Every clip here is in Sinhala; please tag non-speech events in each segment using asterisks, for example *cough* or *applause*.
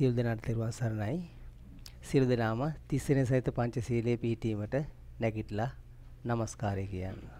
සියලු දෙනාට තෙරුවන් සරණයි. සියලු දෙනාම තිස්සෙන සහිත පංචශීලයේ පිහිටීමට නැගිටලා নমස්කාරය කියනවා.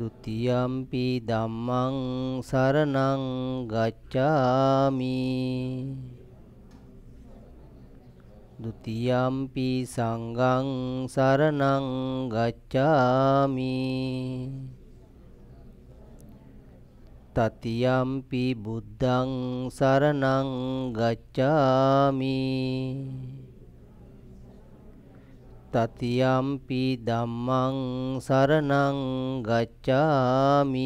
දුතියම්පි ධම්මං සරණං ගච්ඡාමි ဒုတိယံ පි සංඝං සරණං ගච්ඡාමි තතියම්පි බුද්ධං සරණං ගච්ඡාමි තතියම්පි ධම්මං සරණං ගච්ඡාමි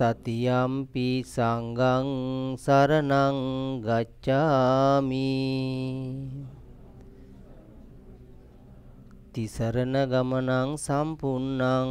තතියම්පි සංඝං සරණං ගච්ඡාමි තිසරණ ගමනං සම්පූර්ණං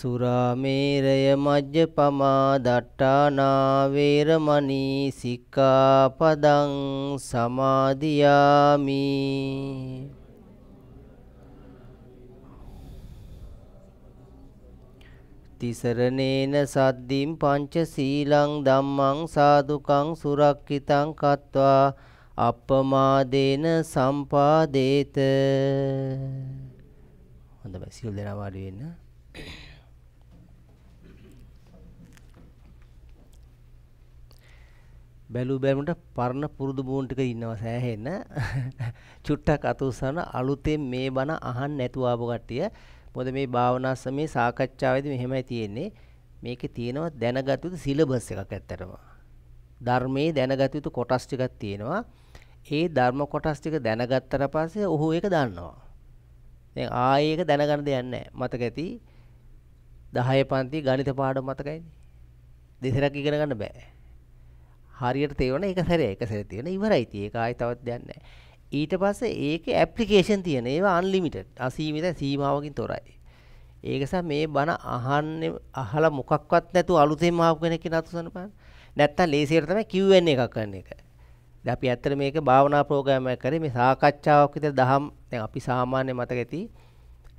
සුරාමේරය මජ්ජපමා දට්ඨානා වේරමණී සික්ඛාපදං සමාදියාමි තිසරණේන සද්දිම් පංච සීලං ධම්මං සාදුකං සුරක්කිතං කତ୍වා අප්පමාදේන සම්පාදේත හොඳයි සිල් දෙනා වාඩි වෙන්න බැලූ බැලමට පරණ පුරුදු බෝන් ටික ඉන්නවා සෑහෙන්න *laughs* චුට්ටක් අත උස්සන අලුතෙන් මේ බණ අහන්න නැතුව ආපු කට්ටිය මොකද මේ භාවනා සමයේ සාකච්ඡාවේදී මෙහෙමයි තියෙන්නේ මේකේ තියෙනවා දැනගත යුතු සිලබස් එකක් ඇත්තටම ධර්මයේ දැනගත යුතු කොටස් ටිකක් තියෙනවා ඒ ධර්ම කොටස් ටික දැනගත්තට පස්සේ ඔහු ඒක දන්නවා දැන් ආයේ ඒක දැනගන්න දෙයක් නැහැ මතක ඇති 10 පන්ති ගණිත පාඩම මතකයිනේ දෙසරක් ඉගෙන ගන්න බෑ හරියට තේවන එක සැර එක සැර තියෙන ඉවරයි තිය එකයි තවත් දෙන්න ඊට පස්සේ ඒක ඇප්ලිකේෂන් තියෙන ඒවා අන්ලිමිටඩ් අසීමිත සීමාවකින් තොරයි ඒකසා මේ බණ අහන්න අහලා මොකක්වත් නැතු අලුතෙන් ආපු කෙනෙක් නතුසන පාන නැත්තම් ලේසියට තමයි Q&A එකක් කරන එක දැන් අපි ඇත්තට මේක භාවනා ප්‍රෝග්‍රෑම් එකක් කරේ මේ සාකච්ඡාවක් විතර දහම් දැන් අපි සාමාන්‍ය මතක ඇති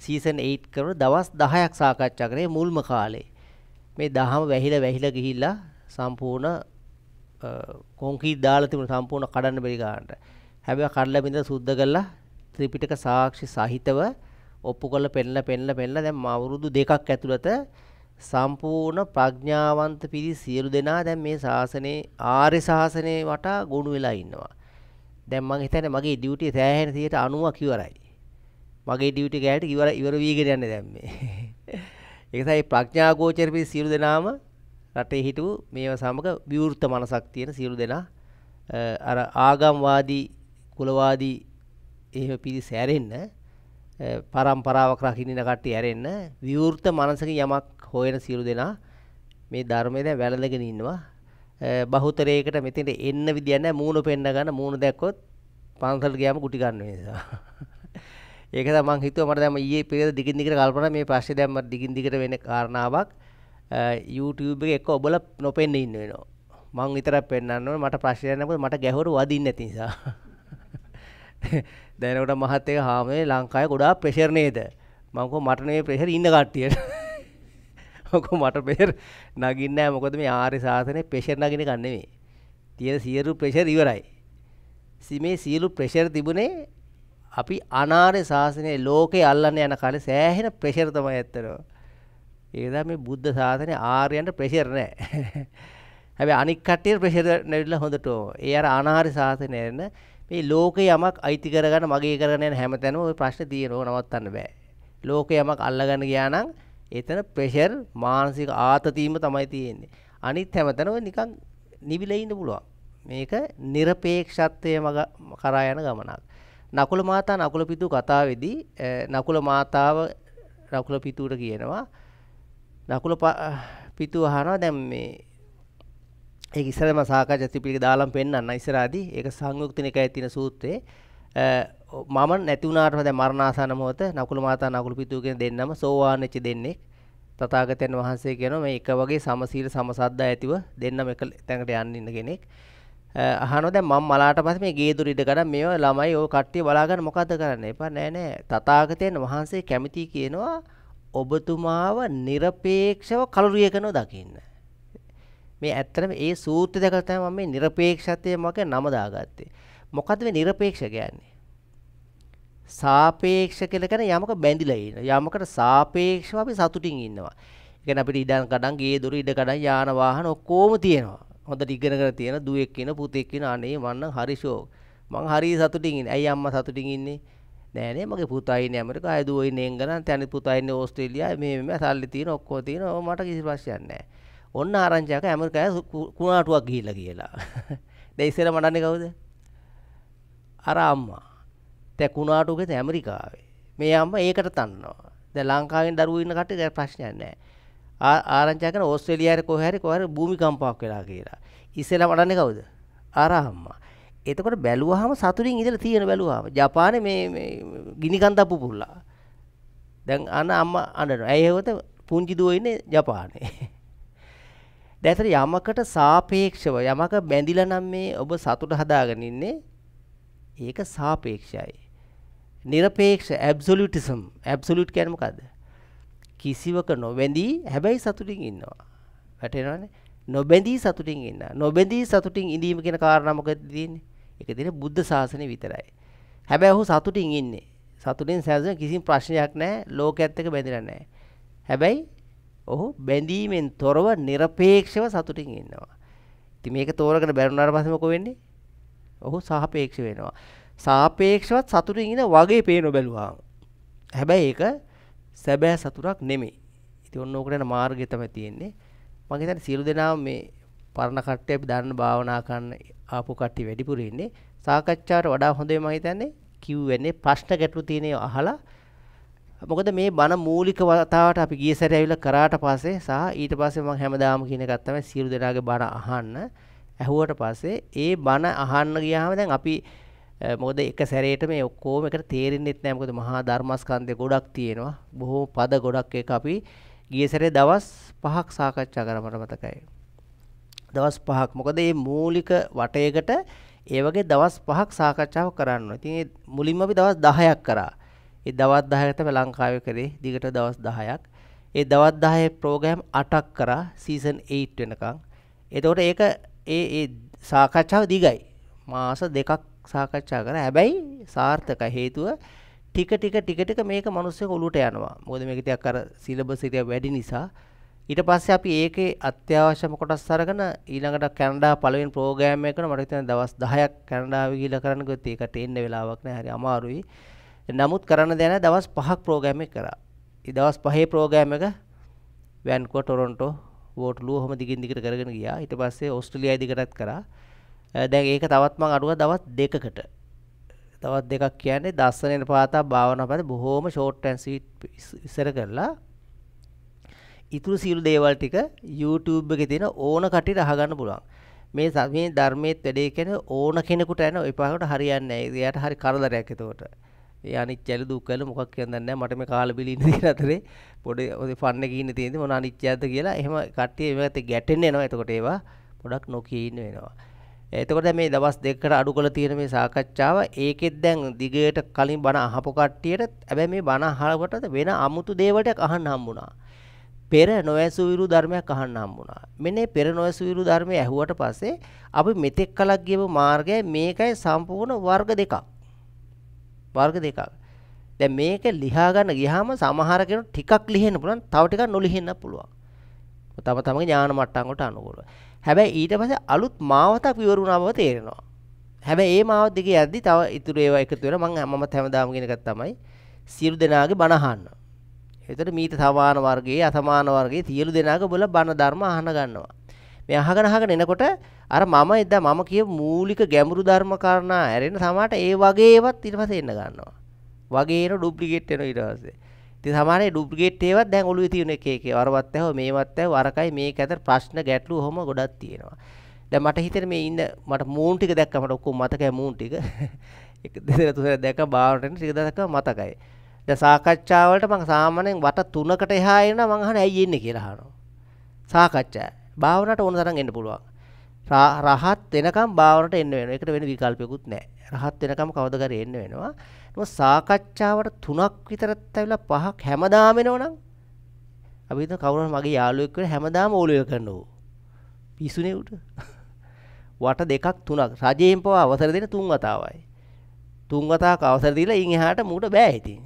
සීසන් 8 කරන දවස් 10ක් සාකච්ඡා කරේ මුල්ම කාලේ. මේ දහම වැහිලා වැහිලා ගිහිල්ලා සම්පූර්ණ කොන්කීට් දාලා තිබුණ සම්පූර්ණ කඩන්න බැරි ගන්නට. හැබැයි කඩලා බින්දලා සුද්ධ කරලා ත්‍රිපිටක සාක්ෂි සහිතව ඔප්පු කරලා පෙන්නලා පෙන්නලා පෙන්නලා දැන් අවුරුදු දෙකක් ඇතුළත සම්පූර්ණ ප්‍රඥාවන්ත පිරිස සියලු දෙනා දැන් මේ ශාසනයේ ආර්ය ශාසනයේ වටා ගොනු වෙලා ඉන්නවා. දැන් මම හිතන්නේ මගේ ඩියුටි සෑහෙන 90ක් ඉවරයි. මගේ ඩියුටි ගෑනට ඉවර ඉවර වීගෙන යන්නේ දැන් මේ. *laughs* ඒකසයි ප්‍රඥා ගෝචර පිරිස සියලු දෙනාම රටේ හිටපු මේව සමග විවෘත මනසක් තියෙන සියලු දෙනා අර ආගම්වාදී කුලවාදී එහෙම පිරිස හැරෙන්න පරම්පරාවක් රකින්න කට්ටිය හැරෙන්න විවෘත මනසක යමක් හොයන සියලු දෙනා මේ ධර්මයේ දැන් වැළඳගෙන ඉන්නවා බහුතරයකට මෙතෙන්ට එන්න විදියක් නැහැ මූණ පෙන්න ගන්න මූණ දැක්කොත් පන්සල් ගියාම කුටි ගන්න නිසා *laughs* ඒක තමයි මම හිතුවා මට දැන් ඊයේ පෙරේද දිගින් දිගට කල්පනා මේ ප්‍රශ්නේ දැන් මට දිගින් දිගට වෙන කාරණාවක් YouTube එක ඔබල නොපෙන්න ඉන්න වෙනවා මං විතර පෙන්න්නන්නව මට ප්‍රශ්යනක මට ගැහොරු වදින්න ඇති නිසා දැනකට මහත්තක හාමේ ලංකාය ගොඩා ප්‍රෙෂර්ණයද මංකු මටනේ ප්‍රෙහර ඉන්න කට්ටියට හොකු *laughs* මට පෙර නගින්න මොකද මේ ආරි සාසනය පෙෂර් නගෙන ගන්නෙමේ තිය සියරු ප්‍රෙෂර් ඉවරයි සිමේ සියලු ප්‍රෙෂර් තිබුණේ අපි අනාරය ශාසනය ලෝකෙ අල්ලන්න යන කාලෙ සෑහෙන ප්‍රෙෂර් තමයි ඇත්තරවා ඒකද මේ බුද්ධ සාසනේ ආර්යයන්ට ප්‍රෙෂර් නැහැ. *laughs* හැබැයි අනික් කට්ටියට ප්‍රෙෂර් නැවිලා හොඳට ඒ අර අනාහාරි සාසනේ එන මේ ලෝකේ යමක් අයිති කරගන්න මගේ කරගෙන යන හැමතැනම ওই ප්‍රශ්නේ තියෙනවා නවත්තන්න බෑ. ලෝකේ යමක් අල්ලගන්න ගියා නම් එතන ප්‍රෙෂර් මානසික ආතතියම තමයි තියෙන්නේ. අනිත් හැමතැනම නිකන් නිවිලා ඉන්න පුළුවන්. මේක নিরপেক্ষත්වයේ මග කරා යන ගමනක්. නකුල මාතා නකුල පිටු කතාවේදී නකුල මාතාව නකුල පිටුට කියනවා නකුල පිතුව අහනවා දැන් මේ ඒක ඉස්සරම සාකච්ඡා ත්‍රිපිටක දාලාම පෙන්නන්න ඉස්සරහදී ඒක සංයුක්තනිකයේ තියෙන සූත්‍රයේ මම නැති වුණාට දැන් මරණාසන්න මොහොත නකුල මාතා නකුල පිතුව කියන දෙන්නම සෝවාන්ච්ච දෙන්නේ තථාගතයන් වහන්සේ කියනවා මේ එක වගේ සමසීල සමසද්දා ඇතිව දෙන්නම එක තැනකට යන්න ඉන්න කෙනෙක් අහනවා දැන් මම මලාට පස්සේ මේ ගේ දුර ඉඳ ගන්න මේව ළමයි ඔය කට්ටිය බලාගන්න මොකද්ද කරන්න එපා නෑ නෑ තථාගතයන් වහන්සේ කැමති කියනවා ඔබතුමාව নিরপেক্ষව කලුරියකනෝ දකින්න. මේ ඇත්තටම ඒ සූත්‍රය දැකලා තමයි මම මේ নিরপেক্ষත්වයේ මගේ නම දාගත්තේ. මොකද මේ নিরপেক্ষ කියන්නේ? සාපේක්ෂ කියලා කියන්නේ යමක බැඳිලා ඉන්න. යමකට සාපේක්ෂව අපි සතුටින් ඉන්නවා. ඒ කියන්නේ අපිට ඉඩම් කඩම් ගේ දොර ඉඩ කඩම් යාන වාහන ඔක්කොම තියෙනවා. හොඳට ඉගෙනගෙන තියෙන දුවෙක් කියන පුතෙක් කියන අනේ මන්නම් හරි ෂෝක්. මං හරි සතුටින් ඉන්නේ. ඇයි අම්මා සතුටින් ඉන්නේ? නෑනේ මගේ පුතයින ඇමරිකාය දුවයින එංගලන්ත අනිත් පුතයින ඕස්ට්‍රේලියාව මේ මේ සල්ලි තියෙන ඔක්කොම තියෙන ඕක මට කිසි ප්‍රශ්නයක් නෑ. ඔන්න ආරංචියක ඇමරිකාය කුණාටුවක් ගිහිල්ලා කියලා. *laughs* දැන් ඉස්සෙල්ලා මඩන්නේ කවුද? අර අම්මා. දැන් කුණාටුකෙද ඇමරිකාවේ. මේ අම්මා ඒකට තනනවා. දැන් ලංකාවෙන් දරුවෝ ඉන්න කට්ටිය දැන් ප්‍රශ්නයක් නෑ. ආරංචිය කරන ඕස්ට්‍රේලියාවේ කොහේ හරි කොහේ භූමිකම්පාවක් වෙලා කියලා. ඉස්සෙල්ලා මඩන්නේ කවුද? අර අම්මා. එතකොට බැලුවහම සතුටින් ඉඳලා තියෙන බැලුවහම ජපානේ මේ ගිනිකන්දා පුපුරලා දැන් අන අම්මා අඬනවා ඇයි හවත පුංචි දුවෝ ඉන්නේ ජපානේ දැන් ඒතර යමකට සාපේක්ෂව යමක බැඳිලා නම් මේ ඔබ සතුට හදාගෙන ඉන්නේ ඒක සාපේක්ෂයි নিরপেক্ষ ඇබ්සොලියුටිසම් ඇබ්සොලියුට් කියන්නේ මොකද්ද කිසිවක නොබැඳී හැබැයි සතුටින් ඉන්නවා වැටෙනවනේ නොබැඳී සතුටින් ඉන්න නොබැඳී සතුටින් ඉඳීම කියන කාරණා මොකද තියෙන්නේ ඒක දෙන බුද්ධ ශාසනය විතරයි. හැබැයි ඔහු සතුටින් ඉන්නේ. සතුටින් සැලසෙන කිසිම ප්‍රශ්නයක් නැහැ. ලෝකයේත් එක්ක බැඳිලා නැහැ. හැබැයි ඔහු බැඳීමෙන් තොරව নিরপেক্ষව සතුටින් ඉන්නවා. ඉතින් මේක තෝරගෙන බැලුනාට පස්සේ මොකෝ වෙන්නේ? ඔහු සාපේක්ෂ වෙනවා. සාපේක්ෂවත් සතුටින් ඉන වගේ පේන බැලුවාම. හැබැයි ඒක සැබෑ සතුටක් නෙමෙයි. ඉතින් ඔන්න ඕකට යන මාර්ගය තමයි තියෙන්නේ. මම හිතන්නේ සියලු දෙනාම මේ පරණ කට්ටිය අපි දන්න භාවනා කරන ආපු කට්ටිය වැඩිපුර ඉන්නේ. සාකච්ඡාවට වඩා හොඳයි මම හිතන්නේ කිව්වන්නේ ප්‍රශ්න ගැටලු තියෙනේ අහලා. මොකද මේ බණ මූලික වතාවට අපි ගිය සැරේ ඇවිල්ලා කරාට පස්සේ සහ ඊට පස්සේ මම හැමදාම කියන එකක් තමයි සියලු දෙනාගේ බණ අහන්න. ඇහුවට පස්සේ ඒ බණ අහන්න ගියාම දැන් අපි මොකද එක සැරේට මේ ඔක්කොම එකට තේරෙන්නෙත් නෑ මොකද මහා ධර්මස්කන්ධය ගොඩක් තියෙනවා බොහෝ පද ගොඩක් එක අපි ගිය සැරේ දවස් 5ක් සාකච්ඡා කරා මට මතකයි දවස් පහක් මොකද මේ මූලික වටයකට ඒ වගේ දවස් පහක් සාකච්ඡාවක් කරන්න ඕනේ. ඉතින් මේ මුලින්ම අපි දවස් 10ක් කරා. ඒ දවස් 10ක තමයි ලංකාවේ කරේ දිගට දවස් 10ක්. ඒ දවස් 10 ප්‍රෝග්‍රෑම් 8ක් කරා සීසන් 8 වෙනකන්. එතකොට ඒක ඒ ඒ සාකච්ඡාව දිගයි. මාස දෙකක් සාකච්ඡා කරා. හැබැයි සාර්ථක හේතුව ටික ටික ටික ටික මේක මිනිස්සුක ඔලුවට යනවා. මොකද මේක ටිකක් අර සිලබස් එක වැඩි නිසා ඊට පස්සේ අපි ඒකේ අත්‍යවශ්‍යම කොටස් අරගෙන ඊළඟට කැනඩා පළවෙනි ප්‍රෝග්‍රෑම් එකන මට හිතෙන දවස් 10ක් කැනඩාවේ ගිහිල්ලා කරන්න ගියොත් ඒකට එන්න වෙලාවක් නැහැ හරි අමාරුයි. නමුත් කරන්න දැන දවස් 5ක් ප්‍රෝග්‍රෑම් එක කරා. ඒ දවස් 5 ප්‍රෝග්‍රෑම් එක වැන්කුවර් ටොරොන්ටෝ වෝට්ලුව ඔහොම දිගින් දිගට කරගෙන ගියා. ඊට පස්සේ ඕස්ට්‍රේලියායි දිගටත් කරා. දැන් ඒක තවත් මම අඩුව දවස් දෙකකට තවත් දෙකක් කියන්නේ දස්සනෙන් පාතා භාවනා පද බොහෝම ෂෝට් ඇන් ස්වීට් ඉස්සර කරලා ඉතුරු සියලු දේවල් ටික YouTube එකේ තියෙන ඕන කටියට අහගන්න පුළුවන්. මේ මේ ධර්මයේත් වැඩේ කියන ඕන කෙනෙකුට යන ඔය පාකට හරියන්නේ නැහැ. එයාට හරි කරදරයක් ඒතකොට. ඒ අනිච්චයලු දුක්ඛයලු මොකක් කියන්නේ නැහැ. මට මේ කාල බිල ඉන්න තියෙන අතරේ පොඩි ඔය ෆන් එකේ ඉන්න තියෙන්නේ මොන අනිච්චයක්ද කියලා එහෙම කට්ටිය මේකට ගැටෙන්න එනවා. එතකොට ඒවා පොඩක් නොකී ඉන්න වෙනවා. එතකොට මේ දවස් දෙකකට අඩු කරලා තියෙන මේ සාකච්ඡාව ඒකෙත් දැන් දිගට කලින් බණ අහපු කට්ටියට හැබැයි මේ බණ අහනකොට වෙන අමුතු දේවල්ටක් අහන්න හම්බුණා. පෙර නොඇසු විරු ධර්මයක් අහන්න හම්බුණා. මෙන්නේ පෙර නොඇසු විරු ධර්මය ඇහුවට පස්සේ අපි මෙතෙක් කලක් ගියපු මාර්ගය මේකයි සම්පූර්ණ වර්ග දෙකක්. වර්ග දෙකක්. දැන් මේක ලියා ගන්න ගියාම සමහර කෙනෙක් ටිකක් ලිහෙන්න පුළුවන්, තව ටිකක් නොලිහෙන්න පුළුවන්. තම තමන්ගේ ඥාන මට්ටම් වලට අනුකූලව. හැබැයි ඊට පස්සේ අලුත් මාවතක් විවර වුණාම තේරෙනවා. හැබැයි ඒ මාවත් දිගේ යද්දි තව ඉතුරු ඒවා එකතු වෙලා මම මමත් හැමදාම කියන එකක් තමයි සියලු දෙනාගේ බණ අහන්න. එතකොට මීට සමාන වර්ගයේ අසමාන වර්ගයේ සියලු දෙනාගේ බල බණ ධර්ම අහන ගන්නවා. මේ අහගෙන අහගෙන එනකොට අර මම එදා මම කිය මූලික ගැඹුරු ධර්ම කාරණා ඇරෙන සමහරට ඒ වගේ ඒවත් ඊට පස්සේ එන්න ගන්නවා. වගේ එන ඩුප්ලිකේට් වෙනවා ඊට පස්සේ. ඉතින් සමහර ඒ ඩුප්ලිකේට් ඒවත් දැන් ඔළුවේ තියෙන එක එක වරවත් ඇහුව මේවත් ඇහුව අරකයි මේක අතර ප්‍රශ්න ගැටලු ඔහොම ගොඩක් තියෙනවා. දැන් මට හිතෙන මේ ඉන්න මට මූන් ටික දැක්කම මට ඔක්කොම මතකයි මූන් ටික. *laughs* එක දෙතර තුතර දැක්ක බාරට ටික දැක්ක මතකයි. ද සාකච්ඡාවලට මං සාමාන්‍යයෙන් වට 3කට එහා එනවා මං අහන ඇයි එන්නේ කියලා අහනවා. සාකච්ඡා. භාවනාවට ඕන තරම් එන්න පුළුවන්. රහත් වෙනකම් භාවනාවට එන්න වෙනවා. ඒකට වෙන විකල්පයක්වත් නැහැ. රහත් වෙනකම් කවදා කරේ එන්න වෙනවා. මොකද සාකච්ඡාවට 3ක් විතරත් ඇවිල්ලා 5ක් හැමදාම එනවනම් අපි හිතන කවුරු හරි මගේ යාළුවෙක් වෙන හැමදාම ඕලෙල් කරනවා. පිසුනේ උට. වට දෙකක් තුනක් රජයෙන් පවා අවසර දෙන තුන් වතාවයි. තුන් වතාවක අවසර දීලා ඉන් එහාට මූට බෑ ඉතින්.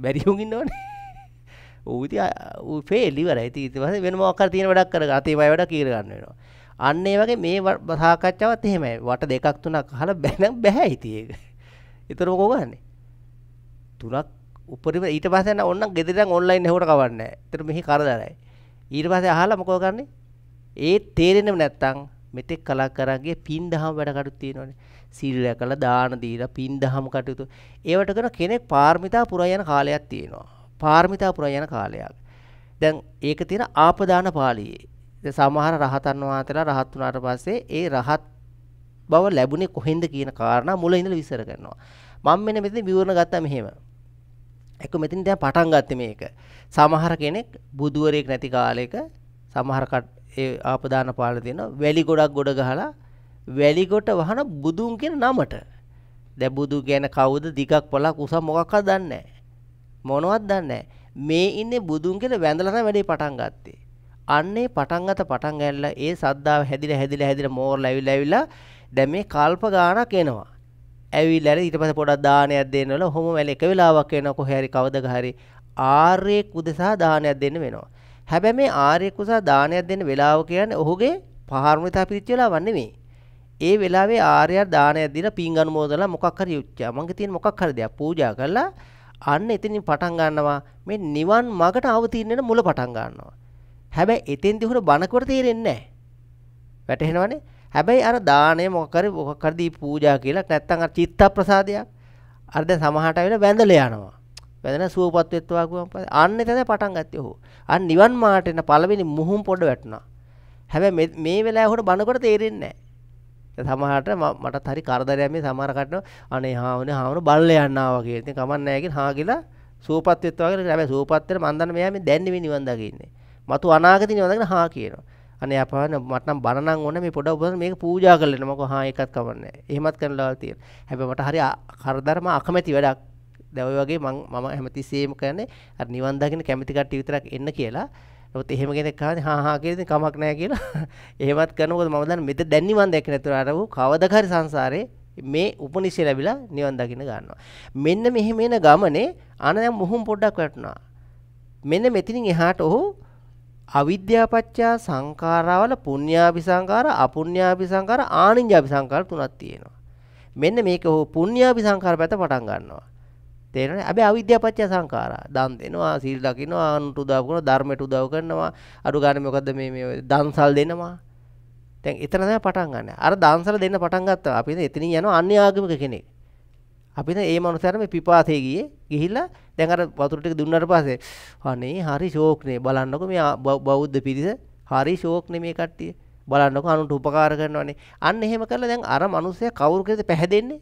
බැරිවුන් ඉන්නවනේ ඌති ෆේල් ඉවරයි ඉතින් ඊට පස්සේ වෙන මොකක් හරි තියෙන වැඩක් කරගන්න අතේ වය වැඩක් කීර ගන්න වෙනවා අන්න ඒ වගේ මේ සාකච්ඡාවත් එහෙමයි වට දෙකක් තුනක් අහලා බැන බෑ ඉතින් ඒක ඊතර මොකෝ ගන්නෙ තුනක් උපරිම ඊට පස්සේ නම් ඕන්නම් ගෙදරින් ඔන්ලයින් ඇහුවට කවන්නේ නැහැ ඊතර මෙහි කරදරයි ඊට පස්සේ අහලා මොකෝ ගන්නෙ ඒ තේරෙන්නම නැත්තම් මෙතෙක් කලා කරගේ පින් දහම් වැඩකටු තියෙනවනේ සිල් රැකලා දාන දීලා පින් දහම් කටයුතු ඒවට කරන කෙනෙක් පාර්මිතා පුරා යන කාලයක් තියෙනවා පාර්මිතා පුරා යන කාලයක් දැන් ඒක තියෙන ආපදාන පාළියේ දැන් සමහර රහතන් වහන්සේලා රහත් වුණාට පස්සේ ඒ රහත් බව ලැබුණේ කොහෙන්ද කියන කාරණා මුල ඉඳලා විස්තර කරනවා මම මෙන්න මෙතන විවරණ ගත්තා මෙහෙම එක මෙතන දැන් පටන් ගත්තේ මේක සමහර කෙනෙක් බුදුවරයෙක් නැති කාලයක සමහර ඒ ආපදාන පාල තියෙන වැලි ගොඩක් ගොඩ ගහලා වැලිගොට වහන බුදුන් කියන නමට දැ බුදු ගැන කවුද දිගක් පොලක් උස මොකක් දන්නේ මොනවත් දන්නේ මේ ඉන්නේ බුදුන් කියලා වැඳලා තමයි වැඩේ පටන් ගත්තේ අන්නේ පටන් ගත පටන් ගන්නලා ඒ සද්දාව හැදිලා හැදිලා හැදිලා මෝරලා ඇවිල්ලා ඇවිල්ලා දැන් මේ කල්ප ගාණක් එනවා ඇවිල්ලා ඊට පස්සේ පොඩක් දානයක් දෙන්නවල ඔහොම වෙල එක වෙලාවක් වෙනවා කොහේ හරි කවදක හරි ආර්යෙක් උදෙසා දානයක් දෙන්න වෙනවා හැබැයි මේ ආර්ය කුසල දානයක් දෙන වෙලාව කියන්නේ ඔහුගේ පාරමිතා පිරිච්ච වෙලාවක් නෙමෙයි. ඒ වෙලාවේ ආර්ය දානයක් දීලා පින් අනුමෝදලා මොකක් හරි යුච්චා. මගේ තියෙන මොකක් හරි දෙයක් පූජා කරලා අන්න එතනින් පටන් ගන්නවා මේ නිවන් මගට අවතීන වෙන මුල පටන් ගන්නවා. හැබැයි එතෙන්දී උහුර බණකවර තේරෙන්නේ නැහැ. වැටහෙනවනේ? හැබැයි අර දාණය මොකක් හරි මොකක් හරි දී පූජා කියලා නැත්තම් අර චිත්ත ප්‍රසාදයක් අර දැන් සමහරට වෙලා වැඳලා යනවා. වැදෙන සුවපත් වෙත්වා ගුවන් පස්සේ අන්න එතන පටන් ගත්තේ ඔහු. අන්න නිවන් මාට එන පළවෙනි මුහුම් පොඩ වැටුණා. හැබැයි මේ වෙලාවේ ඔහුට බනකොට තේරෙන්නේ නැහැ. සමහරට මටත් හරි කරදරයක් මේ සමහර කටන අනේ හාවනේ හාවන බල්ල යන්නා වගේ. ඉතින් කමක් නැහැ කියලා හා කියලා සුවපත් වෙත්වා කියලා හැබැයි සුවපත් වෙන මන් දන්න මෙයා මේ දැන් නෙවෙයි නිවන් දකින්නේ. මතු අනාගතේ නිවන් දකින්න හා කියනවා. අනේ අපහන මට නම් බණ නම් ඕනේ මේ පොඩ ඔබ මේක පූජා කරලෙන්න මකෝ හා එකක් කවන්නේ. එහෙමත් කරලා තියෙන. හැබැයි මට හරි කරදරම අකමැති වැඩක්. දැන් ඔය වගේ මම මම හැමතිස්සෙම කරන්නේ අර නිවන් දකින්න කැමති කට්ටිය විතරක් එන්න කියලා. නමුත් එහෙම කෙනෙක් ආවද හා හා කියලා ඉතින් කමක් නැහැ කියලා. *laughs* එහෙමත් කරනකොට මම දන්නේ මෙතන දැන් නිවන් දැක්කේ නැතුව අර වූ කවදාක හරි සංසාරේ මේ උපනිෂය ලැබිලා නිවන් දකින්න ගන්නවා. මෙන්න මෙහෙම එන ගමනේ අන දැන් මුහුම් පොඩ්ඩක් වැටුණා. මෙන්න මෙතනින් එහාට ඔහු අවිද්‍යාපච්චා සංඛාරවල පුඤ්ඤාபிසංකාර අපුඤ්ඤාபிසංකාර ආනිඤ්ඤාபிසංකාර තුනක් තියෙනවා. මෙන්න මේක ඔහු පුඤ්ඤාபிසංකාර පැත්ත පටන් ගන්නවා. තේරෙන හැබැයි අවිද්‍යාපච්ච සංඛාරා දන් දෙනවා සීල් දකින්නවා අනුට උදව් කරනවා ධර්මයට උදව් කරනවා අඩු ගන්න මොකද්ද මේ මේ දන්සල් දෙනවා දැන් එතන තමයි පටන් ගන්න. අර දන්සල දෙන්න පටන් ගත්තා. අපි ඉතින් එතනින් යනවා අන්‍ය ආගමික කෙනෙක්. අපි ඉතින් ඒ මනුස්සයාට මේ පිපාසයේ ගියේ ගිහිල්ලා දැන් අර වතුර ටික දුන්නාට පස්සේ අනේ හරි ෂෝක්නේ බලන්නකො මේ බෞද්ධ පිරිස හරි ෂෝක්නේ මේ කට්ටිය. බලන්නකො අනුන්ට උපකාර කරනවානේ. අන්න එහෙම කරලා දැන් අර මනුස්සයා කවුරු කෙරෙද පැහැදෙන්නේ?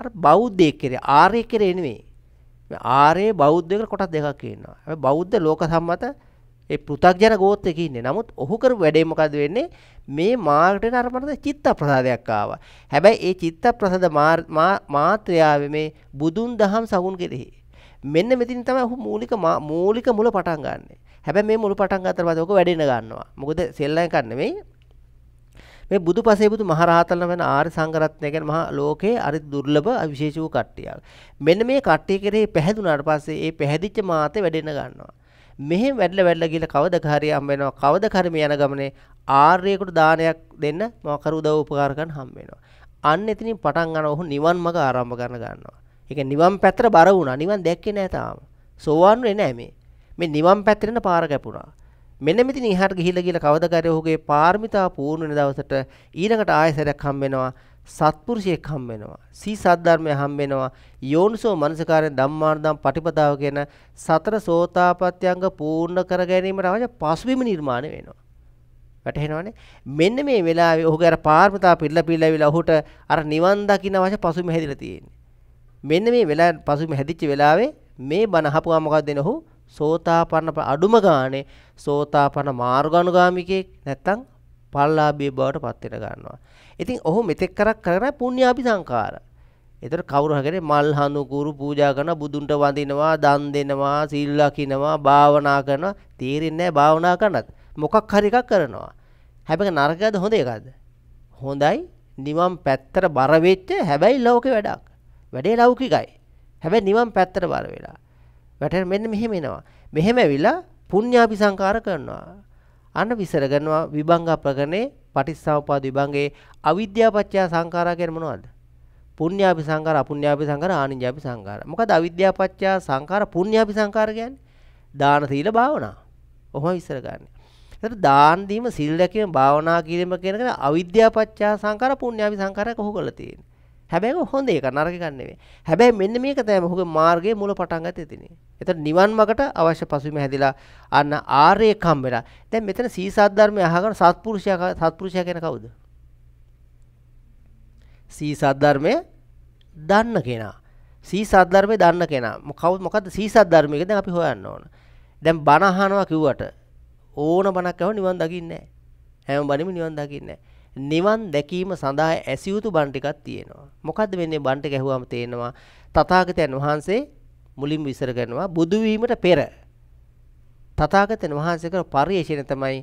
අර බෞද්ධයෙක් කෙරේ ආර්යෙක් කෙරේ නෙමෙයි. ආරේ බෞද්ධක කොට දෙකක් කියන්නවා බෞද්ධ ලෝක සම්මත ඒ පෘතක්ජන ගෝත්තක ඉන්නේ නමුත් ඔහු කර වැඩේමකද වෙන්නේ මේ මාර්ගට අරමටද චිත්ත ප්‍රසාදයක් ආව හැබැයි ඒ චිත්ත ප්‍රසද මාත්‍රයාව මේ බුදුන් දහම් සහුන් කෙරෙහි මෙන්න මෙතින් තම ඔහු මූලික මූලික මුල පටන් ගන්න හැබැ මේ මුළු පටන් අතර පද ඕක වැඩෙන ගන්නවා මොකද සෙල්ලය කන්න මේ මේ බුදු පසේබුදු මහරහතන් වන ආර්ය සංඝරත්නය ගැන මහා ලෝකයේ අරි දුර්ලභ අවිශේෂ වූ කට්ටියක්. මෙන්න මේ කට්ටිය කෙරෙහි පැහැදුනාට පස්සේ ඒ පැහැදිච්ච මාතේ වැඩෙන ගන්නවා. මෙහෙම වැඩිලා වැඩිලා ගිහලා කවදක හරි හම් වෙනවා. කවදක හරි මේ යන ගමනේ ආර්යෙකුට දානයක් දෙන්න මොකරු උදව් උපකාර ගන්න හම් වෙනවා. අන්න එතනින් පටන් ගන්න ඔහු නිවන් මඟ ආරම්භ කරන ගන්නවා. ඒ කියන්නේ නිවන් පැත්තට බර වුණා. නිවන් දැක්කේ නෑ තාම. සෝවාන් වෙන්නේ නෑ මේ. මේ නිවන් පැත්තට පාර කැපුණා. මෙන්න මෙතන ඉහාට ගිහිල්ලා ගිහලා කවදාකරි ඔහුගේ පාර්මිතා පූර්ණ වෙන දවසට ඊළඟට ආයසරයක් හම් වෙනවා සත්පුරුෂයෙක් හම් වෙනවා. සී සද්ධර්මය හම් වෙනවා. යෝනිසෝ මනසකාරයෙන් ධම්මාර්ධම් පටිපදාව කියන සතර සෝතාපට්ත්‍යංග පූර්ණ කර ගැනීමට අවශ්‍ය පසුබිම නිර්මාණය වෙනවා. වැටහෙනවනේ. මෙන්න මේ වෙලාවේ ඔහුගේ අර පාර්මිතා පිළලා පිළලාවිලා ඔහුට අර නිවන් දකින්න අවශ්‍ය පසුබිම හැදිලා තියෙන්නේ. මෙන්න මේ වෙලාව පසුබිම හැදිච්ච වෙලාවේ මේ බණ අහපුවා මොකක්ද දෙන ඔහු? සෝතාපන්න අඩුම ගානේ සෝතාපන්න මාර්ගානුගාමිකයෙක් නැත්තම් පල්ලාභී බවට පත් වෙන ගන්නවා. ඉතින් ඔහු මෙතෙක් කරක් කරන පුණ්‍යාපි සංකාර. එතකොට කවුරු හරි මල් හඳු කුරු පූජා කරන බුදුන්ට වඳිනවා, දන් දෙනවා, සීල් ලකිනවා, භාවනා කරනවා, තේරෙන්නේ නැහැ භාවනා කරනත්. මොකක් හරි එකක් කරනවා. හැබැයි නරකයද හොඳ එකද? හොඳයි නිවන් පැත්තට බර වෙච්ච හැබැයි ලෞකික වැඩක්. වැඩේ ලෞකිකයි. හැබැයි නිවන් පැත්තට බර වෙලා. වැටෙන මෙන්න මෙහෙම එනවා. මෙහෙම ඇවිලා පුඤ්ඤාපි සංකාර කරනවා. අන්න විසර කරනවා විභංග ප්‍රකරණේ පටිච්චසමුපාද විභංගේ අවිද්‍යාපච්චය සංඛාරා කියන්නේ මොනවද? පුඤ්ඤාපි සංඛාර අපුඤ්ඤාපි සංඛාර ආනිඤ්ඤාපි සංඛාර. මොකද අවිද්‍යාපච්චය සංඛාර පුඤ්ඤාපි සංඛාර කියන්නේ? දාන සීල භාවනා. ඔහොම විසර ගන්න. ඒතර දාන් දීම සීල් රැකීම භාවනා කිරීම කියන එක අවිද්‍යාපච්චය සංඛාර පුඤ්ඤාපි සංඛාරයක් ඔහු කරලා තියෙන්නේ. හැබැයි හොඳ එක නරක එකක් නෙවෙයි. හැබැයි මෙන්න මේක තමයි මොහුගේ මාර්ගයේ මූල පටන් ගත්තේ එතනින්. එතන නිවන් මගට අවශ්‍ය පසුබිම හැදිලා අන්න ආර්ය කම් වෙලා. දැන් මෙතන සීසත් ධර්මය අහගෙන සත්පුරුෂයා සත්පුරුෂයා කියන කවුද? සීසත් ධර්මය දන්න කෙනා. සීසත් ධර්මය දන්න කෙනා. කවුද මොකද්ද සීසත් ධර්මයක දැන් අපි හොයන්න ඕන. දැන් බණ අහනවා කිව්වට ඕන බණක් අහුව නිවන් දකින්නේ නැහැ. හැම බණෙම නිවන් දකින්නේ නැහැ. නිවන් දැකීම සඳහා ඇසියුතු බණ ටිකක් තියෙනවා. මොකද්ද වෙන්නේ බණ ටික ඇහුවම තේනවා තථාගතයන් වහන්සේ මුලින්ම විසර කරනවා බුදු වීමට පෙර තථාගතයන් වහන්සේ කරන පරිශීලනය තමයි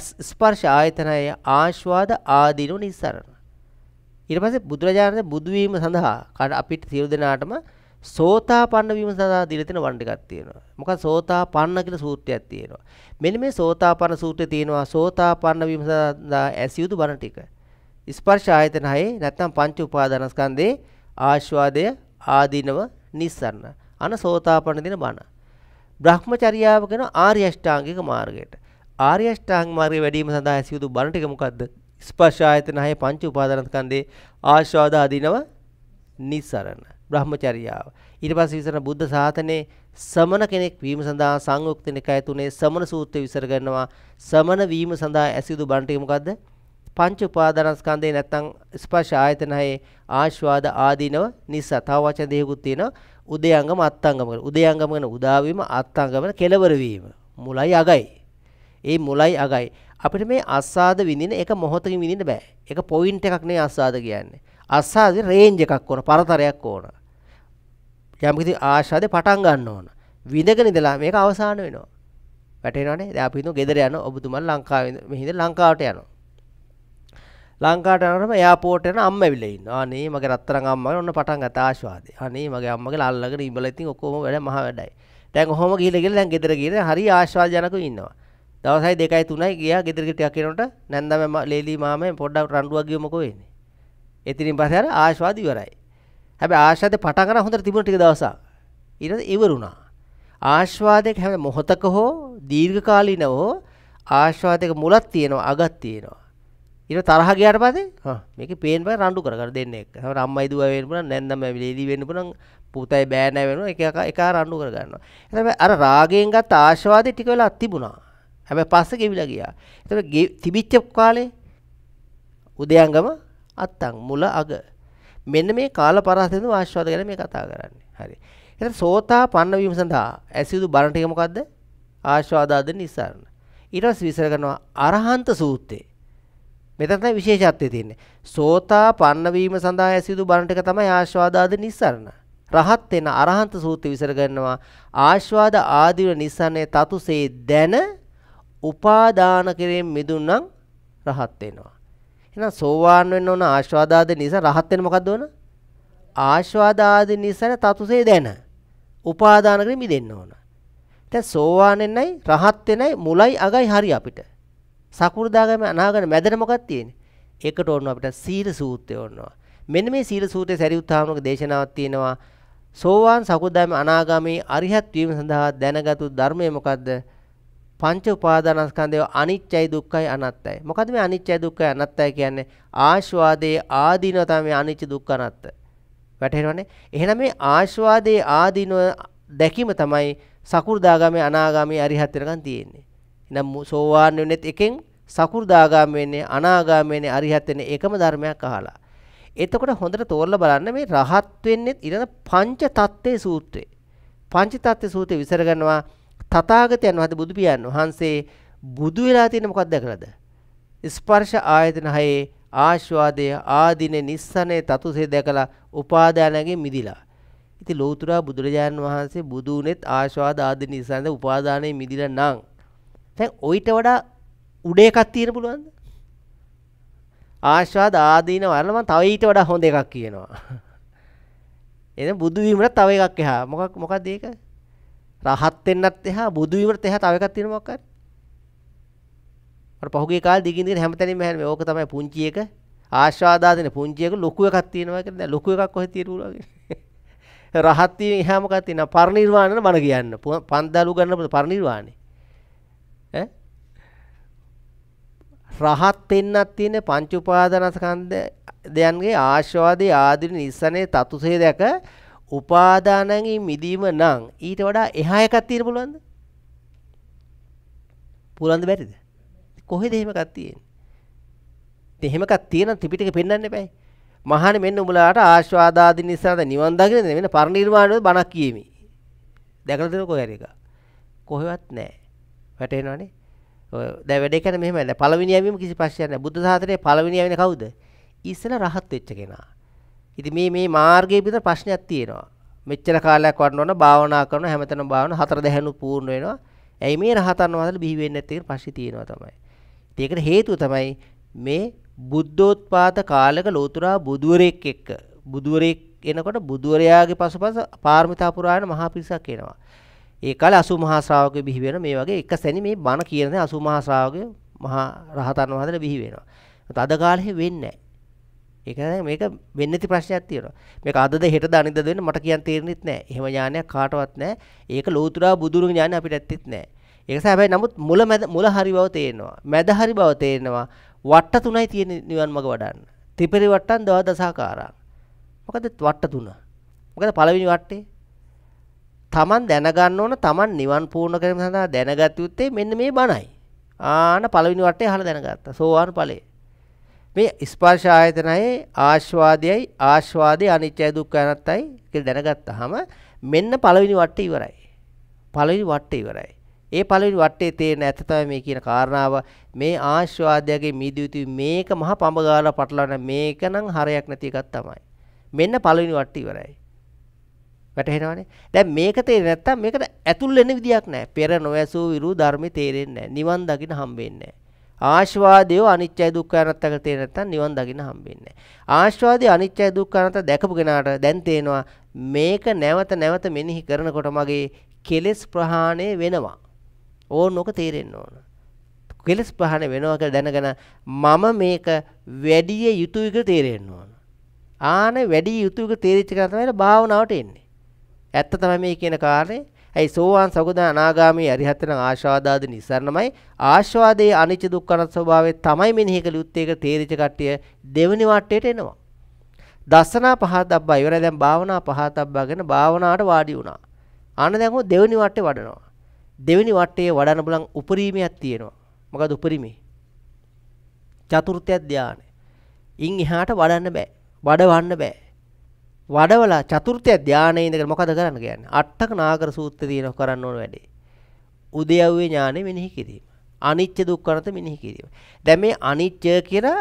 ස්පර්ශ ආයතනය ආස්වාද ආදීනු නිස්සරණ. ඊට පස්සේ බුදුරජාණන් බුදු වීම සඳහා අපිට සියලු දෙනාටම සෝතාපන්න වීම සඳහා දීලා තියෙන වණ ටිකක් තියෙනවා. මොකද සෝතාපන්න කියලා සූත්‍රයක් තියෙනවා. මෙන්න මේ සෝතාපන්න සූත්‍රය තියෙනවා සෝතාපන්න වීම සඳහා ඇසියුදු බණ ටික. ස්පර්ශ ආයතන හයේ නැත්නම් පංච උපාදානස්කන්ධේ ආස්වාදය ආදීනව නිස්සරණ. අන සෝතාපන්න දින බණ. බ්‍රහ්මචර්යාව කියන ආර්ය අෂ්ටාංගික මාර්ගයට. ආර්ය අෂ්ටාංග මාර්ගය වැඩිම සඳහා ඇසියුදු බණ ටික මොකද්ද? ස්පර්ශ ආයතන හයේ පංච උපාදානස්කන්ධේ ආස්වාද ආදීනව නිස්සරණ. බ්‍රහ්මචර්යාව. ඊට පස්සේ විසරණ බුද්ධ ශාසනයේ සමන කෙනෙක් වීම සඳහා සංයුක්ත නිකාය තුනේ සමන සූත්‍රය විසර කරනවා. සමන වීම සඳහා ඇසිදු බණ ටික මොකද්ද? පංච උපාදානස්කන්ධේ නැත්තම් ස්පර්ශ ආයතන හයේ ආස්වාද ආදීනව නිසා තව වචන දෙකකුත් තියෙනවා. උදයංගම අත්ංගම කරන. උදයංගම කරන උදාවීම අත්ංගම කෙලවර වීම. මුලයි අගයි. ඒ මුලයි අගයි. අපිට මේ අස්සාද විඳින එක මොහොතකින් විඳින්න බෑ. ඒක පොයින්ට් එකක් නෙවෙයි අස්සාද කියන්නේ. අස්සාද රේන්ජ් එකක් ඕන, පරතරයක් ඕන. යම්කිසි ආශාදය පටන් ගන්න ඕන. විඳගෙන ඉඳලා මේක අවසාන වෙනවා. වැටෙනවනේ. දැන් අපි හිතමු ගෙදර යන ඔබතුමන් ලංකාවේ මෙහිඳ ලංකාවට යනවා. ලංකාවට යනකොටම එයාපෝට් යන අම්මා ඇවිල්ලා ඉන්නවා. අනේ මගේ රත්තරන් අම්මා ඔන්න පටන් ගත්ත ආශාදේ. අනේ මගේ අම්මගේ ලල්ලගෙන ඉඹලා ඉතින් ඔක්කොම වැඩ මහ වැඩයි. දැන් ඔහොම ගිහිල්ලා ගිහලා දැන් ගෙදර ගිහින් හරි ආශාදජනකව ඉන්නවා. දවසයි දෙකයි තුනයි ගියා ගෙදර ගෙටියක් යනකොට නැන්දා මම ලේලි මාමේ පොඩ්ඩක් රණ්ඩුවක් ගියමකෝ වෙන්නේ. එතනින් පස්සේ අර ආශාද ඉවරයි. හැබ ආශාද පටකර හොඳට තිබුණ ටික දවසා ඉරද ඉවරුණා ආශ්වාදයක හැම මොහොතක හෝ දීර්ඝකාලීනව හෝ ආශ්වාදයක මුලක් තියෙනවා අගක් තියෙනවා ඊට තරහ ගියාට පස්සේ මේක පේන බය රණ්ඩු කර කර දෙන්නේ එක. හරි අම්මයි දුව වෙන්න පුළුවන් නැන්දම ලේලි වෙන්න පුළුවන් පුතයි බෑ නැ වෙනවා එක එක රණ්ඩු කර ගන්නවා. හැබැයි අර රාගයෙන් ගත්ත ආශාදේ ටික වෙලා තිබුණා. හැබැයි පස්සේ ගෙවිලා ගියා. ඒතර තිබිච්ච කාලේ උදයංගම අත්තං මුල අග මෙන්න මේ කාල පරාසයෙන් ආස්වාද ගැන මේ කතා කරන්නේ. හරි. එතකොට සෝතාපන්න වීම සඳහා ඇසියුදු බරණ ටික මොකද්ද? ආස්වාදාද නිසරණ. ඊට පස්සේ විස්තර කරනවා අරහන්ත සූත්‍රේ. මෙතන තමයි විශේෂත්වය තියෙන්නේ. සෝතාපන්න වීම සඳහා ඇසියුදු බරණ ටික තමයි ආස්වාදාද නිසරණ. රහත් වෙන අරහන්ත සූත්‍රය විස්තර කරනවා ආස්වාද ආදිර නිසරණේ තතුසේ දැන උපාදාන කෙරෙන් මිදුණනම් රහත් වෙනවා. එහෙනම් සෝවාන් වෙන්න ඕන ආශ්වාදාද නිසා රහත් වෙන්න මොකද්ද ඕන? ආශ්වාදාද නිසා තතුසේ දැන. උපාදාන කරමින් මිදෙන්න ඕන. දැන් සෝවාන් වෙන්නයි රහත් වෙන්නයි මුලයි අගයි හරි අපිට. සකු르දාගම අනාගම මැදට මොකක්ද තියෙන්නේ? ඒකට ඕනවා අපිට සීල සූත්‍රය ඕනවා. මෙන්න මේ සීල සූත්‍රයේ සරියුත්ථාමක දේශනාවක් තියෙනවා. සෝවාන් සකු르දාගම අනාගාමී අරිහත් වීම සඳහා දැනගත් ධර්මය මොකද්ද? පංච උපාදානස්කන්ධය අනිත්‍යයි දුක්ඛයි අනාත්තයි. මොකද මේ අනිත්‍යයි දුක්ඛයි අනාත්තයි කියන්නේ ආස්වාදයේ ආදීනව තමයි අනිත්‍ය දුක්ඛ අනාත්ත. වැටහෙනවනේ? එහෙනම් මේ ආස්වාදයේ ආදීනව දැකීම තමයි සකු르දාගාමී අනාගාමී අරිහත් වෙනකන් තියෙන්නේ. එහෙනම් සෝවාන් වෙන්නෙත් එකෙන් සකු르දාගාමී වෙන්නේ අනාගාමී වෙන්නේ අරිහත් වෙන්නේ එකම ධර්මයක් අහලා. එතකොට හොඳට තෝරලා බලන්න මේ රහත් වෙන්නෙත් ඊළඟ පංච තත්ත්වේ සූත්‍රේ. පංච තත්ත්වේ සූත්‍රය විසර ගන්නවා තථාගතයන් වහන්සේ බුදු පියන් වහන්සේ බුදු වෙලා තියෙන මොකක්ද දැකලාද? ස්පර්ශ ආයතන හයේ ආස්වාදය ආදීන නිස්සනේ තතුසේ දැකලා උපාදානයෙන් මිදිලා. ඉතින් ලෝතුරා බුදුරජාන් වහන්සේ බුදු උනේත් ආස්වාද ආදීන නිස්සනේ උපාදානයෙන් මිදිලා නම් දැන් ඔయిత වඩා උඩ එකක් තියෙන පුළුවන්ද? ආස්වාද ආදීන වල මම තව ඊට වඩා හොඳ එකක් කියනවා. *laughs* එතන බුදු වීමට තව එකක් එහා. මොකක් මොකක්ද ඒක? රහත් වෙන්නත් එහා බුදු වීමට එහා තව එකක් තියෙන මොකක්ද? අර පහුගිය කාලේ දිගින් දිගට හැමතැනම හැරෙන්නේ. ඕක තමයි පුංචි එක ආශාදා දෙන පුංචි එක ලොකු එකක් තියෙනවා කියන්නේ. දැන් ලොකු එකක් කොහෙද තියෙන්නේ වගේ. *laughs* රහත් වීම එහා මොකක්ද තියෙනවා? පරිණිරවාණයන බණ කියන්න. පන්දාලු ගන්න පරිණිරවාණය. ඈ රහත් වෙන්නත් තියෙන පංච උපාදානස්කන්ධ දයන්ගේ ආශාදී ආදී නිස්සනේ තතුසේ දැක උපාදානන්ගෙන් මිදීම නම් ඊට වඩා එහා එකක් තියෙන්න පුළුවන්ද? පුළුවන්ද බැරිද? කොහෙද එහෙම එකක් තියෙන්නේ? ඉතින් එහෙම එකක් තියෙන ත්‍රිපිටකෙ පෙන්වන්න එපෑයි. මහාන මෙන්න උඹලාට ආශාදාදී නිසාද නිවන් දකින්නේ වෙන පරිණිරවාණය බණක් කියමි. දැකලා දෙන කොහේ හරි එක. කොහෙවත් නැහැ. වැටේනවනේ. ඔය දැන් වැඩේ කරන්නේ මෙහෙමයි. පළවෙනි යවීම කිසි ප්‍රශ්නයක් නැහැ. බුද්ධ සාසනයේ පළවෙනි යවීම කවුද? ඉස්සෙල්ලා රහත් වෙච්ච කෙනා. ඉතින් මේ මේ මාර්ගයේ පිට ප්‍රශ්නයක් තියෙනවා. මෙච්චර කාලයක් වඩනවන භාවනා කරන හැමතැනම භාවන හතර දැහැණු පූර්ණ වෙනවා. ඇයි මේ රහතන් වහන්සේලා බිහි වෙන්නේ නැත්තේ කියලා ප්‍රශ්නේ තියෙනවා තමයි. ඉතින් ඒකට හේතුව තමයි මේ බුද්ධෝත්පාත කාලක ලෝතුරා බුදුවරයෙක් එක්ක බුදුවරයෙක් එනකොට බුදුවරයාගේ පසුපස පාරමිතා පුරායන මහා පිරිසක් එනවා. ඒ කාලේ අසු මහා ශ්‍රාවකයෝ බිහි වෙන මේ වගේ එක සැනි මේ බණ කියන දේ අසු මහා ශ්‍රාවකයෝ මහා රහතන් වහන්සේලා බිහි වෙනවා. ඒත් අද කාලේ වෙන්නේ නැහැ. ඒක මේක වෙන්නති ප්‍රශ්නයක් තියෙනවා මේක අදද හෙටද අනිද්දද වෙන්න මට කියන්න තේරෙන්නෙත් නැහැ එහෙම ඥානයක් කාටවත් නැහැ ඒක ලෝතුරා බුදුරුගේ ඥානය අපිට ඇත්තෙත් නැහැ ඒක හැබැයි නමුත් මුල මැද මුල හරි බව තේරෙනවා මැද හරි බව තේරෙනවා වට තුනයි තියෙන නිවන් මඟ වඩන්න ත්‍රිපරි වට්ටන් දව දසාකාරා මොකද වට තුන මොකද පළවෙනි වටේ තමන් දැනගන්න ඕන තමන් නිවන් පූර්ණ කිරීම සඳහා දැනගත යුත්තේ මෙන්න මේ බණයි ආන පළවෙනි වටේ අහලා දැනගත්තා සෝවාන් ඵලයේ මේ ස්පර්ශ ආයතනයේ ආස්වාදයයි ආස්වාදයේ අනිත්‍ය දුක්ඛ අනත්තයි කියලා දැනගත්තාම මෙන්න පළවෙනි වටේ ඉවරයි. පළවෙනි වටේ ඉවරයි. ඒ පළවෙනි වටේ තේරෙන ඇත තමයි මේ කියන කාරණාව මේ ආස්වාදයේ මීදියුතු මේක මහා පඹගාලා පටලවන මේක නම් හරයක් නැති එකක් තමයි. මෙන්න පළවෙනි වටේ ඉවරයි. වැටහෙනවනේ. දැන් මේක තේරෙන්නේ නැත්තම් මේකට ඇතුල් වෙන්න විදියක් නැහැ. පෙර නොඇසූ විරු ධර්මේ තේරෙන්නේ නැහැ. නිවන් දකින්න හම්බෙන්නේ නැහැ. ආශාවාදීව අනිත්‍යයි දුක්ඛයි අනාත්තක තේරෙන්නේ නැත්නම් නිවන් දකින්න හම්බෙන්නේ නැහැ. ආශාවාදී අනිත්‍යයි දුක්ඛයි අනාත්ත දැකපු කෙනාට දැන් තේනවා මේක නැවත නැවත මෙනෙහි කරනකොට මගේ කෙලෙස් ප්‍රහාණය වෙනවා. ඕනෝක තේරෙන්න ඕන. කෙලෙස් ප්‍රහාණය වෙනවා කියලා දැනගෙන මම මේක වැඩි යුතුයි කියලා තේරෙන්න ඕන. ආන වැඩි යුතුයක තේරිච්ච කරා තමයි භාවනාවට එන්නේ. ඇත්ත තමයි මේ කියන කාර්යය ඇයි සෝවාන් සකුදා අනාගාමී අරිහත්න ආශාදාදී නිසරණමයි ආශාදයේ අනිච්ච දුක්ඛනත් ස්වභාවය තමයි මෙනෙහි කළ යුත්තේ ඒක තේරිච්ච කට්ටිය දෙවෙනි වටේට එනවා. දසනා පහත් අබ්බා ඉවරයි දැන් භාවනා පහත් අබ්බාගෙන භාවනාවට වාඩි වුණා. ආන දැන් දෙවෙනි වටේ වඩනවා. දෙවෙනි වටේ වඩන්න බලන් උපරිමයක් තියෙනවා. මොකද උපරිමේ? චතුර්ථ ධානය. ඉන් එහාට වඩන්න බෑ. වඩවන්න බෑ. වඩවලා චතුර්ථය ධානයේ ඉඳගෙන මොකද කරන්න කියන්නේ? අට්ඨක නාගර සූත්‍රය දිනව කරන්න ඕන වැඩේ. උදයව්වේ ඥානෙ මෙනෙහි කිරීම. අනිච්ච දුක්ඛනත මෙනෙහි කිරීම. දැන් මේ අනිච්ච කියලා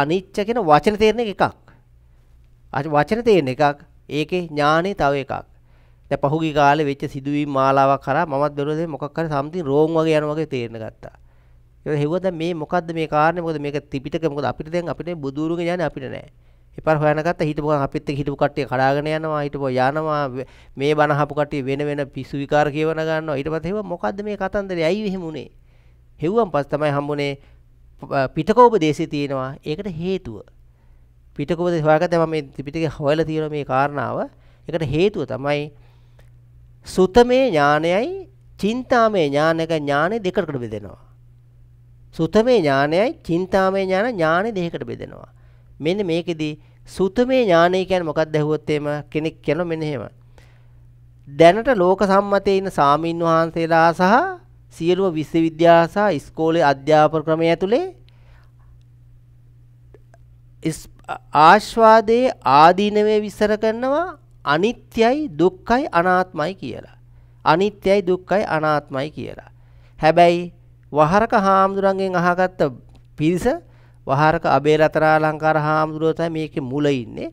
අනිච්ච කියන වචන තේරෙන එකක්. වචන තේරෙන එකක්. ඒකේ ඥානෙ තව එකක්. දැන් පහුගිය කාලේ වෙච්ච සිදුවීම් මාලාවක් කරා මමත් බැලුවද මොකක් හරි සම්තිං රෝන් වගේ යන වගේ තේරෙන ගත්තා. ඒක හෙව්වද මේ මොකද්ද මේ කාරණේ මොකද මේක ත්‍රිපිටක මොකද අපිට දැන් අපිට බුදුරුගේ ඥානෙ අපිට නැහැ. එපාර හොයනගත්ත හිටපු ගමන් අපිත් එක්ක හිටපු කට්ටිය කඩාගෙන යනවා හිටපෝ යනවා මේ බණ අහපු කට්ටිය වෙන වෙන පිස්සු විකාර කියවන ගන්නවා ඊට පස්සේ හෙව්වා මොකද්ද මේ කතන්දරේ ඇයි එහෙම උනේ හෙව්වන් පස්සේ තමයි හම්බුනේ පිටකෝපදේශය තියෙනවා ඒකට හේතුව පිටකෝපදේශ හොයාගත්ත මම මේ ත්‍රිපිටකේ හොයලා තියෙන මේ කාරණාව ඒකට හේතුව තමයි සුතමේ ඥානයයි චින්තාමය ඥානක ඥානෙ දෙකකට බෙදෙනවා. සුතමේ ඥානයයි චින්තාමය ඥාන ඥානෙ දෙකකට බෙදෙනවා. මෙන්න මේකෙදී සුතමේ ඥානය කියන්නේ මොකක්ද ඇහුවොත් එම කෙනෙක් කියන මෙනෙහිම දැනට ලෝක සම්මතයේ ඉන්න සාමීන් වහන්සේලා සහ සියලුම විශ්වවිද්‍යා සහ ඉස්කෝලේ අධ්‍යාපන ක්‍රමය ඇතුලේ ආශ්වාදයේ ආදීනවේ විසර කරනවා අනිත්‍යයි දුක්ඛයි අනාත්මයි කියලා. අනිත්‍යයි දුක්ඛයි අනාත්මයි කියලා. හැබැයි වහරක හාමුදුරන්ගෙන් අහගත්ත පිරිස වහරක අබේරතරාලංකාර හාමුදුරුවෝ තමයි මේකේ මුල ඉන්නේ.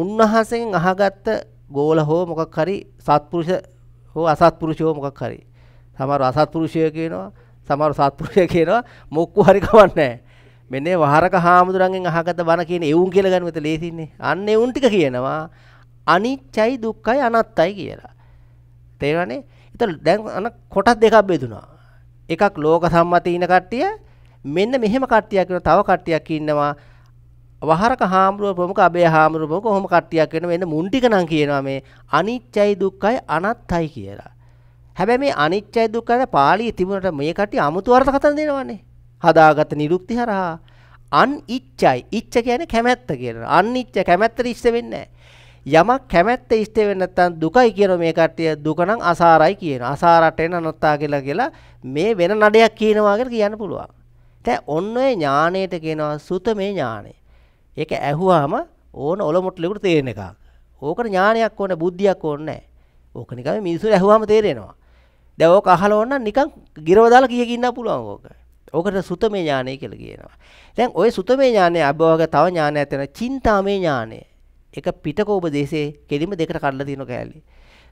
උන්වහන්සේගෙන් අහගත්ත ගෝල හෝ මොකක් හරි සත්පුරුෂ හෝ අසත්පුරුෂයෝ මොකක් හරි. සමහර අසත්පුරුෂය කියනවා, සමහර සත්පුරුෂය කියනවා මොක්කු හරි කවන්නේ මෙන්නේ වහරක හාමුදුරන්ගෙන් අහගත බණ කියන එවුන් කියලා ගන්න මෙතන ලේසින්නේ. අන්න එවුන් ටික කියනවා අනිච්චයි දුක්ඛයි අනත්තයි කියලා. තේරෙනවනේ? ඒතර දැන් අන කොටස් දෙකක් බෙදුනා. එකක් ලෝක සම්මත ඉන කට්ටිය මෙන්න මෙහෙම කට්ටියක් වෙන තව කට්ටියක් ඉන්නවා වහරක හාමුදුරුවෝ ප්‍රමුඛ අබේ හාමුදුරුවෝ ප්‍රමුඛ කොහොම කට්ටියක් වෙන මෙන්න මුන් ටික නම් කියනවා මේ අනිච්චයි දුක්ඛයි අනත්තයි කියලා. හැබැයි මේ අනිච්චයි දුක්ඛයි පාළියේ තිබුණට මේ කට්ටිය 아무තු අර්ථ කතන දෙනවනේ. හදාගත්ත නිරුක්ති හරහා අන් ඉච්චයි. ඉච්ච කියන්නේ කැමැත්ත කියනවා. අන් ඉච්ච කැමැත්තට ඉෂ්ට වෙන්නේ යමක් කැමැත්ත ඉෂ්ට වෙන්නේ නැත්නම් දුකයි කියන මේ කට්ටිය දුක නම් අසාරයි කියනවා. අසාරට එන නොත්තා කියලා කියලා මේ වෙන නඩයක් කියනවා කියලා කියන්න පුළුවන්. දැන් ඔන්න ඔය ඥාණයට කියනවා සුතමේ ඥාණය. ඒක ඇහුවාම ඕන ඔලොමුට්ලෙකුට තේරෙන එකක්. ඕකට ඥානයක් ඕනේ බුද්ධියක් ඕනේ නැහැ. ඕක නිකන් මිනිස්සු ඇහුවාම තේරෙනවා. දැන් ඕක අහලා ඕන නිකන් ගිරව දාලා කිය කින්න පුළුවන් ඕක. ඕකට සුතමේ ඥානය කියලා කියනවා. දැන් ওই සුතමේ ඥානය අභවග තව ඥානයක් තියෙනවා. චින්තාමේ ඥානය. ඒක පිටක උපදේශයේ කෙලිම දෙකට කඩලා තියෙන කෑලි.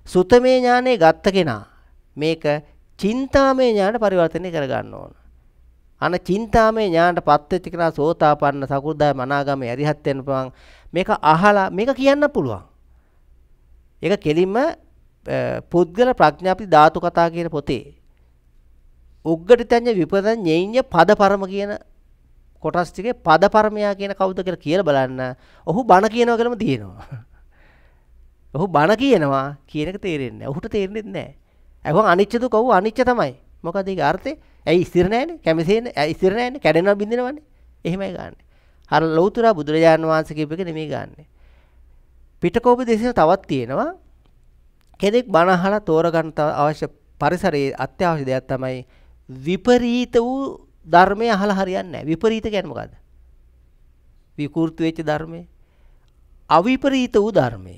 සුතමේ ඥානය ගත්ත කෙනා මේක චින්තාමේ ඥාන පරිවර්තනය කරගන්න ඕන. අන චින්තාමය ඥානටපත් වෙච්ච කෙනා සෝතාපන්න සකු르දාය මනාගාමී ඇරිහත් වෙන්න පුළුවන්. මේක අහලා මේක කියන්න පුළුවන්. ඒක කෙලින්ම පුද්ගල ප්‍රඥාපති ධාතු කතා කියන පොතේ උග්ගටිතඤ්ඤ විපදඤ්ඤේඤ්ඤ පදපරම කියන කොටස් ටිකේ පදපරමයා කියන කවුද කියලා කියලා බලන්න. ඔහු බණ කියනවා කියලාම තියෙනවා. *laughs* ඔහු බණ කියනවා කියන එක තේරෙන්නේ නැහැ. ඔහුට තේරෙන්නේ නැහැ. අහුවන් අනිච්ච දුක ඔහු අනිච්ච තමයි. මොකද ඒකේ අර්ථේ ඇයි ස්ථිර නැහැනේ කැමසෙන්නේ ඇයි ස්ථිර නැහැනේ කැඩෙනවා බින්දෙනවනේ එහෙමයි ගන්න අර ලෞතර බුදුරජාණන් වහන්සේ කියපු එක නෙමෙයි ගන්න පිටකෝපදේශන තවත් තියෙනවා කෙනෙක් බණ අහලා තෝරගන්න අවශ්‍ය පරිසරයේ අත්‍යවශ්‍ය දෙයක් තමයි විපරීත වූ ධර්මය අහලා හරියන්නේ නැහැ විපරීත කියන්නේ මොකද්ද විකෘති වෙච්ච ධර්මය අවිපරීත වූ ධර්මය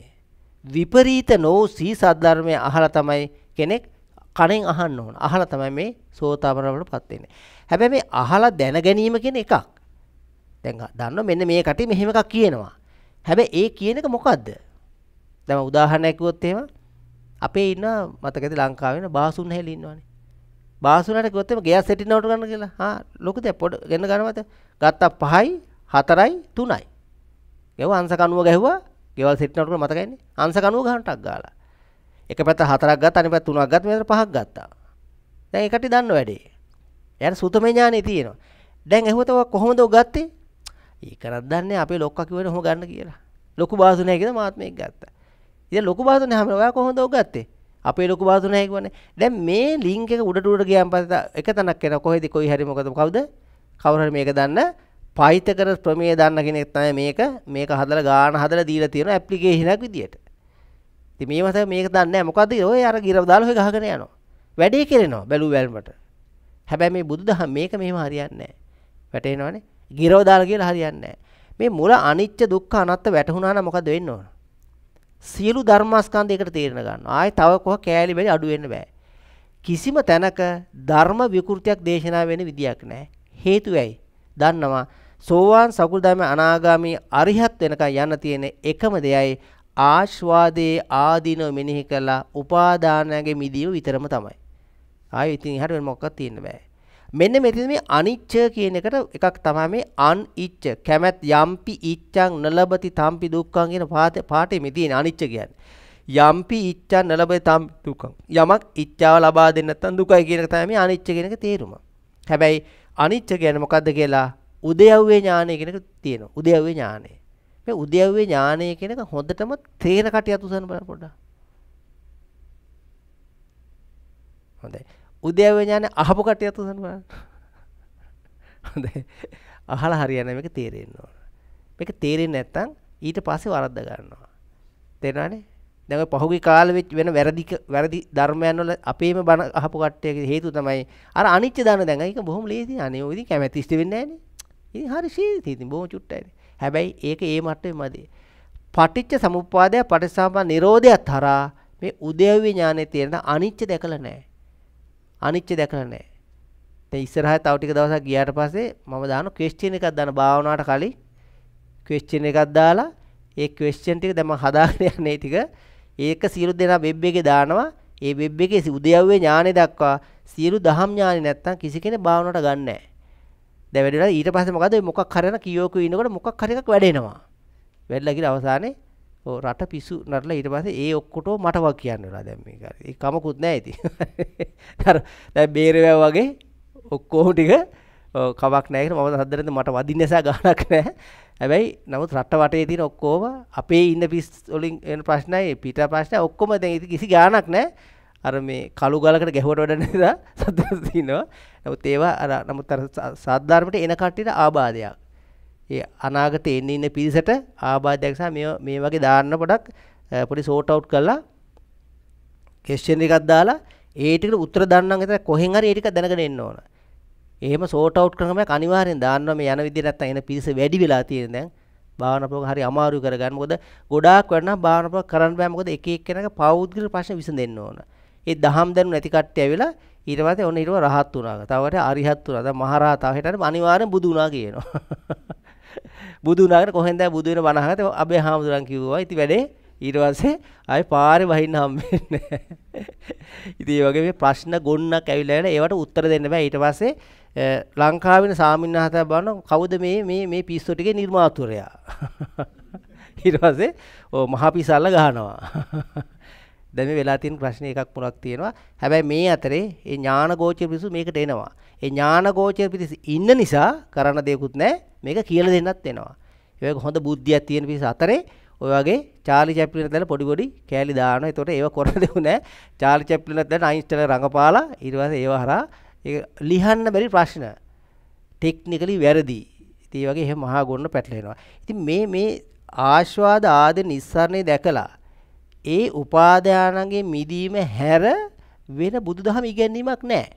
විපරීත නො සී සද්ධර්මය අහලා තමයි කෙනෙක් කණෙන් අහන්න ඕන. අහලා තමයි මේ සෝතාපන්නවලටපත් වෙන්නේ. හැබැයි මේ අහලා දැන ගැනීම කියන එකක්. දැන් දන්නවා මෙන්න මේ කටි මෙහෙම එකක් කියනවා. හැබැයි ඒ කියන එක මොකද්ද? දැන් උදාහරණයක් කිව්වොත් එහෙම අපේ ඉන්න මතකද ලංකාවේ ඉන්න බාසුන් හැලී ඉන්නවනේ. බාසුනට කිව්වොත් එහෙම ගෑස් සෙටිනවට ගන්න කියලා. හා ලොකු දෙයක් පොඩ ගන්න ගන්නවද? ගත්තා 5යි 4යි 3යි. ගෙව අංශ කණුව ගැහුවා. ගෙවල් සෙටිනවට මතකයිනේ. අංශ කණුව ගහන්නටක් ගාලා. එක පැත්ත හතරක් ගත්ත අනිත් පැත්ත තුනක් ගත්ත මෙතන පහක් ගත්තා. දැන් ඒකට දන්න වැඩේ. එයාට සුතමේ ඥානෙ තියෙනවා. දැන් එහුවත ඔය කොහොමද ඔය ගත්තේ? ඒකවත් දන්නේ අපේ ලොක්කා කිව්වනේ ඔහොම ගන්න කියලා. ලොකු බාසු නැහැ කියලා මාත් මේක ගත්තා. ඉතින් ලොකු බාසු නැහැ හැම ඔයා කොහොමද ඔය ගත්තේ? අපේ ලොකු බාසු නැහැ කිව්වනේ. දැන් මේ ලින්ක් එක උඩට උඩට ගියාන් පස්සේ එක තැනක් එනවා කොහෙද කොයි හැරි මොකද කවුද? කවුරු හරි මේක දන්න පයිතකර ප්‍රමේය දන්න කෙනෙක් තමයි මේක මේක හදලා ගාන හදලා දීලා තියෙන ඇප්ලිකේෂනක් විදියට. ඉතින් මේ මත මේක දන්නේ නැහැ. මොකද ඔය අර ගිරව දාලා ඔය ගහගෙන යනවා. වැඩේ කෙරෙනවා බැලු වැල්මට. හැබැයි මේ බුදුදහම මේක මෙහෙම හරියන්නේ නැහැ. වැටේනවනේ. ගිරව දාලා කියලා හරියන්නේ නැහැ. මේ මුල අනිච්ච දුක්ඛ අනාත්ත වැටහුණා නම් මොකද වෙන්න ඕන? සියලු ධර්මස්කන්ධ ඒකට තේරෙන ගන්නවා. ආයේ තව කොහ කෑලි බැලි අඩු වෙන්න බෑ. කිසිම තැනක ධර්ම විකෘතියක් දේශනා වෙන විදියක් නැහැ. හේතුව ඇයි? දන්නවා. සෝවාන් සකුල්දාමේ අනාගාමී අරිහත් වෙනකන් යන්න තියෙන එකම දෙයයි ආශ්වාදයේ ආදීනව මෙනෙහි කළා උපාදානයේ මිදීම විතරම තමයි. ආයෙ ඉතින් එහාට වෙන මොකක්වත් තියෙන්න බෑ. මෙන්න මෙතන මේ අනිච්ච කියන එකට එකක් තමයි මේ අනිච්ච කැමැත් යම්පි ඉච්ඡං නලබති තම්පි දුක්ඛං කියන පාඩේ මේ තියෙන අනිච්ච කියන්නේ යම්පි ඉච්ඡං නලබති තම් දුක්ඛං යමක් ඉච්ඡාව ලබා දෙන්න නැත්නම් දුකයි කියන එක තමයි මේ අනිච්ච කියන එක තේරුම. හැබැයි අනිච්ච කියන්නේ මොකද්ද කියලා උදයව්වේ ඥානය කියන එක තියෙනවා. උදයව්වේ ඥානය. මේ උද්‍යව්‍ය ඥානය කියන එක හොඳටම තේර කටියතු උසන්න බලන්න පොඩ්ඩක්. හොඳයි. උද්‍යව්‍ය ඥානය අහපු කටියතු උසන්න බලන්න. හොඳයි. අහලා හරියන්නේ මේක තේරෙන්න ඕන. මේක තේරෙන්නේ නැත්නම් ඊට පස්සේ වරද්ද ගන්නවා. තේරෙනවනේ? දැන් ඔය පහුගිය කාලෙ වෙච්ච වෙන වැරදි වැරදි ධර්මයන් වල අපේම බණ අහපු කට්ටියගේ හේතුව තමයි අර අනිත්‍ය දාන දැන් ඒක බොහොම ලේසියි. අනේ ඔය ඉතින් කැමැතිස්ට වෙන්නේ නැහනේ. ඉතින් හරි සීදී ඉතින් බොහොම චුට්ටයිනේ. හැබැයි ඒක ඒ මට්ටමේ මදි. පටිච්ච සමුප්පාදය පටිසම්පන්න නිරෝධය තරා මේ උදේවි ඥානේ තියෙන අනිච්ච දැකලා නැහැ. අනිච්ච දැකලා නැහැ. දැන් ඉස්සරහ තව ටික දවසක් ගියාට පස්සේ මම දාන ක්වෙස්චන් එකක් දාන භාවනාවට කලින් ක්වෙස්චන් එකක් දාලා ඒ ක්වෙස්චන් ටික දැන් මම හදාගෙන යන්නේ ටික ඒක සියලු දෙනා වෙබ් එකේ දානවා ඒ වෙබ් එකේ උදයව්වේ ඥානෙ දක්වා සියලු දහම් ඥානෙ නැත්තම් කිසි කෙනෙක් භාවනාවට ගන්නෑ දැවැඩිලා ඊට පස්සේ මොකද මොකක් කරන කියෝකු ඉන්නකොට මොකක් හරි එකක් වැඩෙනවා. වැඩිලා ගිහින් අවසානයේ ඔව් රට පිසු නටලා ඊට පස්සේ ඒ ඔක්කොටෝ මට වා කියන්න වෙලා දැන් මේක. ඒ කමකුත් නැහැ ඉතින්. *laughs* අර දැන් බේරෙවැව වගේ ඔක්කොම ටික කමක් නැහැ කියලා මම හදරෙන්ද මට වදින්න නිසා ගාණක් නැහැ. හැබැයි නමුත් රට වටේ තියෙන ඔක්කොම අපේ ඉන්න පිස් වලින් එන ප්‍රශ්නයි පිට ප්‍රශ්නයි ඔක්කොම දැන් ඉතින් කිසි ගාණක් නැහැ. අර මේ කළු ගලකට ගැහුවට වැඩ නිසා සතුටු තියෙනවා. නමුත් ඒවා අර නමුත් අර සාධාරණට එන කට්ටියට ආබාධයක්. ඒ අනාගතේ එන්න ඉන්න පිරිසට ආබාධයක් නිසා මේ මේ වගේ දාන්න පොඩක් පොඩි සෝට් අවුට් කරලා ක්වෙස්චන් එකක් දාලා ඒ ටිකට උත්තර දන්නම් විතර කොහෙන් හරි ඒ ටික දැනගෙන එන්න ඕන. එහෙම සෝට් අවුට් කරගමයක් අනිවාර්යෙන් දාන්නවා මේ යන විදිහ නැත්තම් එන පිරිස වැඩි වෙලා තියෙන දැන්. භාවනා ප්‍රෝග හරි අමාරු කරගන්න. මොකද ගොඩාක් වැඩ නම් භාවනා ප්‍රෝග කරන්න බෑ. මොකද එක එක්කෙනාගේ පෞද්ගලික ප්‍රශ්න විසඳෙන්න ඕන. ඒ දහම් දැනු නැති කට්ටිය ඇවිල්ලා ඊට පස්සේ ඔන්න ඊටව රහත් වුණා. තවට අරිහත් වුණා. දැන් මහරහතව හිටන්නේ අනිවාර්යෙන් බුදු වුණා කියනවා. *laughs* බුදු වුණාගෙන කොහෙන්ද බුදු වෙන බණ අහකට අබේ හාමුදුරන් කිව්වා. ඉතින් වැඩේ ඊට පස්සේ ආයේ පාරේ වහින්න හම්බෙන්නේ නැහැ. *laughs* ඉතින් මේ වගේ මේ ප්‍රශ්න ගොන්නක් ඇවිල්ලා ඒවට උත්තර දෙන්න බෑ. ඊට පස්සේ ලංකාවේ සාමින්නහතා බලන කවුද මේ මේ මේ පිස්සු ටිකේ නිර්මාතෘරයා. *laughs* ඊට පස්සේ ඔව් මහපිසල්ල ගහනවා. දැන් මේ වෙලා තියෙන ප්‍රශ්නේ එකක් මොනක් තියෙනවා. හැබැයි මේ අතරේ ඒ ඥානගෝචර පිසු මේකට එනවා. ඒ ඥානගෝචර පිසු ඉන්න නිසා කරන්න දෙයක්වත් නැහැ. මේක කියලා දෙන්නත් එනවා. ඒ හොඳ බුද්ධියක් තියෙන පිසු අතරේ ඔය වගේ චාලි චැප්ලින් දැලා පොඩි පොඩි කෑලි දානවා. ඒතකොට ඒව කරන්න දෙවු නැහැ. චාලි චැප්ලින් දැලා අයින්ස්ටයින් රඟපාලා ඊට පස්සේ ඒව හරහා ඒක ලිහන්න බැරි ප්‍රශ්න. ටෙක්නිකලි වැරදි. ඉතින් වගේ එහෙම මහා ගොන්න පැටලෙනවා. ඉතින් මේ මේ ආස්වාද ආදී නිස්සාරණේ දැකලා ඒ උපාදානගේ මිදීම හැර වෙන බුදුදහම ඉගැන්වීමක් නැහැ.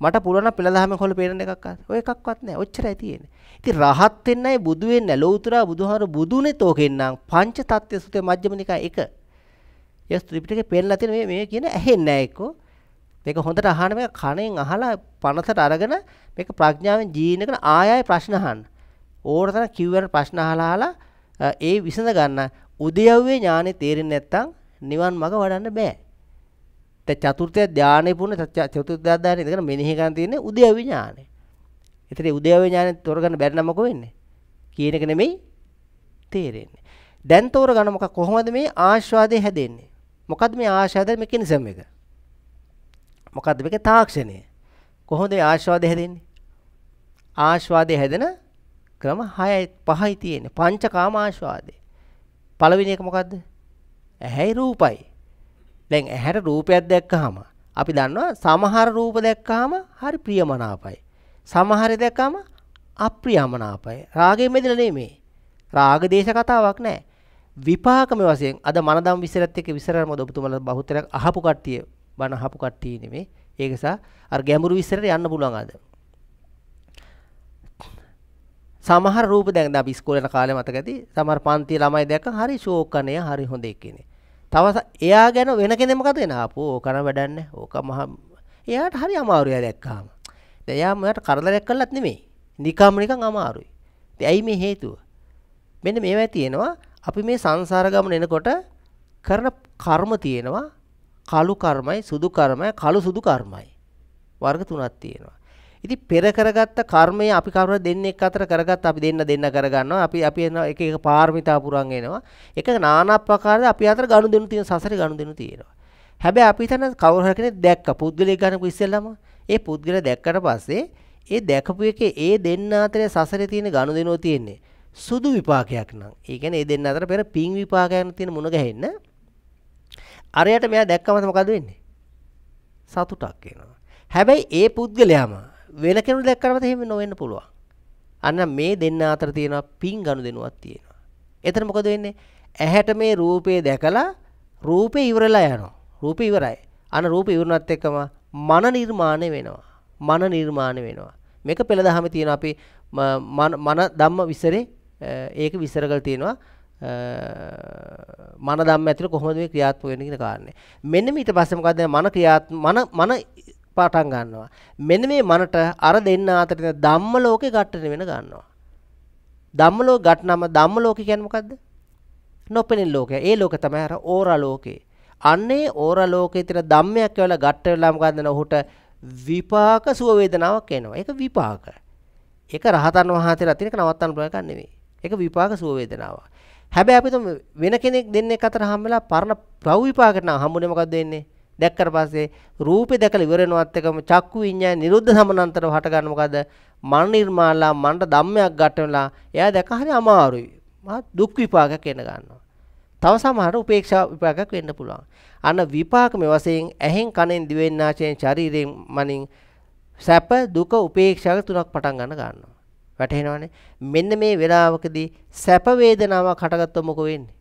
මට පුළුවන් පෙළදහම කොළ පේන එකක් ඔය එකක්වත් නැහැ. ඔච්චරයි තියෙන්නේ. ඉතින් රහත් වෙන්නයි බුදු වෙන්න ලෞතර බුදුහාර බුදුනේ තෝකෙන්නම් පංච තත්ත්ව සුතේ මජ්ක්‍ධිම නිකාය 1. යස් ත්‍රිපිටකේ පෙන්නලා තියෙන මේ මේ කියන ඇහෙන්නේ නැහැ එක්කෝ. මේක හොඳට අහන මේක කණෙන් අහලා පනසට අරගෙන මේක ප්‍රඥාවෙන් ජීින කරන ආය ආය ප්‍රශ්න අහන්න. ඕනතර කිව්වර ප්‍රශ්න අහලා ඒ විසඳ ගන්න. උදයව්වේ ඥානෙ තේරෙන්නේ නැත්තම් නිවන් මඟ වඩන්න බෑ. දැන් චතුර්ථ ධානය පුණ චතුර්ථ ධානය ඉඳගෙන මෙනෙහි කරන් තියෙන්නේ උද්‍යව විඥානය. ඒතරේ උද්‍යව විඥානය තෝරගන්න බැරි නම් මොකෝ වෙන්නේ? කියන එක නෙමෙයි තේරෙන්නේ. දැන් තෝරගන්න මොකක් කොහොමද මේ ආස්වාදේ හැදෙන්නේ? මොකද්ද මේ ආස්වාදේ මෙකනිසම් එක? මොකද්ද මේකේ තාක්ෂණය? කොහොමද මේ ආස්වාදේ හැදෙන්නේ? ආස්වාදේ හැදෙන ක්‍රම 6යි 5යි තියෙන්නේ. පංචකාම ආස්වාදේ. පළවෙනි එක මොකද්ද? ඇහැයි රූපයි. දැන් ඇහැට රූපයක් දැක්කහම අපි දන්නවා සමහර රූප දැක්කහම හරි ප්‍රියමනාපයි. සමහර දැක්කම අප්‍රියමනාපයි. රාගයෙන් මෙදෙන නෙමේ. රාග දේශ කතාවක් නෑ. විපාකම වශයෙන් අද මනදම් විසරත් එක්ක විසරම ඔබතුමලා බහුතරයක් අහපු කට්ටිය බණ අහපු කට්ටිය නෙමේ. ඒකසා අර ගැඹුරු විසරට යන්න පුළුවන් අද. සමහර රූප දැන් අපි ඉස්කෝලේ යන කාලේ මතක ඇති සමහර පන්ති ළමයි දැක්ක හරි ෂෝක් කනේ හරි හොඳ එක්කනේ. තව එයා ගැන වෙන කෙනෙක් මොකද වෙන ආපෝ ඕකන වැඩක් නැහැ. ඕක මහ එයාට හරි අමාරුයි දැක්කාම. දැන් එයා මට කරදරයක් කළත් නෙමෙයි. නිකම් නිකන් අමාරුයි. ඇයි මේ හේතුව? මෙන්න මේවා තියෙනවා අපි මේ සංසාර ගමන එනකොට කරන කර්ම තියෙනවා කළු කර්මයි සුදු කර්මයි කළු සුදු කර්මයි වර්ග තුනක් තියෙනවා. ඉතින් පෙර කරගත්ත කර්මය අපි කවුරු දෙන්නෙක් අතර කරගත්ත අපි දෙන්න දෙන්න කරගන්නවා. අපි අපි එක එක පාරමිතා පුරන් එනවා. එක නානප්‍රකාරද අපි අතර ගනුදෙනු තියෙන සසරේ ගනුදෙනු තියෙනවා. හැබැයි අපි හිතන කවුරු හරි කෙනෙක් දැක්ක පුද්ගලයෙක් ගන්නකෝ ඉස්සෙල්ලාම ඒ පුද්ගලයා දැක්කට පස්සේ ඒ දැකපු එකේ ඒ දෙන්න අතරේ සසරේ තියෙන ගනුදෙනුව තියෙන්නේ. සුදු විපාකයක් නම්. ඒ කියන්නේ ඒ දෙන්න අතර පෙර පින් විපාකයන් තියෙන මුණ ගැහෙන්න. අරයට මෙයා දැක්කම මොකද වෙන්නේ? සතුටක් එනවා. හැබැයි ඒ පුද්ගලයාම වෙන කෙනු දැක්කරමත එහෙම නොවෙන්න පුළුවන් අන්න මේ දෙන්න අතර තියෙනවා පින් ගනුදෙනුවක් තියෙනවා එතන මොකද වෙන්නේ ඇහැට මේ රූපේ දැකලා රූපේ ඉවරලා යනවා රූපේ ඉවරයි අන රූපේ ඉවරනත් එක්කම මන නිර්මාණය වෙනවා මන නිර්මාණය වෙනවා. මේක පෙළ දහම තියෙන අපි මන ධම්ම විසරේ ඒක විස්තර කරලා තියෙනවා. මන ධම්ම ඇතුළේ කොහොමද මේ ක්‍රියාත්මක වෙන්නේ කියන කාරණේ. මෙන්න ඊට පස්සේ මොකද මන ක්‍රියාත් මන මන පටන් ගන්නවා. මෙන්න මේ මනට අර දෙන්න අතර තියෙන ධම්ම ලෝකේ ඝට්ටන වෙන ගන්නවා. ධම්ම ලෝක ඝට්ටනම ධම්ම ලෝකේ කියන්නේ මොකද්ද? නොපෙනෙන ලෝකය. ඒ ලෝක තමයි අර ඕරා ලෝකේ. අන්නේ ඕරා ලෝකේ තියෙන ධම්මයක් කියලා ඝට්ට වෙලා මොකද්ද න ඔහුට විපාක සුව වේදනාවක් එනවා. ඒක විපාක. ඒක රහතන් වහන්සේලා තියෙනක නවත්තන්න පුළුවන් එකක් නෙවෙයි. ඒක විපාක සුව වේදනාවක්. හැබැයි අපි වෙන කෙනෙක් දෙන්නෙක් අතර හැම වෙලා පරණ ප්‍රව් විපාකට නම් හම්බුනේ මොකද්ද වෙන්නේ? දැක්කට පස්සේ රූපේ දැකලා ඉවර වෙනවත් එකම චක්කු විඤ්ඤාණ නිරුද්ධ සමනන්තරව හට ගන්න මොකද මන නිර්මාලා මනට ධම්මයක් ගැටෙනලා එයා දැක හරි අමාරුයි මහා දුක් විපාකයක් එන ගන්නවා තව සමහර උපේක්ෂා විපාකයක් වෙන්න පුළුවන් අන්න විපාක මේ වශයෙන් ඇහෙන් කනෙන් දිවෙන් නාසයෙන් ශරීරයෙන් මනින් සැප දුක උපේක්ෂා තුනක් පටන් ගන්න ගන්නවා වැටහෙනවනේ මෙන්න මේ වෙලාවකදී සැප වේදනාවක් හටගත්තොත් මොකෝ වෙන්නේ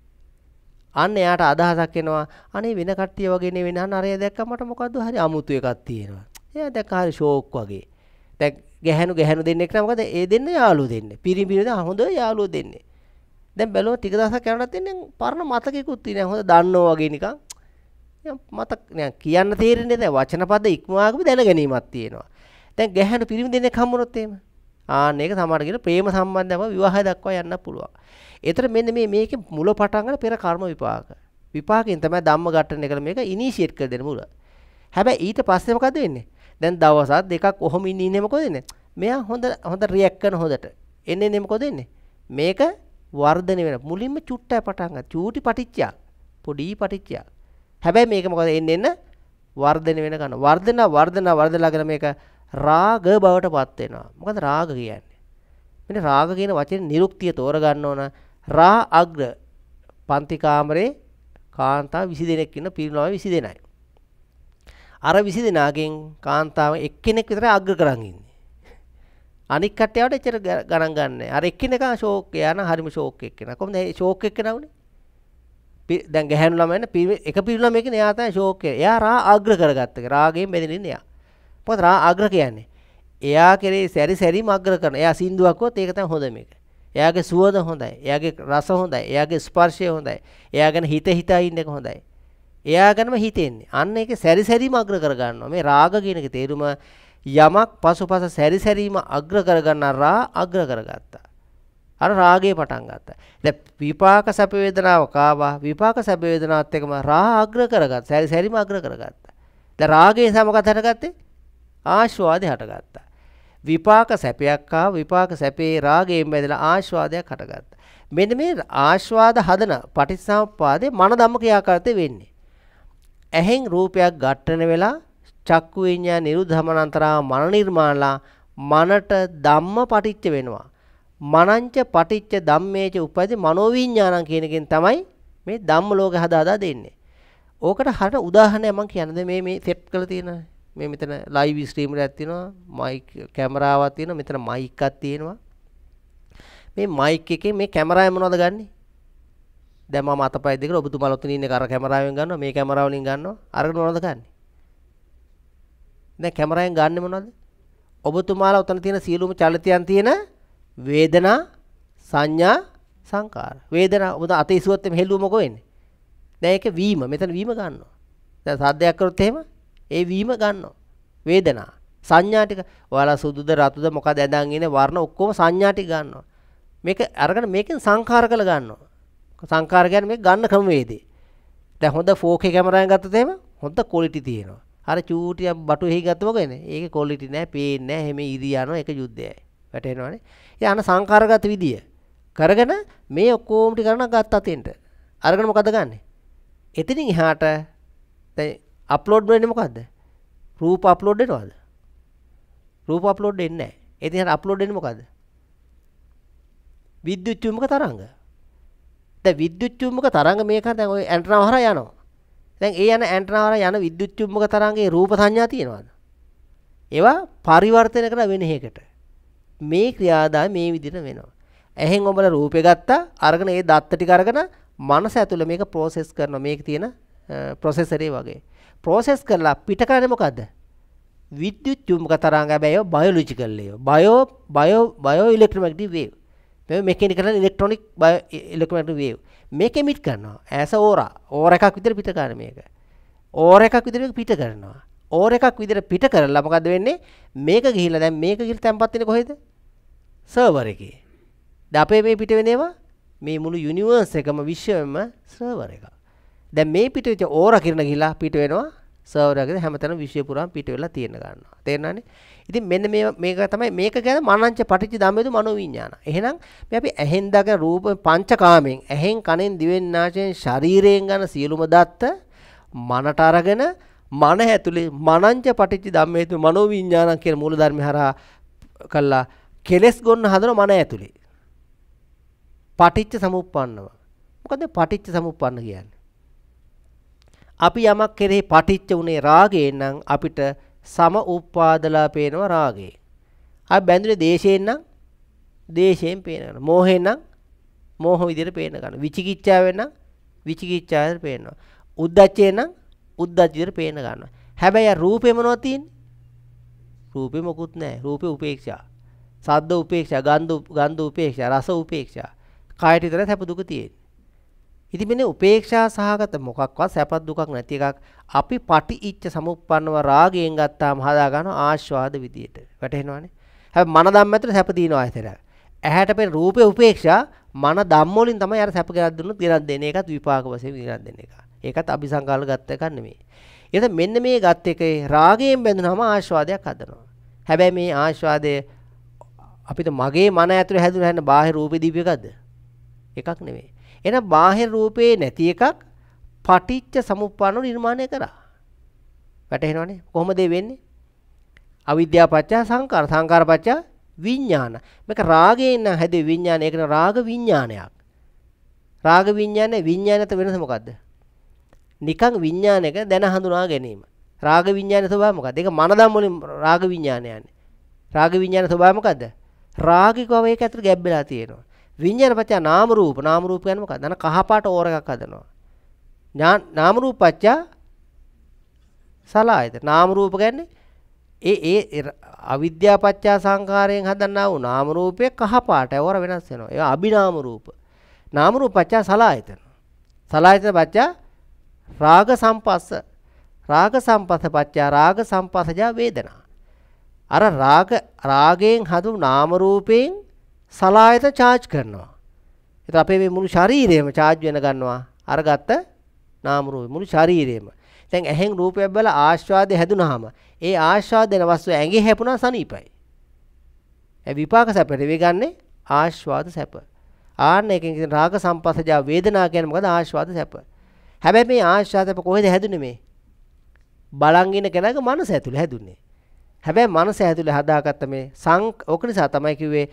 අන්න එයාට අදහසක් එනවා අනේ වෙන කට්ටිය වගේ නෙවෙයි අන්න අරය දැක්කම මට මොකද්ද හරි අමුතු එකක් තියෙනවා. එයා දැක්ක හරි ෂෝක් වගේ. දැන් ගැහණු ගැහණු දෙන්නෙක් නම් මොකද ඒ දෙන්න යාළුවෝ දෙන්නේ. පිරිමි පිරිමි හොඳ යාළුවෝ දෙන්නේ. දැන් බැලුවොත් ටික දවසක් යනකොට තින්නේ පරණ මතකෙකුත් තියෙනවා. හොඳ දන්නෝ වගේ නිකන්. මතක් නිකන් කියන්න තේරෙන්නේ නැහැ. වචන පද ඉක්මවාගම දැනගැනීමක් තියෙනවා. දැන් ගැහණු පිරිමි දෙන්නෙක් හම්බුනොත් එහෙම ආන්න ඒක සමහර කියන ප්‍රේම සම්බන්ධයම විවාහය දක්වා යන්න පුළුවන්. එතර මෙන්න මේ මේක මුල පටන්ගන පෙර කර්ම විපාක විපාකෙන් තමයි ධම්ම ගට්ටන කළ මේක ඉනිසියට් කර දෙන මුල හැබැයි ඊට පස්සේ මොකද වෙන්නේ දැන් දවසක් දෙකක් ඔහොම ඉන්නේ ඉන්නේ මොකද වෙන්නේ මෙයා හොඳ හොඳ රියැක්ට් කරන හොඳට එන්නේ නේ මොකද වෙන්නේ මේක වර්ධනය වෙන මුලින්ම චුට්ටය පටන් ගන්න චූටි පටිච්චා පොඩි පටිච්චා හැබැයි මේක මොකද එන්නේ එන්න වර්ධනය වෙන ගන්න වර්ධන වර්ධන වර්ධලාගෙන මේක රාග බවට පත් වෙනවා මොකද රාග කියන්නේ මෙන්න රාග කියන වචනේ නිරුක්තිය තෝරගන්න ඕන රා අග්‍ර පන්ති කාමරේ කාන්තාව 20 දෙනෙක් ඉන්න පිරිනමා 20 දෙනයි. අර 20 දෙනාගෙන් කාන්තාව එක්කෙනෙක් විතරයි අග්‍ර කරන් ඉන්නේ. අනික් කට්ටියට එච්චර ගණන් ගන්නෑ. අර එක්කෙනෙක් ෂෝක් යන හරිම ෂෝක් එක්කෙනා. කොහොමද ඒ ෂෝක් එක්කෙනා උනේ? දැන් ගැහැණු ළමයන එක පිරිනමයකින් එයා තමයි ෂෝක් එක. එයා රා අග්‍ර කරගත්ත එක. රාගයෙන් බැඳෙන ඉන්නේ එයා. මොකද රා අග්‍ර කියන්නේ. එයා කෙරේ සැරි සැරිම අග්‍ර කරන. එයා සින්දුවක් වොත් ඒක තමයි හොඳම එක. එයාගේ සුවඳ හොඳයි. එයාගේ රස හොඳයි. එයාගේ ස්පර්ශය හොඳයි. එයා ගැන හිත හිතා ඉන්න එක හොඳයි. එයා ගැනම හිතෙන්නේ. අන්න ඒක සැරිසැරීම අග්‍ර කර ගන්නවා. මේ රාග කියන එකේ තේරුම යමක් පසුපස සැරිසැරීම අග්‍ර කර ගන්නා රා අග්‍ර කරගත්තා. අර රාගය පටන් ගත්තා. දැන් විපාක සැප වේදනාවක් ආවා. විපාක සැප වේදනාවත් එක්කම රා අග්‍ර කරගත්තා. සැරිසැරීම අග්‍ර කරගත්තා. දැන් රාගය සමගත හටගත්තේ ආශාදේ හටගත්තා. විපාක සැපයක් ආ විපාක සැපේ රාගයෙන් බැඳලා ආස්වාදයක් හටගත්තා. මෙන්න මේ ආස්වාද හදන පටිච්චසමුප්පාදේ මන ධම්ම ක්‍රියාකාරී වෙන්නේ. ඇහෙන් රූපයක් ඝට්ටන වෙලා චක්කු විඤ්ඤා නිරුද්ධමනන්තරා මන නිර්මාණලා මනට ධම්ම පටිච්ච වෙනවා. මනංච පටිච්ච ධම්මේච උපදී මනෝවිඤ්ඤාණං කියන එකෙන් තමයි මේ ධම්ම ලෝකේ හදා හදා දෙන්නේ. ඕකට හරියට උදාහරණයක් මම කියන්නේ මේ මේ සෙට් කරලා තියෙනවා. මේ මෙතන ලයිව් ස්ට්‍රීම් එකක් තියෙනවා මයික් කැමරාවක් තියෙනවා මෙතන මයික් එකක් තියෙනවා මේ මයික් එකේ මේ කැමරාවේ මොනවද ගන්නෙ දැන් මම අතපය දෙක ඔබතුමාලා ඔතන ඉන්නේ අර කැමරාවෙන් ගන්නවා මේ කැමරාව වලින් ගන්නවා අරගෙන මොනවද ගන්නෙ දැන් කැමරාවෙන් ගන්නෙ මොනවද ඔබතුමාලා ඔතන තියෙන සියලුම චලිතයන් තියෙන වේදනා සංඥා සංකාර වේදනා ඔබ අත ඉසුවත් එමෙ හෙළුව මොකෝ වෙන්නේ දැන් ඒක වීම මෙතන වීම ගන්නවා දැන් සාද්දයක් කරොත් එහෙම ඒ වීම ගන්නවා. වේදනා. සංඥා ටික ඔයාලා සුදුද රතුද මොකද ඇඳන් ඉන්නේ වර්ණ ඔක්කොම සංඥා ටික ගන්නවා. මේක අරගෙන මේකෙන් සංකාර කළ ගන්නවා. සංකාර කියන්නේ මේක ගන්න ක්‍රම වේදේ. දැන් හොඳ 4K කැමරාවෙන් ගත්තොත් එහෙම හොඳ ක්වොලිටි තියෙනවා. අර චූටි බටු එහි ගත්තම කොහේනේ? ඒකේ ක්වොලිටි නෑ, පේන්නේ නෑ, හැම ඉදි යනවා, ඒක යුද්ධයයි. වැටෙනවනේ. ඉතින් අන සංකාරගත විදිය කරගෙන මේ ඔක්කොම ටික කරන ගත්ත අතෙන්ට. අරගෙන මොකද ගන්නෙ? එතනින් එහාට දැන් අප්ලෝඩ් වෙන්නේ මොකද්ද? රූප අප්ලෝඩ් වෙනවද? රූප අප්ලෝඩ් වෙන්නේ නැහැ. ඒ කියන්නේ අප්ලෝඩ් වෙන්නේ මොකද්ද? විද්‍යුත් චුම්බක තරංග. දැන් විද්‍යුත් චුම්බක තරංග මේක දැන් ওই ඇන්ටනාව හරහා යනවා. දැන් ඒ යන ඇන්ටනාව හරහා යන විද්‍යුත් චුම්බක තරංගේ රූප සංඥා තියෙනවද? ඒවා පරිවර්තනය කරලා වෙන එකකට. මේ ක්‍රියාදාමය මේ විදිහට වෙනවා. ඇහෙන් ඔබලා රූපේ ගත්තා අරගෙන ඒ දත්ත ටික අරගෙන මනස ඇතුළේ මේක ප්‍රොසෙස් කරනවා. මේක තියෙන ප්‍රොසෙසරේ වගේ. ප්‍රෝසෙස් කරලා පිට කරන්නේ මොකද්ද? විද්‍යුත් චුම්බක තරංග හැබැයි ඒවා බයොලොජිකල් ඒවා. Bio bio bio electromagnetic wave. මේ මේකෙන් කරන්නේ ඉලෙක්ට්‍රොනික බයෝ ඉලෙක්ට්‍රොමැග්නටික් වේව්. මේක එමිට් කරනවා ඇස ඕරා. ඕර එකක් විතර පිට කරන මේක. ඕර එකක් විතර පිට කරනවා. ඕර එකක් විතර පිට කරලා මොකද වෙන්නේ? මේක ගිහිල්ලා දැන් මේක ගිහිල්ලා තැම්පත් වෙන්නේ කොහෙද? සර්වර් එකේ. දැන් අපේ මේ පිට වෙනේවා මේ මුළු යුනිවර්ස් එකම විශ්වයම සර්වර් එකක්. දැන් මේ පිට වෙච්ච ඕරා කිරණ ගිහිලා පිට වෙනවා සර්වර් එකේ හැමතැනම විශ්වය පුරාම පිට වෙලා තියෙන ගන්නවා. තේරෙනවනේ? ඉතින් මෙන්න මේ මේක තමයි මේක ගැන මනංච පටිච්ච ධම්මේතු මනෝවිඤ්ඤාණ. එහෙනම් මේ අපි ඇහෙන් දකින රූප පංචකාමෙන් ඇහෙන් කනෙන් දිවෙන් නාසයෙන් ශරීරයෙන් ගන්න සියලුම දත්ත මනට අරගෙන මන ඇතුලේ මනංච පටිච්ච ධම්මේතු මනෝවිඤ්ඤාණ කියන මූලධර්ම හරහා කළා කෙලස් ගොන්න හදන මන ඇතුලේ. පටිච්ච සමුප්පන්නව. මොකද පටිච්ච සමුප්පන්න කියන්නේ? අපි යමක් කෙරෙහි පටිච්ච උනේ රාගයෙන් නම් අපිට සම උප්පාදලා පේනවා රාගය. අපි බැඳුනේ දේශයෙන් නම් දේශයෙන් පේන ගන්න. මෝහයෙන් නම් මෝහ විදිහට පේන ගන්න. විචිකිච්ඡාවෙන් නම් විචිකිච්ඡාවෙන් පේනවා. උද්දච්චයෙන් නම් උද්දච්ච විදිහට පේන ගන්නවා. හැබැයි රූපේ මොනවද තියෙන්නේ? රූපේ මොකුත් නැහැ. රූපේ උපේක්ෂා. සද්ද උපේක්ෂා, ගන්ධ ගන්ධ උපේක්ෂා, රස උපේක්ෂා. කායට විතරයි සැප දුක තියෙන්නේ. ඉතින් මෙන්න උපේක්ෂා සහගත මොකක්වත් සැප දුකක් නැති එකක් අපි පටිච්ච සමුප්පන්නව රාගයෙන් ගත්තාම හදා ගන්න ආස්වාද විදියට වැටහෙනවනේ. හැබැයි මන ධම්ම ඇතුළේ සැප දිනන ආයතන. ඇහැට පෙනෙන රූපේ උපේක්ෂා මන ධම්ම වලින් තමයි අර සැප ගෙනත් දුන්නොත් ගෙනත් දෙන එකත් විපාක වශයෙන් ගෙනත් දෙන එක. ඒකත් අபிසංකාල ගත්ත එකක් නෙමෙයි. එතන මෙන්න මේ ගත් එකේ රාගයෙන් බැඳුනම ආස්වාදයක් හදනවා. හැබැයි මේ ආස්වාදය අපිට මගේ මන ඇතුළේ හැදුන හැන්න බාහිර රූපේ දීප එකක්ද? එකක් නෙමෙයි. එහෙනම් බාහිර රූපේ නැති එකක් පටිච්ච සමුප්පන්නව නිර්මාණය කරා. වැටහෙනවනේ? කොහොමද වෙන්නේ? අවිද්‍යාව පත්‍ය සංකාර සංකාර පත්‍ය විඥාන. මේක රාගයෙන් නම් හැදේ විඥාන. ඒක රාග විඥානයක්. රාග විඥානේ විඥානත වෙනස මොකද්ද? නිකං විඥානයක දැන හඳුනා ගැනීම. රාග විඥානේ ස්වභාවය මොකද්ද? ඒක මනදම් වලින් රාග විඥානය යන්නේ. රාග විඥානේ ස්වභාවය මොකද්ද? රාගිකව ඒක ඇතුළට ගැබ්බෙලා තියෙනවා. විඤ්ඤාණපච්චා නාම රූප නාම රූප කියන්නේ මොකක්ද? අන කහපාට ඕර එකක් හදනවා. ඥාන නාම රූපච්චා සලායත. නාම රූප කියන්නේ ඒ ඒ අවිද්‍යාපච්චා සංඛාරයෙන් හදන්නා වූ නාම රූපයේ කහපාට ඕර වෙනස් වෙනවා. ඒවා අභිනාම රූප. නාම රූපච්චා සලායතන. සලායතන පච්චා රාග සම්පස්ස. රාග සම්පස්ස පච්චා රාග සම්පස්සජා වේදනා. අර රාග රාගයෙන් හදු නාම රූපයෙන් සලායත චාර්ජ් කරනවා. එතකොට අපේ මේ මුළු ශරීරයම චාර්ජ් වෙන ගන්නවා අරගත්ත නාම රූපේ මුළු ශරීරයම. දැන් ඇහෙන් රූපයක් බැලලා ආස්වාදය හැදුනහම ඒ ආස්වාදන වස්තුව ඇඟේ හැපුණා සනීපයි. ඒ විපාක සැපට වෙගන්නේ ආස්වාද සැප. ආන්න එකෙන් කියන රාග සම්පස්සජා වේදනා කියන්නේ මොකද ආස්වාද සැප. හැබැයි මේ ආස්වාද සැප කොහෙද හැදුනේ මේ? බලංගින කෙනාගේ මනස ඇතුළේ හැදුනේ. හැබැයි මනස ඇතුලේ හදාගත්ත මේ සං ඕක නිසා තමයි කිව්වේ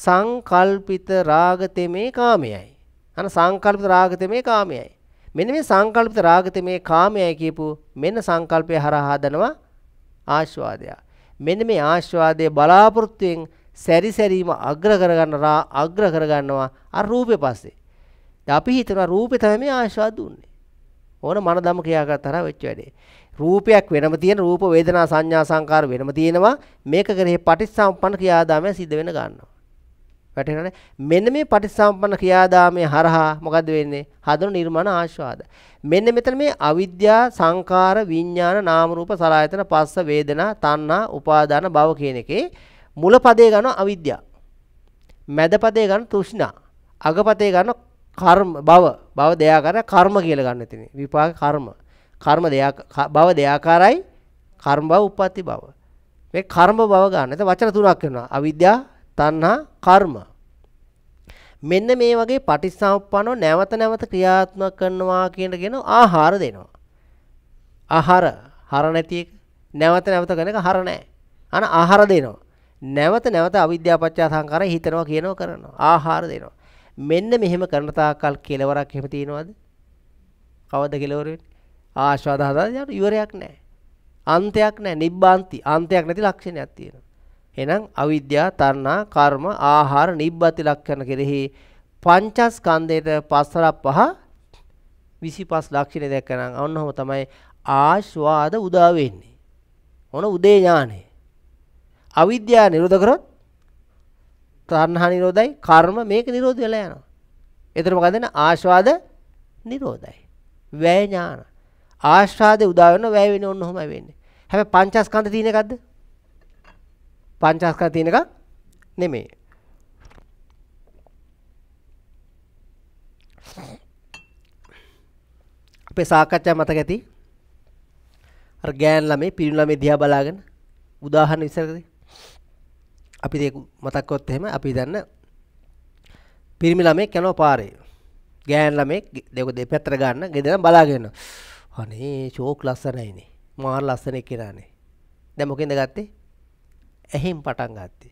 සංකල්පිත රාගතෙමේ කාමයයි. අන සංකල්පිත රාගතෙමේ කාමයයි. මෙන්න මේ සංකල්පිත රාගතෙමේ කාමයයි කියපු මෙන්න සංකල්පය හරහා හදනවා ආස්වාදය. මෙන්න මේ ආස්වාදයේ බලාපොරොත්තුෙන් සැරි සැරීම අග්‍ර කරගන්න අග්‍ර කරගන්නවා අර රූපේ පස්සේ. දැන් අපි හිතනවා රූපේ තමයි මේ ආස්වාද දුන්නේ. ඕන මනදම ක්‍රියාකරතර වෙච්ච වැඩේ. රූපයක් වෙනම තියෙන රූප වේදනා සංඥා සංකාර වෙනම තියෙනවා මේක කරේ පටිච්චසම්පන්න ක්‍රියාදාමය සිද්ධ වෙන ගන්නවා වැටහෙනවනේ මෙන්න මේ පටිච්චසම්පන්න ක්‍රියාදාමයේ හරහා මොකද වෙන්නේ හදන නිර්මාණ ආස්වාද මෙන්න මෙතන මේ අවිද්‍යා සංකාර විඥාන නාම රූප සලආයතන පස්ස වේදනා තණ්හා උපාදාන භව කියන එකේ මුල පදේ ගන්න අවිද්‍යාව මැද පදේ ගන්න තෘෂ්ණා අග පදේ ගන්න කර්ම භව භව දෙයා කර කර්ම කියලා ගන්න එතන විපාක කර්ම කර්ම බව දෙයාකාරයි කර්ම බව උප්පත්ති බව. මේ කර්ම බව ගන්න. එතන වචන තුනක් වෙනවා. අවිද්‍යා, තණ්හා, කර්ම. මෙන්න මේ වගේ පටිච්චසමුප්පන්නව නැවත නැවත ක්‍රියාත්මක කරනවා කියන කියන ආහාර දෙනවා. ආහාර හර නැති එක නැවත නැවත කරන එක හර නැහැ. අන ආහාර දෙනවා. නැවත නැවත අවිද්‍යාපච්චා සංකාරය හිතනවා කියනවා කරනවා. ආහාර දෙනවා. මෙන්න මෙහෙම කරන තාක්කල් කෙලවරක් එහෙම තියනවද? කවද කෙලවර වෙන්නේ? ආස්වාද හදාගෙන යන ඉවරයක් නැහැ. අන්තයක් නැහැ. නිබ්බාන්ති. අන්තයක් නැති ලක්ෂණයක් තියෙනවා. එහෙනම් අවිද්‍යා, තණ්හා, කර්ම, ආහාර, නිබ්බති ලක්ෂණ කෙරෙහි පංචස්කන්ධයට පස්තර පහ 25 ලක්ෂණ දැක්කනම් අන්නෝම තමයි ආස්වාද උදා වෙන්නේ. ඕන උදේ ඥානය. අවිද්‍යාව නිරෝධ කරොත් තණ්හා නිරෝධයි, කර්ම මේක නිරෝධ වෙලා යනවා. එතන මොකද වෙන්නේ? ආස්වාද නිරෝධයි. වැය ඥාන. ආශ්‍රාදේ උදා වෙනවා වැය වෙන්නේ ඔන්න ඔහොමයි වෙන්නේ. හැබැයි පංචස්කන්ධ තියෙන එකක්ද? පංචස්කන්ධ තියෙන එකක් නෙමෙයි. අපේ සාකච්ඡා මතක ඇති අර ගෑන් ළමේ පිරිමි ළමේ දිහා බලාගෙන උදාහරණ ඉස්සරදී අපි ඒක මතක් කරොත් එහෙම අපි දන්න පිරිමි ළමෙක් යනවා පාරේ ගෑන් ළමෙක් දෙක දෙපැත්තට ගන්න ගෙදර බලාගෙන යනවා අනේ ශෝක් ලස්සනයිනේ මාර් ලස්සනෙක් කෙනානේ දැන් මොකෙන්ද ගත්තේ ඇහෙන් පටන් ගත්තේ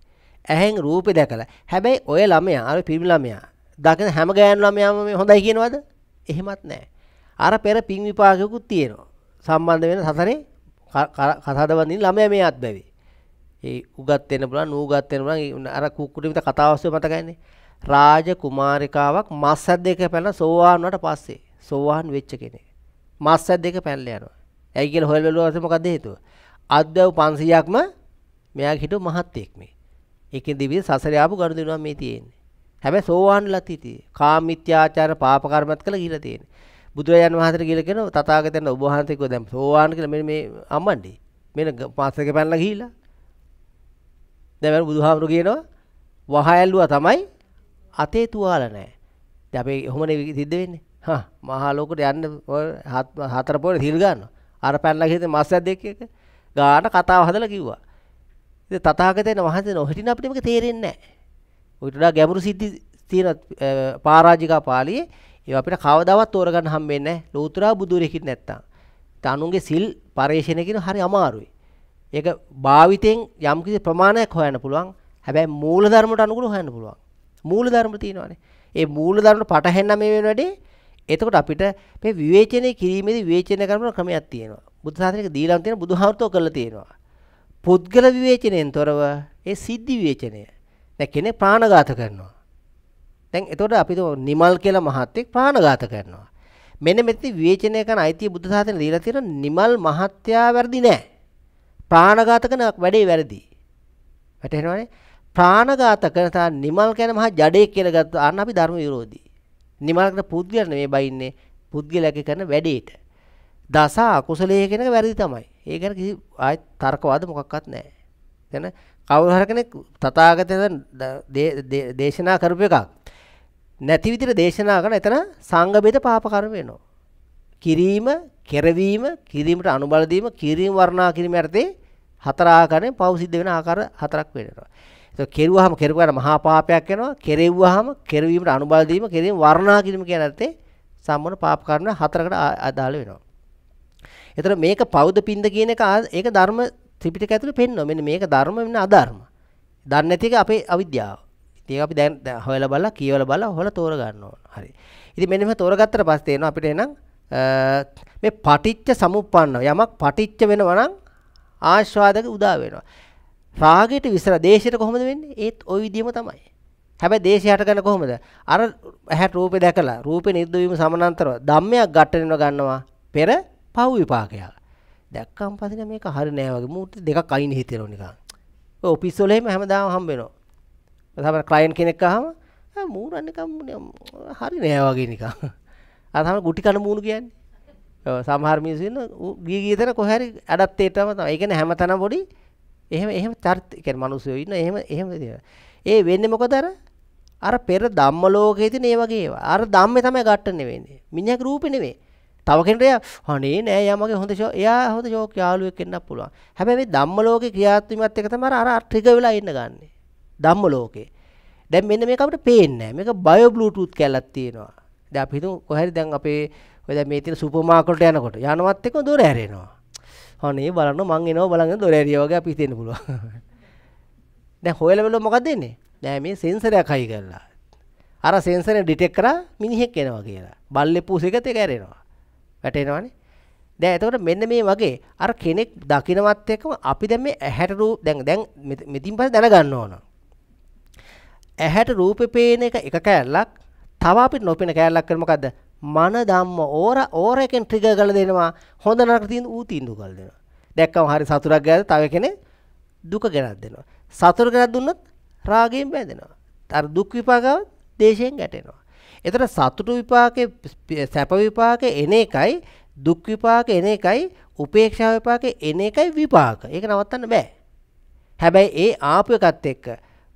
ඇහෙන් රූපේ දැකලා හැබැයි ඔය ළමයා අර පිරිමි ළමයා දකින හැම ගෑනු ළමයාම මේ හොඳයි කියනවද එහෙමත් නැහැ අර පෙර පින් විපාකයකුත් තියෙනවා සම්බන්ධ වෙන සසරේ කතාදවන්නේ ළමයා මේ අත්බැවේ ඒ උගත් වෙන්න පුළුවන් නූගත් වෙන්න පුළුවන් අර කුක්කුටි විතර කතාවස්සේ මතකයිනේ රාජ කුමාරිකාවක් මස් ඇද්දේක පැනලා සෝවාන් වුණාට පස්සේ සෝවාන් වෙච්ච කෙනෙක් මස් ඇද්ද එක පැනලා යනවා. ඇයි කියලා හොයලා බලුවාම මොකද හේතුව? අද්දව 500ක්ම මෙයාගේ හිටු මහත්යෙක් මේ. ඒකෙන් දිවි සසරේ ආපු ගරු දිනුවා මේ තියෙන්නේ. හැබැයි සෝවාන්ලා තිතියි. කාමීත්‍යාචාර පාප කර්මත් කළා කියලා තියෙන්නේ. බුදුරජාන් වහන්සේට කියලා කියන තථාගතයන් ඔබ වහන්සේ කිව්වා දැන් සෝවාන් කියලා මෙන්න මේ අම්මණ්ඩි. මෙන්න පාසලක පැනලා ගිහිලා. දැන් මම බුදුහාමුදුරු කියනවා වහයල්ලුවා තමයි අතේ තුවාල නැහැ. දැන් අපි කොහොමද සිද්ධ වෙන්නේ? හා මහා ලෝකෙට යන්න ඔය හතර පොරේ තිල් ගන්නවා. අර පැනලා ගිහින් මස් ඇද්දෙක් එක ගාන කතාව හදලා කිව්වා. ඉතින් තථාගතයන් වහන්සේ නොහිටින අපිට මේක තේරෙන්නේ නැහැ. ඔය ඊට වඩා ගැඹුරු සිද්ධි තියෙන පරාජිකා පාළියේ ඒවා අපිට කවදාවත් තෝරගන්න හම්බෙන්නේ නැහැ. ලෝතුරා බුදුරෙකින් නැත්තම්. තනුන්ගේ සිල් පරේෂණය කියන හරි අමාරුයි. ඒක භාවිතෙන් යම්කිසි ප්‍රමාණයක් හොයන්න පුළුවන්. හැබැයි මූලධර්මයට අනුකූලව හොයන්න පුළුවන්. මූලධර්ම තියෙනවානේ. ඒ මූලධර්මට පටහැන්න මේ වෙන වැඩේ එතකොට අපිට මේ විවේචනය කිරීමේදී විවේචනය කරන ක්‍රමයක් තියෙනවා. බුද්ධ ශාසනයක දීලා තියෙන බුදුහාමුදුරුවෝ කරලා තියෙනවා. පුද්ගල විවේචනයෙන් තොරව ඒ සිද්ධි විවේචනය. දැන් කෙනෙක් ප්‍රාණඝාත කරනවා. දැන් එතකොට අපිට නිමල් කියලා මහත්තයෙක් ප්‍රාණඝාත කරනවා. මෙන්න මෙතන විවේචනය කරන අයිතිය බුද්ධ ශාසනයේ දීලා තියෙන නිමල් මහත්තයා වැරදි නෑ. ප්‍රාණඝාත කරන වැඩේ වැරදි. වැටහෙනවනේ? ප්‍රාණඝාත කරන තා නිමල් කියන මහා ජඩේ කියලා ගත්තා. අන්න අපි ධර්ම විරෝධී. නිමාරකට පුද්ගලන මේ බයින්නේ පුද්ගලැක කරන වැඩේට. දසා අකුසලය කෙනක වැරදි තමයි ඒකන කිසි ආයත් තර්කවාද මොකක්වත් නෑ. ගැන කවුහර කෙනෙක් තතාගත දේශනා කරපු එකක්. නැතිවිදිර දේශනා කන එතන සංගබේත පාපකරමයනවා. කිරීම කෙරවීම කිරීමට අනුබලදීම කිරීම වරණා කිරීම ඇරතේ හතරාකරය පවසිද්ධ වෙන ආකාර හතරක් වෙනවා. කෙරුවාම කෙරුවාට මහා පාපයක් වෙනවා. කෙරෙව්වහම කෙරවීමට අනුබල දීම, කෙරීම වර්ණා කිරීම කියන අර්ථේ සම්මන පාප කර්ම හතරකට අදාළ වෙනවා. එතන මේක පෞද පින්ද කියන එක ඒක ධර්ම ත්‍රිපිටක ඇතුලේ පෙන්වනවා. මෙන්න මේක ධර්ම මෙන්න අධර්ම. දන්නේ නැති එක අපේ අවිද්‍යාව. ඉතින් අපි දැන් හොයලා බලලා කියවලා බලලා හොයලා තෝරගන්න ඕන. හරි. ඉතින් මෙන්න මෙහෙම තෝරගත්තට පස්සේ තේනවා අපිට එහෙනම් මේ පටිච්ච සමුප්පන්නව යමක් පටිච්ච වෙනවා නම් ආස්වාදක උදා වෙනවා. රාගයට විසර දේශයට කොහොමද වෙන්නේ? ඒත් ওই විදිහම තමයි. හැබැයි දේශය හටගන්න කොහොමද? අර ඇහැට රූපේ දැකලා රූපේ නිරුද්ධ වීම සමානතරව ධම්මයක් ගැටෙනව ගන්නවා පෙර පව් විපාකයක්. දැක්කම් පස්සේ මේක හරි නෑ වගේ මූට දෙකක් අයින් හිතෙනවා නිකන්. ඔය ඔෆිස් වල එහෙම හැමදාම හම්බ වෙනවා. තමයි ක්ලයන්ට් කෙනෙක් ආවම මූරන් නිකන් හරි නෑ වගේ නිකන්. අර තමයි ගුටි කන මූණු කියන්නේ. සමහර මිනිස්සු ඉන්න ගිය ගිය තැන කොහේ හරි අඩත්තේටම තමයි. ඒ කියන්නේ හැමතැනම පොඩි එහෙම එහෙම චර්ත කියන්නේ මිනිස්සු ඉන්න එහෙම එහෙම ඒ වෙන්නේ මොකද අර අර පෙර ධම්ම ලෝකයේ තියෙන ඒ වගේ ඒවා. අර ධම්මේ තමයි ඝට්ටන්නේ වෙන්නේ. මිනිහක් රූපේ නෙවෙයි. තව කෙනෙක් එයා අනේ නෑ යා මගේ හොඳ ෂෝ එයා හොඳ ෂෝක් යාළුවෙක් වෙන්නත් පුළුවන්. හැබැයි මේ ධම්ම ලෝකේ ක්‍රියාත්මකත් එක තමයි අර අර ට්‍රිගර් වෙලා ඉන්න ගන්න. ධම්ම ලෝකේ. දැන් මෙන්න මේක අපිට පේන්නේ නෑ. මේක බයෝ බ්ලූටූත් කැලක් තියෙනවා. දැන් අපි හිතමු කොහරි දැන් අපේ ඔය දැන් මේ තියෙන සුපර් මාකට් එකට යනකොට යනවත් එක්ක දොර හැරෙනවා. අනේ බලන්න මං එනවා බලන්න දොර ඇරියා වගේ අපි හිතෙන්න පුළුවන්. දැන් හොයලා බලුවොත් මොකක්ද එන්නේ? දැන් මේ සෙන්සරයක් හයි කරලා. අර සෙන්සරේ ඩිටෙක්ට් කරා මිනිහෙක් එනවා කියලා. බල්ලේ පූසෙකත් ඒක ඇරෙනවා. වැටෙනවනේ. දැන් එතකොට මෙන්න මේ වගේ අර කෙනෙක් දකිනවත් එක්කම අපි දැන් මේ ඇහැට රූප දැන් දැන් මෙතින් පස්සේ දැනගන්න ඕන. ඇහැට රූපේ පේන එක එක කැලලක් තව අපි නොපෙන කැලලක් කරන මොකද්ද? මන ධම්ම ඕර ඕර එකෙන් ට්‍රිගර් කරලා දෙනවා හොඳ නරක තියෙන ඌ තීන්දුව කරලා දෙනවා දැක්කම හරි සතුටක් ගෑද තව කෙනෙක් දුක ගෙනත් දෙනවා සතුට ගෙනත් දුන්නොත් රාගයෙන් බැඳෙනවා අර දුක් විපාකව දේශයෙන් ගැටෙනවා එතන සතුට විපාකේ සැප විපාකේ එන එකයි දුක් විපාක එන එකයි උපේක්ෂා විපාක එන එකයි විපාක ඒක නවත්තන්න බෑ හැබැයි ඒ ආපු එකත් එක්ක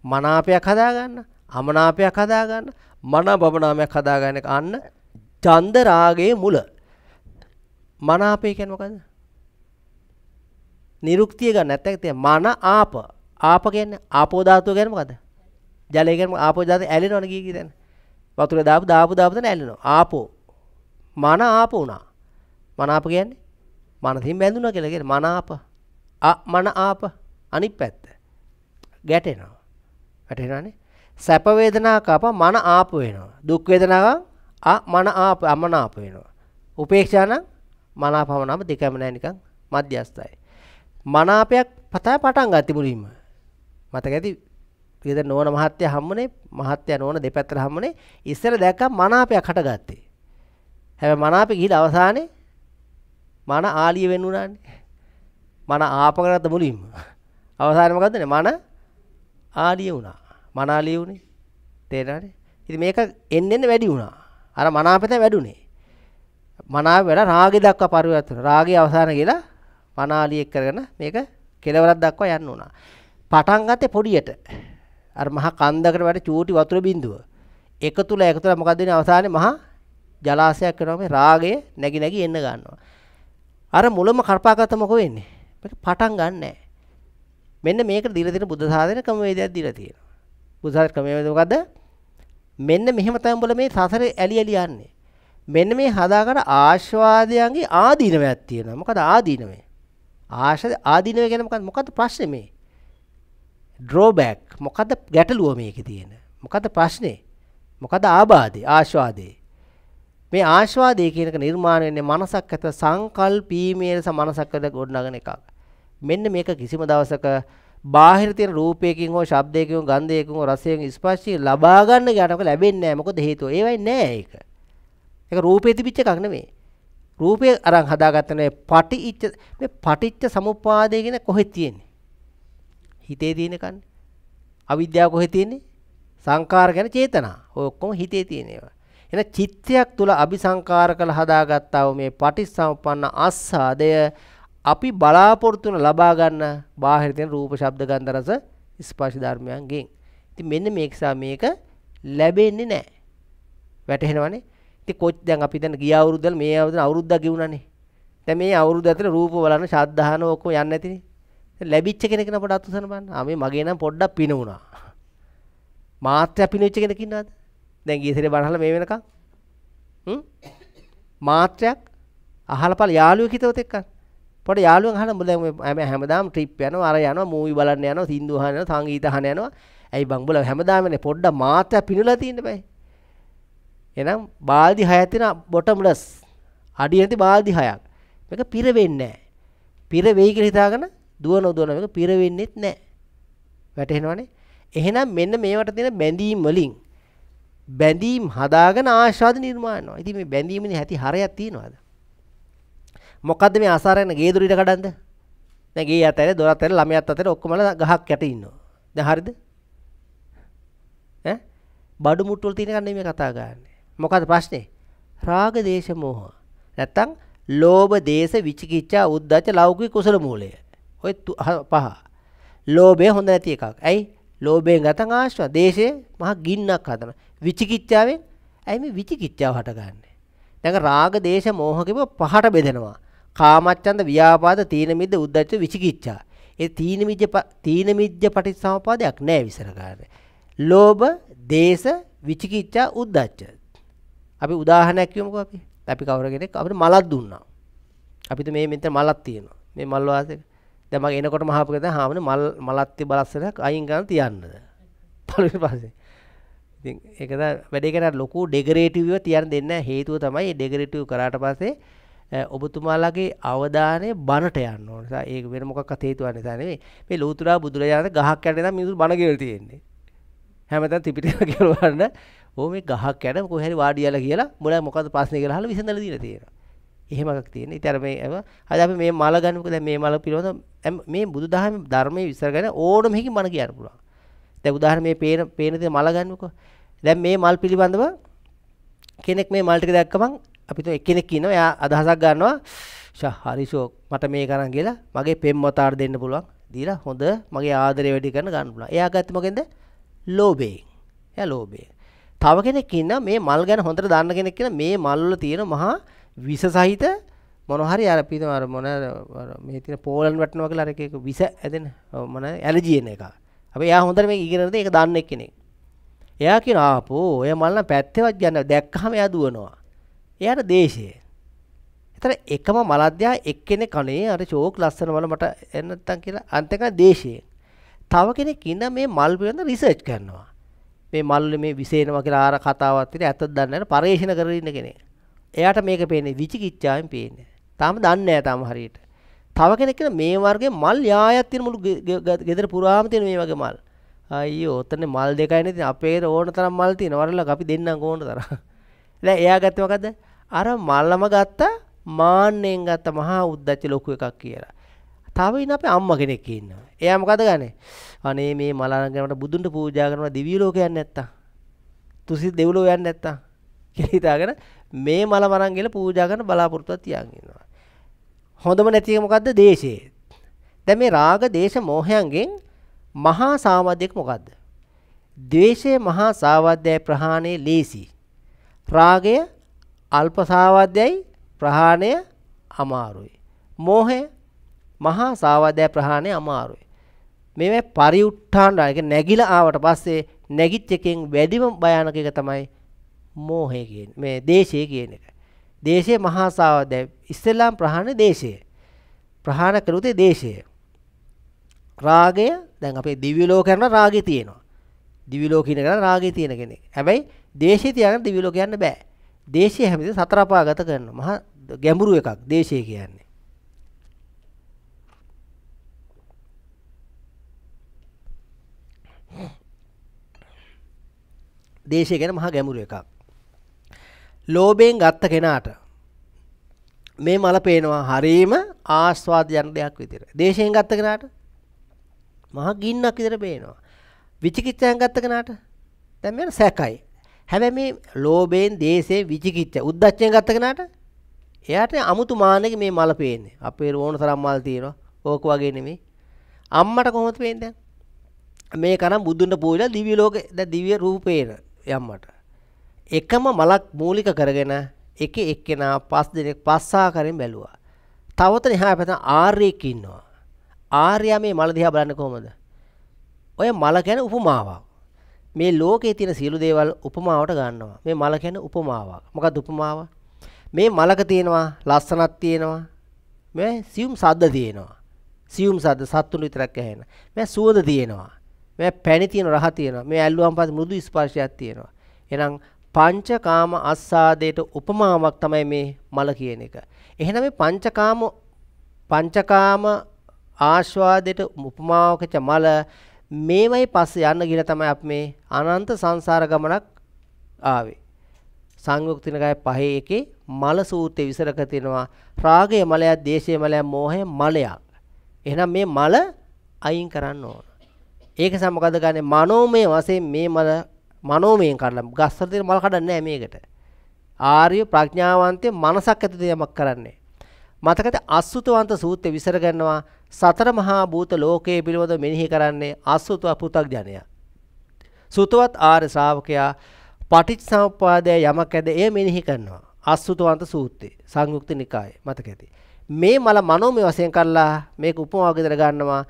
මනාපයක් හදාගන්න අමනාපයක් හදාගන්න මනා බබනාමයක් හදාගන්න එක අන්න චන්ද රාගයේ මුල. මනාපය කියන්නේ මොකද්ද? නිරුක්තිය ගන්න නැත්නම් තියෙන මන ආප. ආප කියන්නේ ආපෝ ධාතුව කියන්නේ මොකද්ද? ජලය කියන්නේ ආපෝ ධාතුව ඇලෙනවනේ කී කී දැන්. වතුර දාපු දාපු දාපු දැන් ඇලෙනවා. ආපෝ. මන ආප උනා. මන ආප කියන්නේ මනසින් බැඳුනා කියලා කියන්නේ මන ආප. අ මන ආප අනිත් පැත්ත. ගැටෙනවා. වැටෙනවනේ. සැප වේදනා කප මන ආප වෙනවා. දුක් වේදනාවන් මන ආප අමනාප වෙනවා. උපේක්ෂා නම් මනාපමනාප දෙකම නැහැ නිකන් මධ්‍යස්ථයි. මනාපයක් පතයි පටන් ගති මුලින්ම. මතක ඇති ඊද නෝන මහත්ය හම්බුනේ මහත්ය නෝන දෙපැත්තට හම්බුනේ ඉස්සර දැක්ක මනාපයක් හටගත්තේ. හැබැයි මනාපේ ගිහිල්ලා අවසානයේ මන ආලිය වෙන්නුණානේ. මන ආපකරත මුලින්ම. අවසානයේ මොකද්දනේ මන ආලිය වුණා. මන ආලිය වුණේ. තේරෙනවද? ඉතින් මේක එන්න එන්න වැඩි වුණා. අර මනාපත වැඩුණේ. මනාව වෙලා රාගය දක්වා පරිවර්තන. රාගය අවසාන කියලා මනාලියෙක් කරගෙන මේක කෙලවරක් දක්වා යන්න උනා. පටන් ගත්තේ පොඩියට. අර මහා කන්දකට වැඩ චූටි වතුර බිඳුව. එකතුලා එකතුලා මොකද වෙන්නේ අවසානයේ මහා ජලාශයක් වෙනවා මේ රාගය නැగి නැగి එන්න ගන්නවා. අර මුලම කරපාගත මොකෝ වෙන්නේ? මේක පටන් ගන්නෑ. මෙන්න මේක දින දින බුද්ධ සාධන ක්‍රමවේදයක් දීලා තියෙනවා. බුද්ධ සාධන ක්‍රමවේද මොකද්ද? මෙන්න මෙහෙම තැන්වල මේ සසරේ ඇලි ඇලි යන්නේ. මෙන්න මේ හදාගන්න ආශාවාදයන්ගේ ආදීනවයක් තියෙනවා. මොකද ආදීනවය? ආශ ආදීනවය ගැන මොකද මොකද ප්‍රශ්නේ මේ? ඩ්‍රෝබෑක් මොකද ගැටලුව මේකේ තියෙන? මොකද ප්‍රශ්නේ? මොකද ආබාධේ ආශාවාදේ? මේ ආශාවාදේ කියනක නිර්මාණය වෙන්නේ මනසක් ඇත සංකල්පීමේ මනසක් ඇත ගොඩනගන එකක්. මෙන්න මේක කිසිම දවසක බාහිර තියෙන රූපයකින් හෝ ශබ්දයකින් හෝ ගන්ධයකින් හෝ රසයෙන් ස්පර්ශය ලබා ගන්න යාට මොකද ලැබෙන්නේ නැහැ මොකද හේතුව ඒවයි නෑ ඒක ඒක රූපේ තිබිච්ච එකක් නෙමෙයි රූපය අරන් හදාගත්ත නේ පටිච්ච මේ පටිච්ච සමුප්පාදය කියන කොහෙද තියෙන්නේ හිතේ තියෙන කන්නේ අවිද්‍යාව කොහෙද තියෙන්නේ සංකාර ගැන චේතනා ඔය ඔක්කොම හිතේ තියෙන ඒවා එන චිත්තයක් තුල අபிසංකාර කළ හදාගත්තා වූ මේ පටිච්චසමුප්පන්න ආස්වාදය අපි බලාපොරොත්තු වෙන ලබා ගන්න බාහිර තියෙන රූප ශබ්ද ගන්ධ රස ස්පර්ශ ධර්මයන්ගෙන්. ඉතින් මෙන්න මේක මේක ලැබෙන්නේ නැහැ. වැටහෙනවනේ. ඉතින් කොච් දැන් අපි දැන් ගිය අවුරුද්දල මේ අවුරුද්දන අවුරුද්දක් ගෙවුණානේ. දැන් මේ අවුරුද්ද ඇතුළේ රූප බලන ශාද්ධාන ඔක්කොම යන්නේ නැතිනේ. ලැබිච්ච කෙනෙක් න පොඩ්ඩක් අත්සන බලන්න. ආ මේ මගේ නම් පොඩ්ඩක් පින වුණා. මාත්‍යා පිනවෙච්ච කෙනෙක් ඉන්නවද? දැන් ගිය සැරේ බණහලා මේ වෙනකන්. හ්ම්? මාත්‍යක් අහලා පළ යාළුවෙක් හිතවත් එක්කන්. පොට යාළුවෙන් අහන උඹ දැන් හැමදාම ට්‍රිප් යනවා අර යනවා මූවි බලන්න යනවා සින්දු අහන යනවා සංගීත අහන යනවා ඇයි බං උඹලා හැමදාමනේ පොඩ්ඩක් මාත පිනලා තියෙන්න බෑ එහෙනම් බාල්දි 6ක් තියෙන බොටම්ලස් අඩිය නැති බාල්දි 6ක් මේක පිර වෙන්නේ නැහැ පිර වෙයි කියලා හිතාගෙන දුවන දුවන මේක පිර වෙන්නේත් නැහැ වැටහෙනවනේ එහෙනම් මෙන්න මේවට තියෙන බැඳීම් වලින් බැඳීම් හදාගෙන ආශාද නිර්මාණය වෙනවා ඉතින් මේ බැඳීමේ ඇති හරයක් තියනවාද මොකද්ද මේ ආසාරයන ගේ දුරිට කඩන්ද? දැන් ගේ අතරේ දොර අතරේ ළමයාත් අතරේ ඔක්කොමලා ගහක් යට ඉන්නවා. දැන් හරිද? ඈ බඩු මුට්ටු වල තියෙන ගන්නේ මේ කතා කරන්නේ. මොකද ප්‍රශ්නේ? රාග දේශ මොහ. නැත්තම් ලෝභ දේශ විචිකිච්ඡා උද්ධච්ච ලෞකික කුසල මූලය. ඔය පහ. ලෝභය හොඳ නැති එකක්. ඇයි? ලෝභයෙන් ගතන් ආශ්‍රව දේශේ මහ ගින්නක් හදන. විචිකිච්ඡාවෙන් ඇයි මේ විචිකිච්ඡාව හටගන්නේ? දැන් රාග දේශ මොහ පහට බෙදෙනවා. කාමච්ඡන්ද ව්‍යාපාද තීන මිද්ද උද්ධච්ච විචිකිච්ඡා. ඒ තීන මිද්ද තීන මිද්ද පටිච්චසමුපාදයක් නෑ විසර ගන්න. ලෝභ, දේශ, විචිකිච්ඡා, උද්ධච්ච. අපි උදාහරණයක් කියමුකෝ අපි. අපි කවර කෙනෙක් අපිට මලක් දුන්නා. අපිට මේ මෙතන මලක් තියෙනවා. මේ මල් වාසයක. දැන් මගේ එනකොට මහාපක දැන් හාමුදුරනේ මල් මලක් තිය බලස්සනක් අයින් ගන්න තියන්නද. පළවෙනි පස්සේ. ඉතින් ඒක තමයි වැඩේ කරලා ලොකු ඩෙකොරේටිව්ව තියන්න දෙන්නේ නැහැ. හේතුව තමයි ඩෙකොරේටිව් කරාට පස්සේ ඔබතුමාලගේ අවධානය බණට යන්න ඕන ඒ වෙන මොකක් අතේතුවන්න තනේ මේ ලෝතුරා බුදුරජාණන් ගහක් කැටෙන මිනිසු බණගෙවල තියෙන්නේ හැමතැන ත්‍රිපිටක කියවන්න ඕ මේ ගහක් කැට කොහරි වාඩියලා කියලා මුල මොකද ප්‍රශ්නේ කියලා අහලා විසඳලා දීලා තියෙනවා එහෙම එකක් තියෙන. ඉතින් අර මේ අද අපි මේ මල ගන්නකො දැන් මේ මල පිළිබඳ මේ බුදුදහමේ ධර්මයේ විස්තරගෙන ඕනම එකකින් බණ කියන්න පුළුවන්. දැන් උදාහරණ මේ පේන පේන දේ මල ගන්නකො. දැන් මේ මල් පිළිබඳව කෙනෙක් මේ මල් ටික දැක්කම අපි තෝ එක්කෙනෙක් ඉන්නවා එයා අදහසක් ගන්නවා ෂා හරිෂෝ මට මේක අරන් කියලා මගේ පෙම්වතාට දෙන්න පුළුවන් දීලා හොඳ මගේ ආදරය වැඩි කරන්න ගන්න පුළුවන් එයා ගත්ත මොකෙන්ද ලෝභයෙන් එයා ලෝභයෙන් තව කෙනෙක් ඉන්නවා මේ මල් ගැන හොඳට දන්න කෙනෙක් කියන මේ මල් වල තියෙන මහා විස සහිත මොන හරි අර පිට අර මොන මේ තියෙන පෝලන් වටනවා කියලා අර එක විස ඇදෙන මොන ඇලර්ජි එන එක. අපි එයා හොඳට මේක ඉගෙනද ඒක දන්න එක්කෙනෙක්. එයා කියන ආපෝ ඔය මල්ලා පැත්තේවත් ගන්න දැක්කහම එයා දුවනවා. එයාට දේශය. එතන එකම මලද්දයා එක්කෙනෙක් කනේ අර ෂෝක් ලස්සන වල මට එන්නත්තම් කියලා අන්තික දේශය. තව කෙනෙක් ඉන්න මේ මල් පිළිබඳ රිසර්ච් කරනවා. මේ මල් මේ විසේනවා කියලා ආර කතාවක් තියෙන ඇත්තද දන්නේ නැහැ පරේෂණ කරගෙන ඉන්න කෙනෙක්. එයාට මේක පේන්නේ විචිකිච්ඡාවෙන් පේන්නේ. තාම දන්නේ නැහැ තාම හරියට. තව කෙනෙක් කියන මේ වර්ගයේ මල් යායක් තියෙන මුළු ගෙදර පුරාම තියෙන මේ වගේ මල්. අයියෝ ඔතන මල් දෙකයි නේද අපේ ඕන තරම් මල් තියෙනවා වරලක් අපි දෙන්නම් ඕන තරම්. දැන් *laughs* එයා ගත්තේ මොකද්ද? අර මල්ලම ගත්ත මාන්නෙන් ගත්ත මහා උද්දච්ච ලොකු එකක් කියලා. තව ඉන්න අපේ අම්මා කෙනෙක් ඉන්නවා. එයා මොකද ගන්නේ? අනේ මේ මලනගෙනට බුදුන්ට පූජා කරනවා දිව්‍ය ලෝකයක් නැත්තම්. තුසි දෙව්ලෝ යන්නේ නැත්තම්. කියලා හිතාගෙන මේ මල මරන් ගිහලා පූජා කරන බලාපොරොත්තුවක් තියන් ඉන්නවා. හොඳම නැති එක මොකද්ද? දේශේ. දැන් මේ රාග, දේශ, මෝහයන්ගෙන් මහා සාමද්දයක් මොකද්ද? ද්වේෂය මහා සාවද්‍යය ප්‍රහාණය ලේසි. රාගය අල්පසාවද්‍යයි ප්‍රහාණය අමාරුයි. මෝහය මහා සාවද්‍යය ප්‍රහාණය අමාරුයි. මේ පරිඋට්ටාන්ඩ එක නැගිලා ආවට පස්සේ නැගිච් එකෙන් වැඩිම භයානක එක තමයි මෝහය කියන මේ දේශය කියන එක. දේශය මහා සාවද්‍යය ඉස්සෙල්ලාම් ප්‍රහාණ දේශය. ප්‍රහාණ කරුතේ දේශය. රාගය දැන් අපේ දිවිලෝ කරන රාගය තියෙනවා. දිවිලෝ කියන කරන රාගය තියෙන කෙනෙක්. හැබැයි දේශය තියාගෙන දිවිලෝ කියන්න බෑ. දේශය හැමදේ සතර අපාගත කරනවා. මහා ගැඹුරු එකක් දේශය කියන්නේ. දේශය ගැන මහා ගැඹුරු එකක්. ලෝභයෙන් ගත්ත කෙනාට මේ මල පේනවා හරීම ආස්වාදයන් දෙයක් විදිහට. දේශයෙන් ගත්ත කෙනාට මහා ගින්නක් විදිහට පේනවා. විචිකිච්ඡයෙන් ගත්ත කෙනාට දැන් මේන සැකයි. හැබැයි මේ ලෝභයෙන්, දේශයෙන්, විචිකිච්ඡ උද්දච්චයෙන් ගත්ත කෙනාට එයාට අමුතු මානෙක මේ මල පේන්නේ. අපේ ඕන තරම් මල් තියෙනවා. ඕක වගේ නෙමෙයි. අම්මට කොහොමද පේන්නේ දැන්? මේක නම් බුදුන්ට පූජා දිව්‍ය ලෝකේ දැන් දිව්‍ය රූපේන යම්මට. එකම මලක් මූලික කරගෙන එක එක්කෙනා පස් දෙනෙක් පස් ආකාරයෙන් බැලුවා. තවතන එහා පැත්තේ ආර්යෙක් ඉන්නවා. ආර්යා මේ මල දිහා බලන්නේ කොහමද? ඔය මල ගැන උපමාවක්. මේ ලෝකයේ තියෙන සියලු දේවල් උපමාවට ගන්නවා. මේ මල කියන්නේ උපමාවක්. මොකක්ද උපමාව? මේ මලක තියෙනවා ලස්සනක් තියෙනවා. මේ සියුම් සද්ද තියෙනවා. සියුම් සද්ද සත්තුන් විතරක් ඇහෙන. මේ සුවඳ තියෙනවා. මේ පැණි තියෙන රහ තියෙනවා. මේ ඇල්ලුවම් පස්සේ මෘදු ස්පර්ශයක් තියෙනවා. එහෙනම් පංචකාම අස්සාදයට උපමාවක් තමයි මේ මල කියන එක. එහෙනම් මේ පංචකාම පංචකාම ආස්වාදයට උපමාවකච මල මේවයි පස්සේ යන්න ගිහලා තමයි අපි මේ අනන්ත සංසාර ගමනක් ආවේ. සංයුක්තින ගාය පහේ එකේ මල සූත්‍රයේ විසරක තියෙනවා රාගය මලයක්, දේශය මලයක්, මෝහය මලයක්. එහෙනම් මේ මල අයින් කරන්න ඕන. ඒක සම මොකද ගන්නේ? මනෝමය වශයෙන් මේ මල මනෝමයෙන් කඩලා ගස්සර තියෙන මල කඩන්නේ නැහැ මේකට. ආර්ය ප්‍රඥාවන්තය මනසක් ඇතුළේ යමක් කරන්නේ. මතකද අසුතවන්ත සූත්‍රය විසර ගන්නවා සතර මහා භූත ලෝකයේ පිළිබඳව මෙනෙහි කරන්නේ අසුතව පෘථග්ජනය. සුතවත් ආර්ය ශ්‍රාවකයා පටිච්චසමුප්පාදය යමක් ඇද එය මෙනෙහි කරනවා. අසුතවන්ත සූත්‍රය සංයුක්ත නිකායේ මතක ඇති. මේ මල මනෝමය වශයෙන් කළා මේක උපමාවක් විදිහට ගන්නවා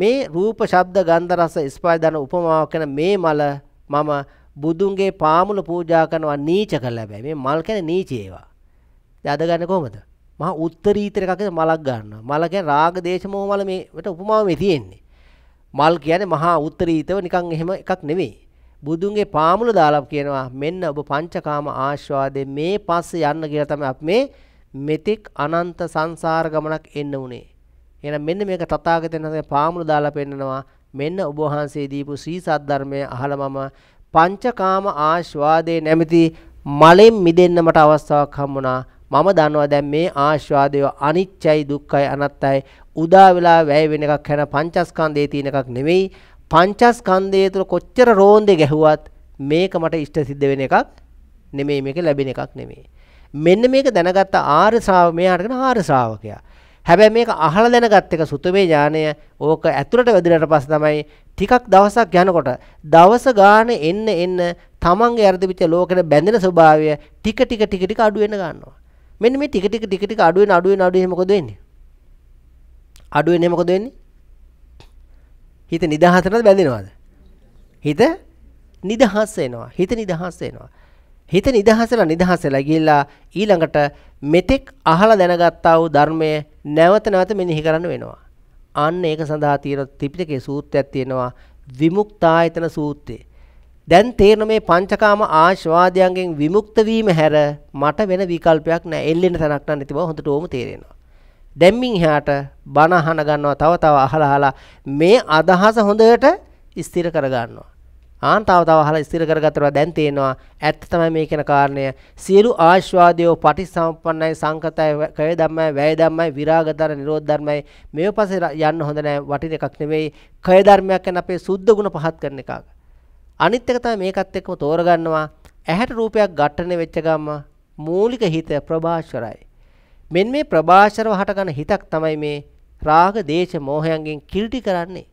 මේ රූප ශබ්ද ගන්ධ රස ස්පර්ශ උපමාවක් කරන මේ මල මම බුදුන්ගේ පාමුල පූජා කරනවා නීච කළා බෑ මේ මල් කියන්නේ නීච ඒවා. දැන් අද ගන්න කොහමද? මහා උත්තරීතර එකක මලක් ගන්නවා. මල කියන්නේ රාග දේශ මොහ මල මේකට උපමාව මේ තියෙන්නේ. මල් කියන්නේ මහා උත්තරීතව නිකන් එහෙම එකක් නෙවෙයි. බුදුන්ගේ පාමුල දාලා කියනවා මෙන්න ඔබ පංචකාම ආස්වාදයෙන් මේ පස්සේ යන්න කියලා තමයි අපි මේ මෙතෙක් අනන්ත සංසාර ගමනක් එන්න උනේ. එහෙනම් මෙන්න මේක තථාගතයන් වහන්සේ පාමුල දාලා පෙන්නනවා. මෙන්න ඔබ වහන්සේ දීපු සී සද්ධර්මය අහලා මම පංචකාම ආස්වාදයේ නැමැති මලෙන් මිදෙන්න මට අවස්ථාවක් හම්බුණා. මම දන්නවා දැන් මේ ආස්වාදය අනිත්‍යයි දුක්ඛයි අනත්තයි උදා වෙලා වැය වෙන එකක් හැර පංචස්කන්ධයේ තියෙන එකක් නෙවෙයි පංචස්කන්ධය තුල කොච්චර රෝන්දේ ගැහුවත් මේක මට ඉෂ්ට සිද්ධ වෙන එකක් නෙමෙයි මේක ලැබෙන එකක් නෙමෙයි මෙන්න මේක දැනගත්ත ආර්ය ශ්‍රාවකයාට කියන ආර්ය ශ්‍රාවකයා හැබැයි මේක අහලා දැනගත් එක සුතමේ ඥානය ඕක ඇතුළට වැදිරට පස්සේ තමයි ටිකක් දවසක් යනකොට දවස ගාන එන්න එන්න තමන්ගේ අර්ධවිච ලෝකෙට බැඳෙන ස්වභාවය ටික ටික ටික ටික අඩු වෙන ගන්නවා. මෙන්න මේ ටික ටික ටික ටික අඩුවෙන් අඩුවෙන් අඩුවෙන් මොකද වෙන්නේ? අඩුවෙන් මොකද වෙන්නේ? හිත නිදහසට බැඳෙනවද? හිත නිදහස් වෙනවා. හිත නිදහස් වෙනවා. හිත නිදහසලා නිදහසලා ගිහිල්ලා ඊළඟට මෙතෙක් අහලා දැනගත්තා වූ ධර්මය නැවත නැවත මෙනෙහි කරන්න වෙනවා. අන්න ඒක සඳහා තියෙන ත්‍රිපිටකයේ සූත්‍රයක් තියෙනවා විමුක්තායතන සූත්‍රය. දැන් තේරෙන මේ පංචකාම ආශ්වාදයන්ගෙන් විමුක්ත වීම හැර මට වෙන විකල්පයක් නැහැ. එල්ලෙන තැනක් නම් නැති බව හොඳට ඕම තේරෙනවා. දැන් මින් එහාට බණ අහන ගන්නවා තව තව අහලා අහලා මේ අදහස හොඳට ස්ථිර කර ගන්නවා. ආන් තව තව අහලා ස්ථිර කරගත්තා දැන් තේනවා ඇත්ත තමයි මේ කියන කාරණය. සියලු ආශ්වාදයෝ පටිසම්පන්නයි සංකතයි කය ධම්මයි වැය ධම්මයි විරාගතර නිරෝධ ධර්මයි මේව පස්සේ යන්න හොඳ නැහැ වටින එකක් නෙවෙයි. කය ධර්මයක් ගැන අපේ සුද්ධ ගුණ පහත් කරන එකක්. අනිත් එක තමයි මේකත් එක්කම තෝරගන්නවා ඇහැට රූපයක් ඝට්ටණය වෙච්ච ගම මූලික හිත ප්‍රභාෂරයි. මෙන්න මේ ප්‍රභාෂරව හටගන හිතක් තමයි මේ රාග දේශ මොහයන්ගෙන් කිලිටි කරන්නේ.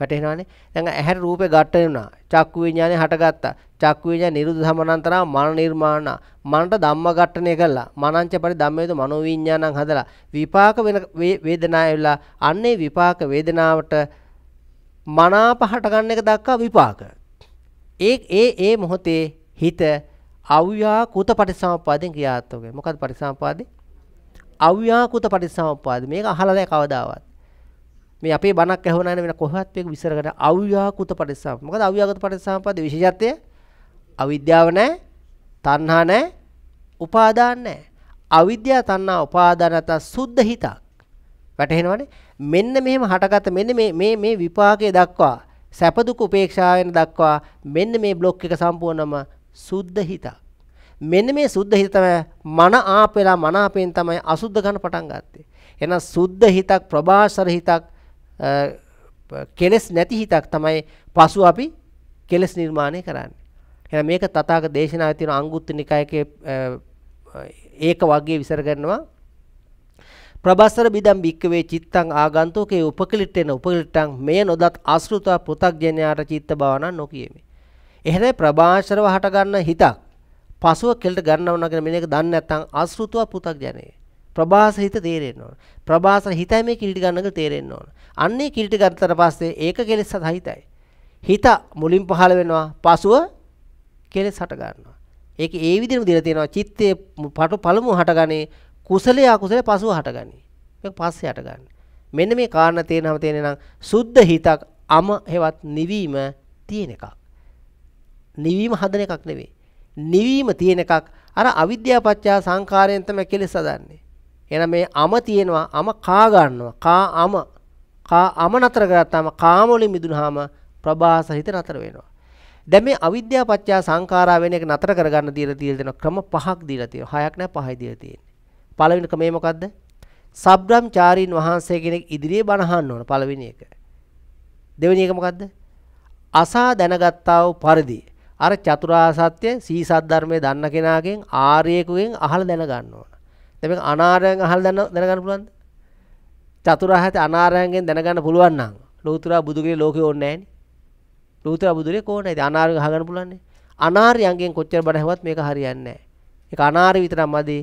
වැටහෙනවනේ. දැන් ඇහැට රූපේ ඝට්ටණය වුණා. චක්කු විඥානේ හටගත්තා. චක්කු විඥාන නිරුද්ධ සමනන්තරා මන නිර්මාණ. මනට ධම්ම ඝට්ටණය කළා. මනංච පරි ධම්මේද මනෝ විඥානං හදලා විපාක වෙන වේදනාවවිලා අන්නේ විපාක වේදනාවට මනාප හටගන්න එක දක්වා විපාක. ඒ ඒ ඒ මොහොතේ හිත අව්‍යාකූත පටිසම්පාදෙන් ක්‍රියාත්මක වෙයි. මොකද පටිසම්පාදේ? අව්‍යාකූත පටිසම්පාද. මේක අහලා නැහැ කවදාවත්. මේ අපේ බණක් ඇහුණා නේ වෙන කොහොමත් මේක විසර කරන අව්‍යාකූත පටිසම්පාද. මොකද අව්‍යාකූත පටිසම්පාදේ විශේෂත්වය? අවිද්‍යාව නැහැ, තණ්හා නැහැ, උපාදාන නැහැ. අවිද්‍යා තණ්හා උපාදාන නැත්නම් සුද්ධ හිතක්. වැටහෙනවනේ. මෙන්න මෙහෙම හටගත්ත මෙන්න මේ මේ මේ විපාකයේ දක්වා සැප දුක උපේක්ෂාව වෙන දක්වා මෙන්න මේ બ્લોක් එක සම්පූර්ණම සුද්ධ හිතක්. මෙන්න මේ සුද්ධ හිත තමයි මන ආපෙලා මන ආපෙන් තමයි අසුද්ධ ගන්න පටන් ගත්තේ. එහෙනම් සුද්ධ හිතක් ප්‍රබාසර හිතක් කෙලස් නැති හිතක් තමයි පසු අපි කෙලස් නිර්මාණය කරන්නේ. එහෙනම් මේක තථාගත දේශනාවේ තියෙන අංගුත්තර නිකායකේ ඒක වගේ විසර කරනවා ප්‍රබස්සර බිදම් භික්කවේ චිත්තං ආගන්තුකේ උපකලිටෙන උපකලිටං මෙය නොදත් අසෘතා පෘථග්ජනයාට චිත්ත භාවනා නොකියෙමි. එහෙනම් ප්‍රබාශරව හටගන්න හිතක් පසුව කෙලට ගන්නව නැගෙන මේක දන්නේ නැත්නම් අසෘතව පෘථග්ජනේ. ප්‍රබාස හිත තේරෙන්න ඕන. ප්‍රබාස හිතයි මේ කිලිටි ගන්නක තේරෙන්න ඕන. අන්නේ කිලිටි ගත්තට පස්සේ ඒක කෙලෙස් සහිතයි. හිත මුලින් පහළ වෙනවා පසුව කෙලෙස් හට ගන්නවා. ඒක ඒ විදිහම දිලා තියෙනවා. චිත්තේ පළමු හටගන්නේ කුසලයේ අකුසලයේ පසුව හටගන්නේ. මේක පස්සේ හටගන්නේ. මෙන්න මේ කාරණා තේරෙනම තේරෙන නම් සුද්ධ හිතක් අම හෙවත් නිවීම තියෙන එකක්. නිවීම හදන එකක් නෙවෙයි. නිවීම තියෙන එකක් අර අවිද්‍යාපච්චා සංකාරයෙන් තමයි කෙලෙස් හදන්නේ. එහෙනම් මේ අම තියෙනවා අම කා ගන්නවා. කා අම කා අම නතර කරාම කාම වලින් මිදුනහම ප්‍රබාසහිත නතර වෙනවා. දැන් මේ අවිද්‍යාපච්චා සංකාරා වෙන එක නතර කරගන්න දීලා තියෙන ක්‍රම පහක් දීලා තියෙනවා. හයක් නෑ පහයි දීලා තියෙන්නේ. පළවෙනි ක්‍රමය මොකද්ද? සබ්‍රාම්චාරීන් වහන්සේ කෙනෙක් ඉදිරියේ බණහන්න ඕන පළවෙනි එක. දෙවෙනි එක මොකද්ද? අසා දැනගත්තා වූ පරිදි අර චතුරාර්ය සත්‍ය සී සද්ධර්මයේ දන්න කෙනාගෙන් ආර්යයෙකුගෙන් අහලා දැනගන්න ඕන. දැන් මේක අනාරයෙන් අහලා දැනගන්න පුළුවන්ද? චතුරාර්ය අනාරයෙන් දැනගන්න පුළුවන් නම් ලෝතුරා බුදුගේ ලෝකේ ඕනේ නැහැනේ. ලෝතුරා බුදුරේ කොහොනේ? අනාරයෙන් අහගන්න පුළුවන්නේ. අනාරයෙන් කොච්චර බණ හැවත් මේක හරියන්නේ නැහැ. ඒක අනාරය විතරක්මදී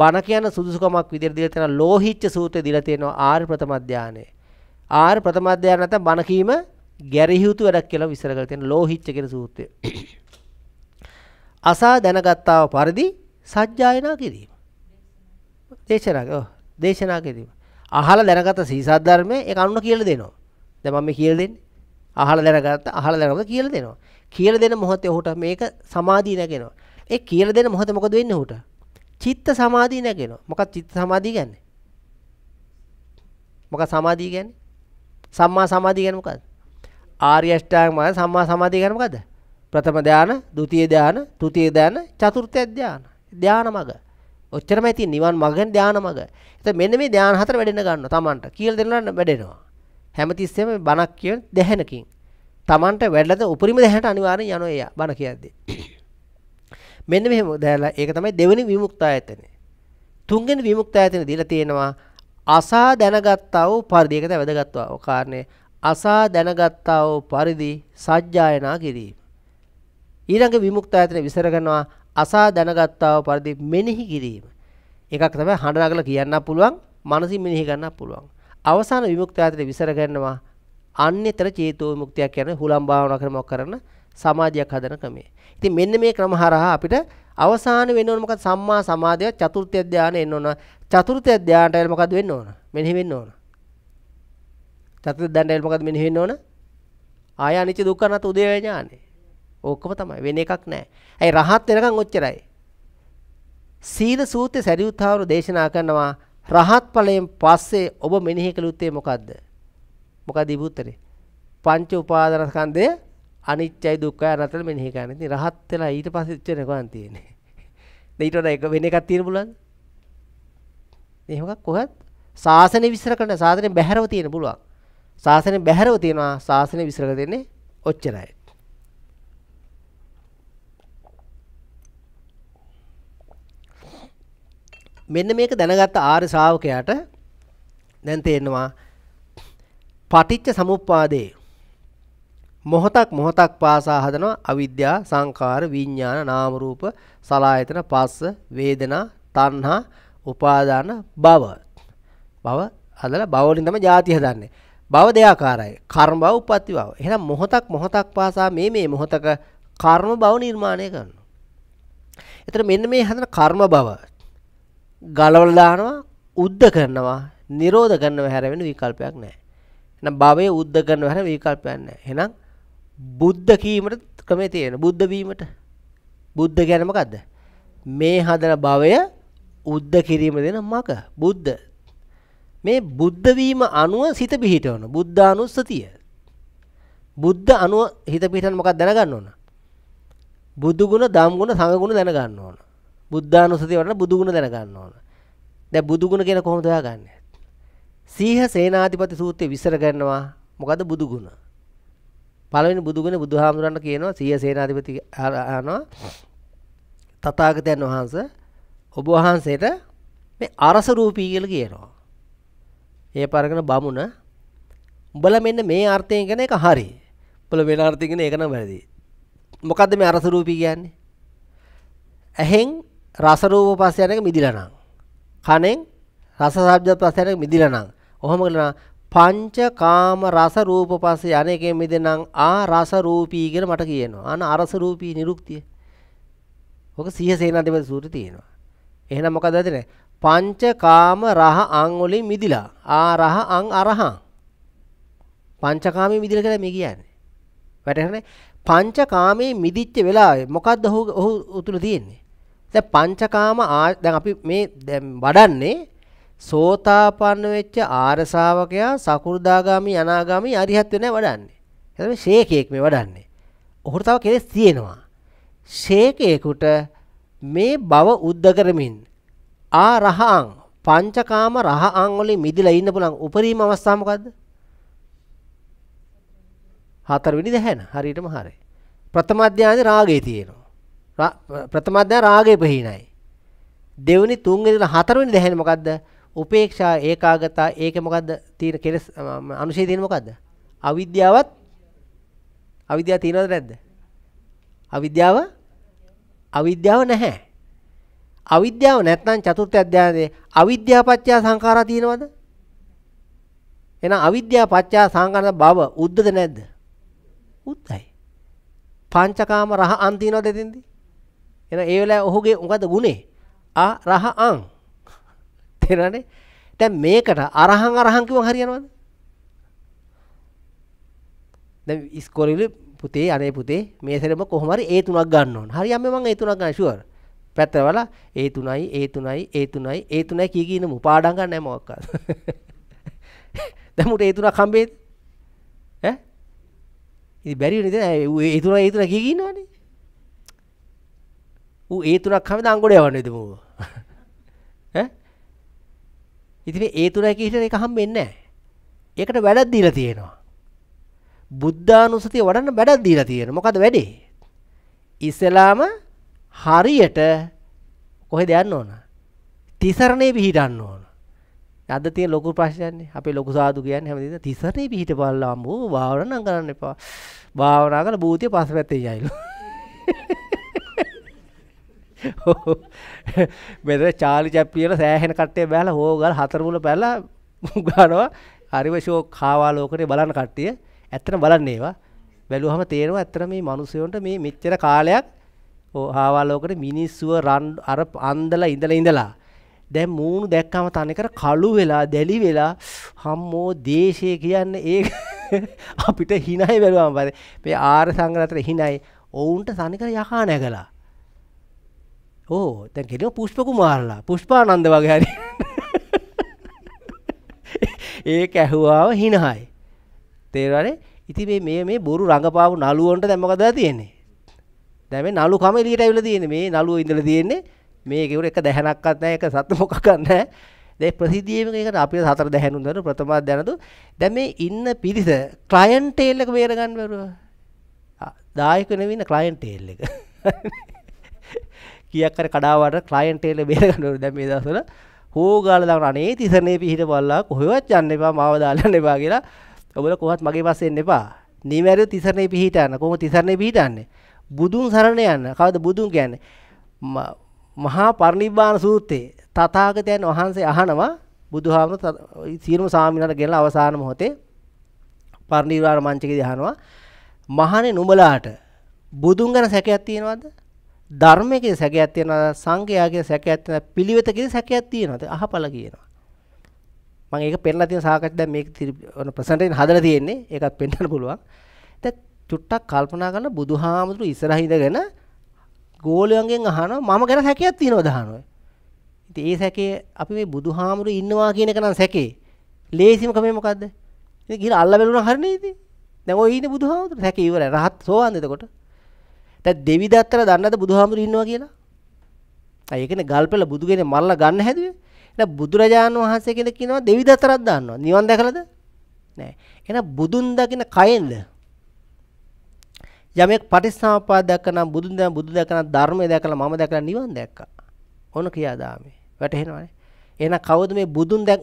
බණ කියන සුදුසුකමක් විදිහට දීලා තියෙන ලෝහිච්ඡ සූත්‍රය දීලා තියෙනවා ආර්ය ප්‍රථම ධානයේ. ආර්ය ප්‍රථම ධානය නැත්නම් බණ කීම ගැරිහි යුතු වැඩක් කියලා විස්තර කරලා තියෙන ලෝහිච්ඡ කියන සූත්‍රය. අසා දැනගත්තාව පරිදි සජ්ජායනා කිරීම. දේශනා ඔව් දේශනා කිරීම. අහලා දැනගත සීසත් ධර්මයේ ඒක අනුන කියලා දෙනවා. දැන් මම මේ කියලා දෙන්නේ. අහලා දැනගත්ත අහලා දැනගත්ත කියලා දෙනවා. කියලා දෙන මොහොතේ ඔහුට මේක සමාධිය නැගෙනවා. ඒ කියලා දෙන මොහොතේ මොකද වෙන්නේ ඔහුට? චිත්ත සමාධිය නැගෙනවා. මොකක් චිත්ත සමාධිය කියන්නේ? මොකක් සමාධිය කියන්නේ? සම්මා සමාධිය කියන්නේ මොකද්ද? ආර්ය අෂ්ටාංග මාර්ග සම්මා සමාධිය කියන්නේ මොකද්ද? ප්‍රථම ධාන, ဒုတိ ය ධාන, තෘතිය ධාන, චතුර්ථ ධාන. ධාන මග. ඔච්චරමයි තියෙන නිවන් මගෙන් ධාන මග. එතකොට මෙන්න මේ ධාන හතර වැඩෙන්න ගන්නවා Tamanට. කියලා දෙනවා වැඩෙනවා. හැමතිස්සෙම බණක් කියන දැහැනකින්. Tamanට වැඩලද උපරිම දැහැනට අනිවාර්යෙන් යනවා එයා බණ කියද්දී. මෙන්න මෙහෙම දැලා ඒක තමයි දෙවෙනි විමුක්තායතනය. තුන්වෙනි විමුක්තායතනය දීලා තියෙනවා අසා දැනගත්තා වූ පරිදි ඒකද වැදගත්වා. ඔය කාරණේ අසා දැනගත්තා වූ පරිදි සජ්ජායනා කිරීම. ඊළඟ විමුක්තායතනය විසර ගන්නවා අසා දැනගත්තා වූ පරිදි මෙනෙහි කිරීම. එකක් තමයි හඬනගලා කියන්න පුළුවන්, මනසින් මෙනෙහි ගන්න පුළුවන්. අවසාන විමුක්තායතනය විසර ගන්නවා අන්‍යතර චේතෝ විමුක්තියක් කියන්නේ හුලම් භාවනා කරමක් කරන සමාජයක් හදන ක්‍රමය. ඉතින් මෙන්න මේ ක්‍රම හරහා අපිට අවසාන වෙන්න ඕන මොකද සම්මා සමාධිය චතුර්ථ ධානය එන්න ඕන. චතුර්ථ ධානයට එල මොකද වෙන්න ඕන? මෙනෙහි වෙන්න ඕන. චතුර්ථ ධානයට එල මොකද මෙනෙහි වෙන්න ඕන? ආය අනිච්ච දුක්ඛ නැත් උදේ ඥානෙ. ඕකම තමයි වෙන එකක් නැහැ. ඇයි රහත් වෙනකන් ඔච්චරයි. සීල සූත්‍රයේ සරියුත්තාවරු දේශනා කරනවා රහත් ඵලයෙන් පස්සේ ඔබ මෙනෙහි කළ යුත්තේ මොකද්ද? මොකද ඉබුත්තරේ? පංච උපාදානස්කන්ධය අනිච්චයි දුක්ඛයි අනාත්තයි මෙනෙහි කරන්නේ. ඉතින් රහත් වෙලා ඊට පස්සේ ඉච්චන කොහන් තියෙන්නේ. දැන් *laughs* ඊට වඩා එක වෙන එකක් තියෙන පුළුවන්ද? එහෙම එකක් කොහොත් සාසනය විශ්ල කරන සාසනය බැහැරව තියෙන පුළුවන්. සාසනය බැහැරව තියෙනවා සාසනය විශ්ල කර දෙන්නේ ඔච්චරයි. මෙන්න මේක දැනගත්ත ආර්ය ශ්‍රාවකයාට දැන් තේරෙනවා පටිච්ච සමුප්පාදේ මොහොතක් මොහොතක් පාසා හදනවා අවිද්‍යා සංකාර විඥාන නාම රූප සලායතන පස්ස වේදනා තණ්හා උපාදාන භව භව හදලා භව වලින් තමයි ಜಾති හදන්නේ භව දෙආකාරයි කර්ම භව උප්පත්ති භව එහෙනම් මොහොතක් මොහොතක් පාසා මේ මේ මොහොතක කර්ම භව නිර්මාණය කරනවා එතන මෙන්න මේ හදන කර්ම භව ගලවලා දානවා උද්ද කරනවා නිරෝධ කරනවා හැර වෙන විකල්පයක් නැහැ එහෙනම් භවයේ උද්ද කරනවා හැර විකල්පයක් නැහැ එහෙනම් බුද්ධ කීමට ක්‍රමේ තියෙන බුද්ධ වීමට බුද්ධ කියන්නේ මොකද්ද මේ හදන භවය උද්ද කිරීම දෙන මග බුද්ධ මේ බුද්ධ වීම අනුව සිත පිහිටවන බුද්ධානුස්සතිය බුද්ධ අනුව හිත පිහිටවන මොකක්ද දැනගන්න ඕන බුදු ගුණ ධම් ගුණ සංඝ ගුණ දැනගන්න ඕන බුද්ධානුස්සතිය වඩන බුදු ගුණ දැනගන්න ඕන දැන් බුදු ගුණ කියන කොහොමද හොයාගන්නේ සීහ සේනාධිපති සූත්‍රයේ විස්තර කරනවා මොකද්ද බුදු ගුණ පළවෙනි බුදුගුණ බුදුහාමුදුරන්ට කියනවා සිය සේනාධිපති අහනවා තථාගතයන් වහන්සේ ඔබ වහන්සේට මේ අරස රූපී කියලා කියනවා. ඒ පරගෙන බමුණ උඹලා මෙන්න මේ අර්ථයෙන් කියන එක හරි. උඹලා වෙන අර්ථයෙන් කියන එක නම් වැරදි. මොකද්ද මේ අරස රූපී කියන්නේ? ඇහෙන් රස රූප පස්සේ යන එක මිදිලා නම් කනෙන් රස ශබ්ද පස්සේ යන එක මිදිලා නම් ඔහොම කරනවා පංචකාම රස රූප පස්සේ යන එකෙන් මිදෙනම් ආ රස රූපී කියලා මට කියනවා. අන අරස රූපී නිරුක්තිය. ඔක සිය සේනාධිපති සූත්‍රය තියෙනවා. එහෙනම් මොකද ඇදෙන්නේ? පංචකාම රහ අං වලින් මිදිලා. ආ රහ අං අරහං. පංචකාමේ මිදිලා කියලා මේ කියන්නේ. වැටහෙනවද? පංචකාමේ මිදිච්ච වෙලාවේ මොකද්ද ඔහු ඔහු උතුල තියෙන්නේ? දැන් පංචකාම දැන් අපි මේ දැන් වඩන්නේ සෝතාපන්න වෙච්ච ආරසාවකයා සකු르දාගාමි අනාගාමි අරිහත් වෙන්නේ වඩන්නේ. එතකොට ශේකයෙක් මේ වඩන්නේ. ඔහුට තව කෙලෙස් තියෙනවා. ශේකයෙකුට මේ බව උද්ද කරමින් ආරහං පංචකාම රහං වලින් මිදලා ඉන්න පුළුවන් උපරිම අවස්ථාව මොකද්ද? හතරවෙනි දැහැන. හරියටම හරයි. ප්‍රථම අධ්‍යානයේ රාගය තියෙනවා. ප්‍රථම අධ්‍යාන රාගය ප්‍රහීනයි. දෙවෙනි තුන්වෙනි හතරවෙනි දැහැන මොකද්ද? උපේක්ෂා ඒකාගතා ඒකේ මොකද්ද තියෙන කෙලස් අනුශේ තියෙන මොකද්ද? අවිද්‍යාවත් අවිද්‍යාව තියෙනවද නැද්ද? අවිද්‍යාව අවිද්‍යාව නැහැ. අවිද්‍යාව නැත්නම් චතුර්ථ අධ්‍යානයේ අවිද්‍යාපච්චය සංඛාරා තියෙනවද? එහෙනම් අවිද්‍යාපච්චය සංඛාර බව උද්දද නැද්ද? උද්දයි. පංචකාම රහ අන් තියෙනවද එතෙන්දී? එහෙනම් ඒ වෙලාවේ ඔහුගේ මොකද ගුනේ? ආ රහ අං තේරෙනවනේ? දැන් මේකට අරහං අරහං කිව්වම හරියනවද? දැන් ඉස්කෝලේ පුතේ අනේ පුතේ මේ සැරේම කොහොම හරි ඒ තුනක් ගන්න ඕන. හරියම්ම මම ඒ තුනක් ගන්න ෂුවර්. පැත්තවල ඒ තුනයි ඒ තුනයි ඒ තුනයි ඒ තුනයි කී කී ඉන්නම උපාඩම් ගන්න නැහැ මොකක්ද? *laughs* දැන් මුට ඒ තුනක් හම්බෙයිද? ඈ? ඉතින් බැරි වෙන්නේ දැන් ඒ තුන ඒ තුන කී කී ඉන්නවනේ. ඌ ඒ තුනක් හැමදාම ගොඩ යවන්නේ දෙමෝ. *laughs* ඉතින් ඒ තුන හැකි හිටින එක හම්බෙන්නේ නැහැ. ඒකට වැඩක් දීලා තියෙනවා. බුද්ධානුස්සතිය වඩන්න වැඩක් දීලා තියෙනවා. මොකද වැඩේ? ඉස්ලාම හරියට කොහෙද යන්න ඕන? තිසරණේ පිහිටන්න ඕන. අද තියෙන ලොකු ප්‍රශ්නයන්නේ. අපේ ලොකු සාදු කියන්නේ හැමදේම තිසරණේ පිහිටපල්ලාම්බෝ භාවනා නම් කරන්න එපා. භාවනා කරලා භූතිය පස්සපැත්තේ යයිලු. *laughs* *laughs* මෙතන චාලි චැප්ලියන සෑහෙන කට්ටිය බැලලා හෝගල් හතර මුල පැලලා ගානවා හරිම ෂෝක් හාවා ලෝකනේ බලන කට්ටිය. ඇත්තටම බලන්නේ ඒවා. බැලුවම තේරෙනවා ඇත්තට මේ මිනිස්සුන්ට මේ මෙච්චර කාලයක් හාවා ලෝකනේ මිනිස්සුව රන් අර අන්දලා ඉඳලා ඉඳලා දැන් මූණු දැක්කම තනිකර කළු වෙලා දැලි වෙලා හම්මෝ දේශය කියන්නේ ඒ *laughs* අපිට හිනයි බැලුවම පරි මේ ආර්ය සංග්‍රහතර හිනයි ඔවුන්ට තනිකර යකා නැගලා ඕ තැන් කෙලෙන පුෂ්පකුමාරලා පුෂ්පානන්ද වගේ හරි ඒක ඇහුවාව හිනහයි තේරරේ ඉති මේ මේ බොරු රඟපාපු නලුවන්ට දැමකදා තියෙන්නේ දැම නලු කම එලියට ඇවිල තියෙන මේ නලුව ඉඳල තියෙන්නේ මේකෙවර එක දැහැනක්වත් නෑ එක සත්තු මොකක්න්න දැ ප්‍රසිද්ධියමකට අපි සතර දැහැනුදර ප්‍රථමත් දැනතු දැම ඉන්න පිරිස ක්ලයින්ටේල්ලක බේරගන්නවරුව දායකනවන්න ක්ලයින්ටේල් එක කීයක් හරි කඩාවට ක්ලයන්ට් එකට බේරගන්න ඕනේ දැන් මේ දවස්වල හෝ ගාලා දාන අනේ තිසරණේ පිහිට බලලා කොහෙවත් යන්න එපා මාව දාලා යන්න එපා කියලා ඔයගොල්ලෝ කොහොමත් මගේ පස්සේ එන්න එපා නිවැරදිව තිසරණේ පිහිටන්න කොහොම තිසරණේ පිහිටන්නේ බුදුන් සරණ යන්න කවද බුදුන් කියන්නේ මහා පරිනිබ්බාන සූත්‍රයේ තථාගතයන් වහන්සේ අහනවා බුදුහාමුදුර සියලුම සාමිනාට ගෙනලා අවසාන මොහොතේ පරිනිර්වාණ මංචකේදී අහනවා මහණේ නුඹලාට බුදුන් ගැන සැකයක් තියෙනවද? ධර්මයේ සැකයක් තියෙනවා සංඝයාගේ සැකයක් තියෙනවා පිළිවෙතකේ සැකයක් තියෙනවාද අහපල කියනවා මම ඒක පෙන්නලා තියෙන සාකච්ඡා දැන් මේක ඔන ප්‍රසන්ටේෂන් හදලා තියෙන්නේ ඒකත් පෙන්නන්න පුළුවන් දැන් චුට්ටක් කල්පනා කරන බුදුහාමුදුරු ඉස්සරහින් ඉඳගෙන ගෝලයන්ගෙන් අහනවා මම ගැන සැකයක් තියෙනවද අහනවා ඉතින් ඒ සැකේ අපි මේ බුදුහාමුදුරු ඉන්නවා කියන එක නම් සැකේ ලේසිම කමේ මොකද්ද ඉතින් ගිහලා අල්ල බැලුණා හරිනේ ඉතින් දැන් ඔය ඉන්නේ බුදුහාමුදුරු සැකේ ඉවරයි රහත් සෝවන්ද එතකොට දැන් දෙවිදත්තර දන්නද බුදුහාමුදුරු ඉන්නවා කියලා? අය කියන්නේ ගල්පෙල බුදුගෙන මල්ලා ගන්න හැදුවේ. එහෙනම් බුදුරජාණන් වහන්සේ කියලා කියනවා දෙවිදත්තරක් දාන්නවා. නිවන් දැකලාද? නෑ. එහෙනම් බුදුන් දකින කයෙන්ද? යමෙක් පටිසමාපාද දැක්කනම් බුදුන් දැන් බුදු දැක්කනම් ධර්මය දැකලා මම දැකලා නිවන් දැක්කා. ඕන ක්‍රියාදාමේ. වැටහෙනවනේ. එහෙනම් කවුද මේ බුදුන් දැක්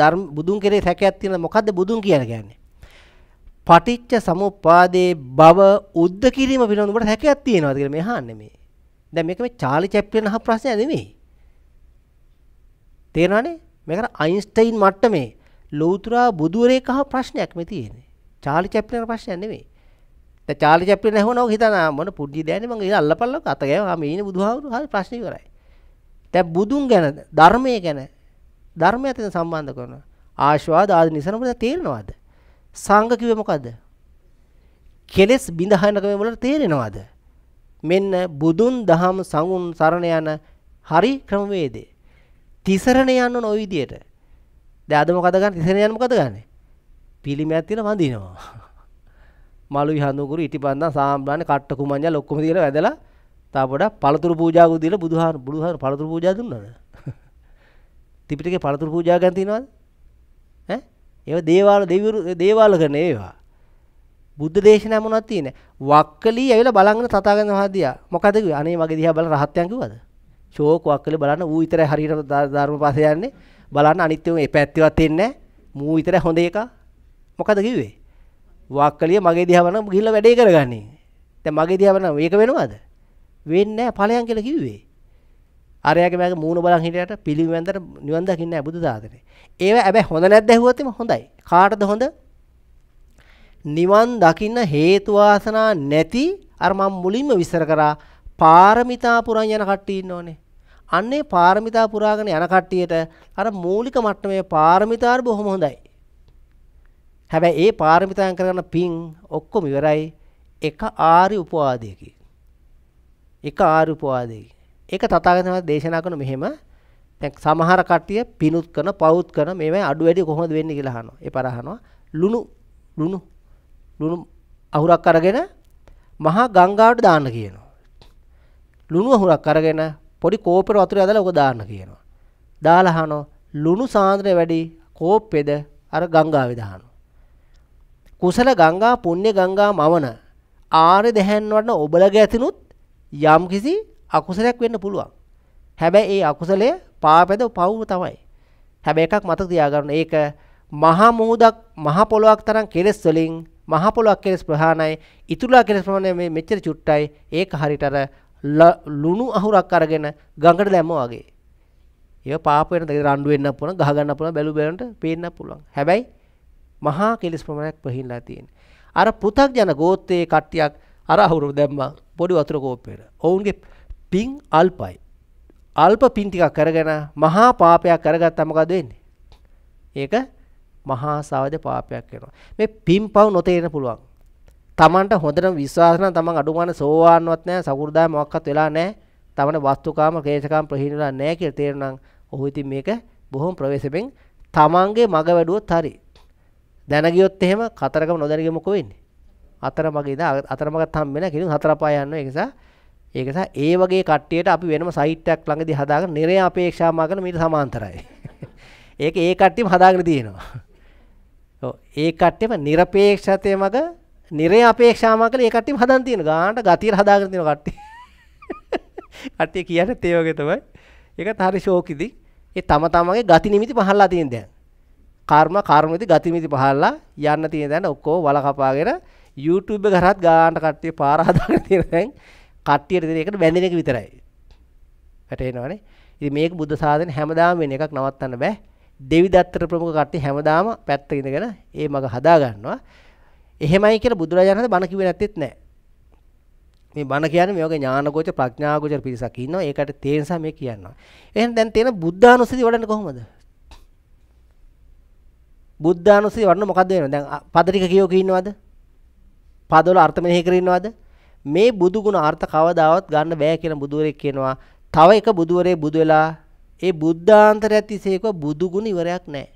ධර්ම බුදුන් කෙරේ සැකයක් තියෙන මොකද්ද බුදුන් කියලා කියන්නේ? පටිච්ච සමුප්පාදේ බව උද්ද කිරීම පිළිබඳව උඹට හැකියාවක් තියෙනවද කියලා මේ අහන්නේ මේ. දැන් මේක මේ චාලි චැප්ලින් අහ ප්‍රශ්නය නෙමෙයි. තේරෙනවනේ? මේකට අයින්ස්ටයින් මට්ටමේ ලෞතුරා බුදුරේක අහ ප්‍රශ්නයක් මේ තියෙන්නේ. චාලි චැප්ලින් ප්‍රශ්නයක් නෙමෙයි. දැන් චාලි චැප්ලින් ඇහුවම ඔක හිතන මොන පුඩ්ඩි දෑනේ මං ඉතින් අල්ලපල්ලක අත ගෑවා මේ ඉන්නේ බුදුහාමුදුරු හරි ප්‍රශ්න ඉවරයි. දැන් බුදුන් ගැන ධර්මයේ ගැන ධර්මයට සම්බන්ධ කරනවා. ආශාව ආදී නිසනම තේරෙනවද? සංඝ කිව්වේ මොකද්ද? කෙලෙස් බිඳහනකම වලට තේරෙනවද? මෙන්න බුදුන් දහම් සඟුන් සරණ යන හරි ක්‍රමවේදය. තිසරණ යන්න ඕන ওই විදියට. දැන් අද මොකද ගන්න? තිසරණ යන්න මොකද ගන්නෙ? පිළිමයක් තියෙන වඳිනවා. *laughs* මලු විහඳුකුරු ඉටිපන්දා සාම්බ්‍රාණ කට්ට කුමන්ජල් ඔක්කොම තියලා වැදලා තා පොඩක් පළතුරු පූජාකුත් දීලා බුදුහාර බුදුහාර පළතුරු පූජා දුන්නාද? *laughs* ත්‍රිපිටකේ පළතුරු පූජා ගන්න තියනවද? ඒව දේවාල දෙවිවරු දේවාල කරන ඒවා. බුද්ධ දේශනා මොනවද තියෙන්නේ? වක්කලී ඇවිල්ලා බලන්න තථාගතයන් වහන්සේ මොකද කිව්වේ? අනේ මගේ දිහා බලලා රහත්යන් කිව්වද? ෂෝක් වක්කලී බලන්න ඌ විතරයි හරියට ධර්ම පාසේ යන්නේ. බලන්න අනිත් ඒවා ඒ පැත්තේවත් එන්නේ නැහැ. මූ විතරයි හොඳ එක. මොකද කිව්වේ? වක්කලිය මගේ දිහා බලන ගිහිල්ලා වැඩේ කරගන්නේ. දැන් මගේ දිහා බලන මේක වෙනවද? වෙන්නේ නැහැ ඵලයන් කියලා කිව්වේ. ආරයාගේ බෑග මූණ බලන් හිටියට පිළිවෙන්දට නිවන් දකින්න නෑ බුදු සාසනේ. ඒව හැබැයි හොඳ නැද්ද ඇහුවොත් එම හොඳයි. කාටද හොඳ? නිවන් දකින්න හේතු වාසනා නැති අර මම මුලින්ම විස්තර කරා පාරමිතා පුරන් යන කට්ටිය ඉන්න ඕනේ. අන්නේ පාරමිතා පුරාගෙන යන කට්ටියට අර මූලික මට්ටමේ පාරමිතාර බොහොම හොඳයි. හැබැයි ඒ පාරමිතාන් කරන පින් ඔක්කොම ඉවරයි එක ආරි උපවාදයකින්. එක ආරි උපවාදයකින්. ඒක තථාගතයන් දේශනා කරන මෙහෙම දැන් සමහර කට්ටිය පිනුත් කරන පවුත් කරන මේවා අඩු වැඩි කොහොමද වෙන්නේ කියලා අහනවා. ඒ පාර අහනවා ලුණු ලුණු ලුණු අහුරක් අරගෙන මහා ගංගාවට දාන්න කියනවා. ලුණු අහුරක් අරගෙන පොඩි කෝපෙට වතුර ඇදලා ඔක දාන්න කියනවා. දාලා අහනවා ලුණු සාන්ද්‍රය වැඩි කෝපෙද අර ගංගාවේ දානවා. කුසල ගංගා පුණ්‍ය ගංගා මවන ආර්ය දහයන් වඩන ඔබලගේ ඇතිනුත් යම්කිසි අකුසලයක් වෙන්න පුළුවන්. හැබැයි ඒ අකුසලය පාපද පව් තමයි. හැබැයි එකක් මතක තියාගන්න ඒක මහා මුහුදක් මහා පොළොවක් තරම් කෙලස් වලින් මහා පොළොවක් කෙලස් ප්‍රහාණයි ඉතුරුලා කෙලස් ප්‍රමාණය මේ මෙච්චර චුට්ටයි ඒක හරියට අර ලුණු අහුරක් අරගෙන ගඟට දැම්මා වගේ. ඒක පාප වෙන දෙයක් රණ්ඩු වෙන්න පුළුවන් ගහ ගන්න පුළුවන් බැලු බැලන්ට පේන්න පුළුවන්. හැබැයි මහා කෙලස් ප්‍රමාණයක් ප්‍රහින්ලා තියෙන. අර පු탁 ජන ගෝත්‍රයේ කට්ටියක් අර අහුරු දැම්මා පොඩි වතුර කෝප්පේට. ඔවුන්ගේ පින් අල්පයි. අල්ප පින් ටිකක් කරගෙන මහා පාපයක් කරගත්තම මොකද වෙන්නේ? ඒක මහා සාවද පාපයක් වෙනවා. මේ පින් පව් නොතේරෙන්න පුළුවන්. තමන්ට හොඳටම විශ්වාස නම් තමන් අඩුමන සෝවාන්වත් නැහැ, සකුරුදාය මොකක්වත් වෙලා නැහැ. තමන වස්තුකාම, කේශකාම ප්‍රහීනලා නැහැ කියලා තේරෙනම් ඔහු ඉතින් මේක බොහොම ප්‍රවේශමෙන් තමන්ගේ මග වැඩුවොත් හරි. දැන ගියොත් එහෙම කතරගම නොදැනගෙන මොකෝ වෙන්නේ? අතරමඟ ඉඳ අතරමඟ තම්බෙන කෙනෙක් හතර පාය යනවා. ඒ නිසා ඒක නිසා ඒ වගේ කට්ටියට අපි වෙනම සයිට් එකක් ළඟදී හදාගෙන නිරය අපේක්ෂා මාගෙන මීට සමාන්තරයි. *laughs* ඒක ඒ කට්ටියම හදාගෙන තියෙනවා. *laughs* ඔව් ඒ කට්ටියම নিরপেক্ষතේ මග නිරය අපේක්ෂා මාගෙන ඒ කට්ටියම හදන් තියෙන ගානට ගතියට හදාගෙන තියෙන කට්ටිය. *laughs* කට්ටිය කියන්නේ ඒ වගේ තමයි. ඒකත් හරි ෂෝකිදී. ඒ තම තමන්ගේ ගති නිමිති පහළලා තියෙන දැන්. කර්ම කර්මෙදි ගති නිමිති පහළලා යන්න තියෙන දැන් ඔක්කොම වල කපාගෙන YouTube එක කරත් ගානට කට්ටිය පාර හදාගෙන තියෙන දැන්. කට්ටියට දෙන එකට බැඳෙන එක විතරයි. වැටේනවනේ. ඉතින් මේක බුද්ධ සාධන හැමදාම වෙන එකක් නවත්තන්න බෑ. දෙවිදත්තර ප්‍රමුඛ කට්ටිය හැමදාම පැත්ත ඉඳගෙන ඒ මග හදා ගන්නවා. එහෙමයි කියලා බුදුරජාණන් හද බණ කිව්වේ නැත්තේත් නෑ. මේ බණ කියන්නේ මේ වගේ ඥානගෝචර ප්‍රඥාගෝචර පිරිසක් ඉන්නවා. ඒකට තේ නිසා මේ කියනවා. එහෙනම් දැන් තේන බුද්ධානුස්සතිය වඩන්නේ කොහොමද? බුද්ධානුස්සතිය වඩන්න මොකද්ද වෙනව? දැන් පද ටික කියෝක ඉන්නවද? පදවල අර්ථ මෙහෙ කර ඉන්නවද? මේ බුදු ගුණ අර්ථ කවදාවත් ගන්න බෑ කියලා බුදුරෙක් කියනවා. තව එක බුදුරේ බුදු වෙලා ඒ බුද්ධාන්තරයත් තිසේක බුදු ගුණ ඉවරයක් නැහැ.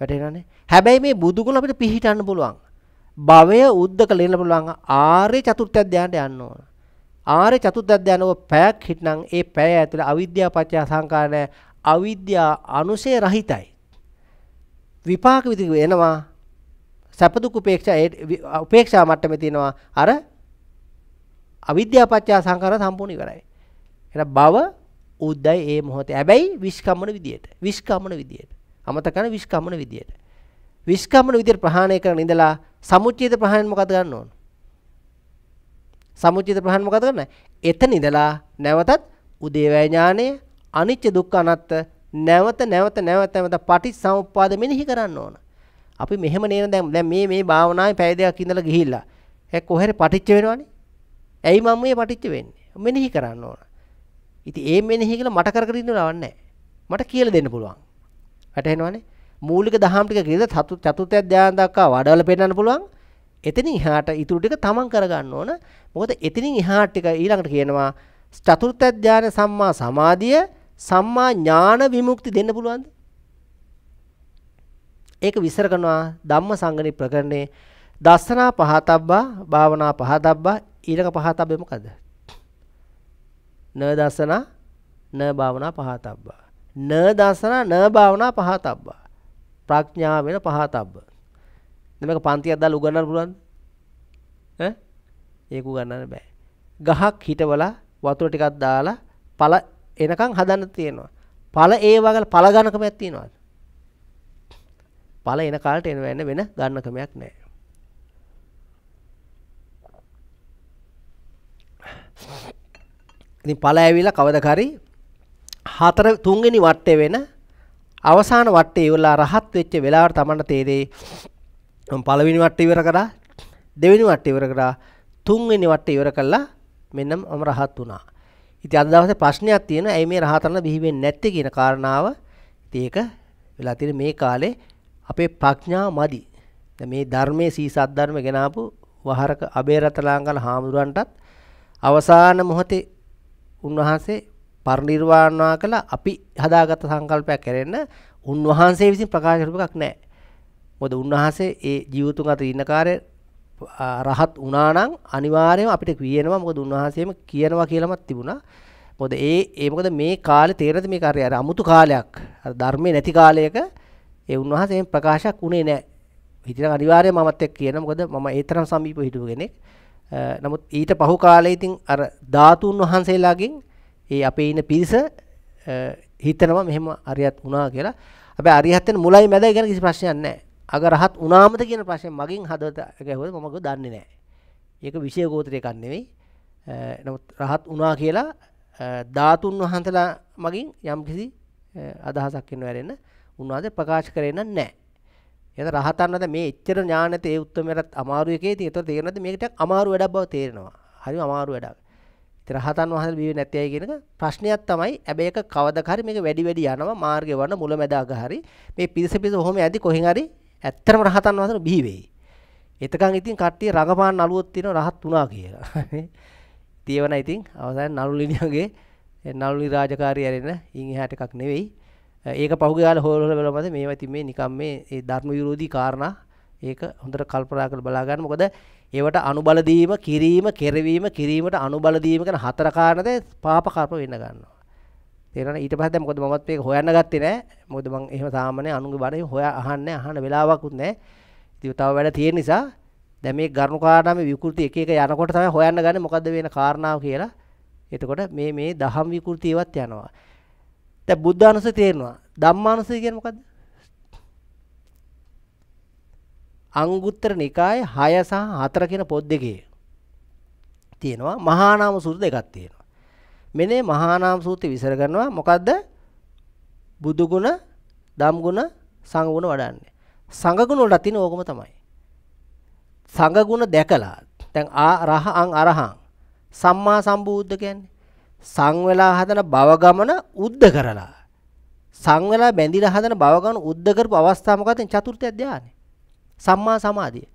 වැටෙනවනේ. හැබැයි මේ බුදු ගුණ අපිට පිළිහිටන්න පුළුවන්. භවය උද්දක ලෙන්න පුළුවන් ආර්ය චතුර්ථ ධානයට යන්න ඕන. ආර්ය චතුර්ථ ධානව පැයක් හිටනම් ඒ පැය ඇතුළේ අවිද්‍යාව පත්‍ය සංකාර නැහැ. අවිද්‍යා අනුසය රහිතයි. විපාක විදිහ එනවා සැප දුක් උපේක්ෂා උපේක්ෂා මට්ටමේ තියෙනවා අර අවිද්‍යාපච්චා සංකාර සම්පූර්ණ ඉවරයි. එහෙනම් භව උද්දයි ඒ මොහොතේ. හැබැයි විස්කම්මන විදියට. විස්කම්මන විදියට. අමතකන විස්කම්මන විදියට. විස්කම්මන විදියට ප්‍රහාණය කරන ඉඳලා සමුච්ඡේද ප්‍රහාණය මොකද ගන්න ඕන? සමුච්ඡේද ප්‍රහාණය මොකද ගන්න? එතන ඉඳලා නැවතත් උදේවැය ඥානය අනිච්ච දුක්ඛ අනාත්ත නැවත නැවත නැවත නැවත පටිච්චසමුප්පාද මෙනෙහි කරන්න ඕන. අපි මෙහෙම නේන දැන් දැන් මේ මේ භාවනාවේ පැය දෙකක් ඉඳලා ගිහිල්ලා. ඒ කොහරි පටිච්ච වෙනවනේ. ඇයි මම මේ පටිච්ච වෙන්නේ මෙනෙහි කරන්න ඕන ඉතින් ඒ මෙනෙහි කියලා මට කර කර ඉන්න ලවන්නේ මට කියලා දෙන්න පුළුවන් වැටහෙනවනේ මූලික දහම් ටික කියලා චතු චතුර්ථ ධ්‍යාන දක්වා වඩවල පෙන්නන්න පුළුවන් එතනින් එහාට ඊටු ටික තමන් කරගන්න ඕන මොකද එතනින් එහාට ටික ඊළඟට කියනවා චතුර්ථ ධ්‍යාන සම්මා සමාධිය සම්මා ඥාන විමුක්ති දෙන්න පුළුවන්ද ඒක විස්තර කරනවා ධම්මසංගණි ප්‍රකරණේ දස්සනා පහතබ්බා භාවනා පහතබ්බා ඊළඟ පහතබ්බේ මොකද? න දසන න භාවනා පහතබ්බා. න දසන න භාවනා පහතබ්බා. ප්‍රඥාව වෙන පහතබ්බ. මේක පන්තියක් දාලා උගන්වන්න පුළුවන්ද? ඈ? ඒක උගන්වන්න බෑ. ගහක් හිටවලා වතුර ටිකක් දාලා පළ එනකන් හදන්න තියෙනවා. පළ ඒ වගේ පළ ගණකමක් තියෙනවාද? පළ එන කාලට එන වෙන ගණකමක් නැහැ. ඉතින් පළෑවිලා කවදකරි හතර තුන්වෙනි වටේ වෙන අවසාන වටේ ඉවරලා රහත් වෙච්ච වෙලාවට Tamanට තේරෙයි මම පළවෙනි වටේ ඉවර කරා දෙවෙනි වටේ ඉවර කරා තුන්වෙනි වටේ ඉවර කළා මෙන්න මම රහත් වුණා. ඉතින් අද දවසේ ප්‍රශ්නයක් තියෙනවා ඇයි මේ රහතන බිහි වෙන්නේ නැත්තේ කියන කාරණාව. ඉතින් ඒක වෙලා තියෙන මේ කාලේ අපේ ප්‍රඥා මදි. මේ ධර්මයේ සීසත් ධර්ම ගෙන ආපු වහරක අබේරතලාංගල හාමුදුරන්ටත් අවසාන මොහොතේ උන්වහන්සේ පරිනිර්වාණවා කළ අපි හදාගත් සංකල්පයක් කරෙන්න උන්වහන්සේ විසින් ප්‍රකාශ කරපු එකක් නැහැ. මොකද උන්වහන්සේ ඒ ජීවිතුන් අතර ඉන්න කාර්ය රහත් වුණා නම් අනිවාර්යයෙන්ම අපිට කියනවා මොකද උන්වහන්සේම කියනවා කියලාමත් තිබුණා. මොකද ඒ ඒ මොකද මේ කාලේ තේරෙද මේ කාර්යය අර අමුතු කාලයක් අර ධර්මයේ නැති කාලයක ඒ උන්වහන්සේ ප්‍රකාශයක් උනේ නැහැ. හිතන අනිවාර්යයෙන්ම මමත් එක්ක කියනවා මොකද මම ඒ තරම් සමීපව හිටපු කෙනෙක්. නමුත් ඊට පහු කාලේ ඉතින් අර ධාතුන් වහන්සේලාගෙන් ඒ අපේ ඉන්න පිරිස හිතනවා මෙහෙම අරියත් වුණා කියලා. හැබැයි අරියත් වෙන මුලයි මැදයි ගැන කිසි ප්‍රශ්නයක් නැහැ. අග රහත් වුණාමද කියන ප්‍රශ්නේ මගෙන් හදවත ගැහුවද මම කව දන්නේ නැහැ. ඒක විෂය ගෝත්‍රයක් නෙවෙයි. නමුත් රහත් වුණා කියලා ධාතුන් වහන්සලා මගින් යම්කිසි අදහසක් වෙනවැරෙන්න උන්වහන්සේ ප්‍රකාශ කරේ නැහැ. එහෙනම් රහතන් වහන්සේ මේ එච්චර ඥාන නැති ඒ උත්තරමයට අමාරු එකේ ඉතින් ඒතර තේරෙනවද මේකට අමාරු වැඩක් බව තේරෙනවා. හරිම අමාරු වැඩක්. ඉතින් රහතන් වහන්සේ බිවි නැති අය කියන එක ප්‍රශ්නයක් තමයි. හැබැයි ඒක කවදාක හරි මේක වැඩි වැඩි යනවා මාර්ගේ වන්න මුලැමැදාග හරි මේ පිරිස පිරිස ඔහොම යදි කොහෙන් හරි ඇත්තම රහතන් වහන්සේ බිහි වෙයි. එතකන් ඉතින් කට්ටිය රඟපාන නළුවොත් තියෙන රහත් වුණා කියලා. තියෙවන ඉතින් අවසාන නළු ලිනියගේ නළුනි රාජකාරිය ඇරෙන ඉන් එහාට එකක් නෙවෙයි. ඒක පහුගේ යාල හොරහොල බලපද මේවා ඉතින් මේ නිකම් මේ ඒ ධර්ම විරෝධී කාරණා ඒක හොඳට කල්පනා කරලා බලා ගන්න මොකද ඒවට අනුබල දීම කිරීම කෙරවීම කිරීමට අනුබල දීම කියන හතර කාරණේ පාප කර්ම වෙන්න ගන්නවා තේරෙනවා ඊට පස්සේ දැන් මොකද මමත් මේක හොයන්න ගත්තේ නෑ මොකද මම එහෙම සාමාන්‍ය අනුගේ බණ හොය අහන්නේ අහන වෙලාවකුත් නෑ ඉතින් තව වැඩ තියෙන නිසා දැන් මේ ගරුණු කාරණා මේ විකෘති එක එක යනකොට තමයි හොයන්න ගන්නේ මොකද්ද වෙන කාරණාව කියලා එතකොට මේ මේ දහම් විකෘති ඒවත් යනවා දැන් බුද්ධානුස්සතිය තේරෙනවා. ධම්මානුස්සතිය කියන්නේ මොකද්ද? අංගුත්තර නිකායේ 6 සහ 4 කියන පොත් දෙකේ තියෙනවා මහා නාම සූත්‍ර දෙකක් තියෙනවා. මෙනේ මහා නාම සූත්‍රය විසර කරනවා මොකද්ද? බුදු ගුණ, ධම් ගුණ, සංඝ ගුණ වඩන්නේ. සංඝ ගුණ වල තියෙන ඕකම තමයි. සංඝ ගුණ දැකලා දැන් ආරහ අං අරහං සම්මා සම්බුද්ධ කියන්නේ සංවෙලා හදන බව ගමන උද්ද කරලා සංවෙලා බැඳිලා හදන බව ගමන උද්ද කරපු අවස්ථාව මොකද චතුර්ථ ධානය සම්මා සමාධිය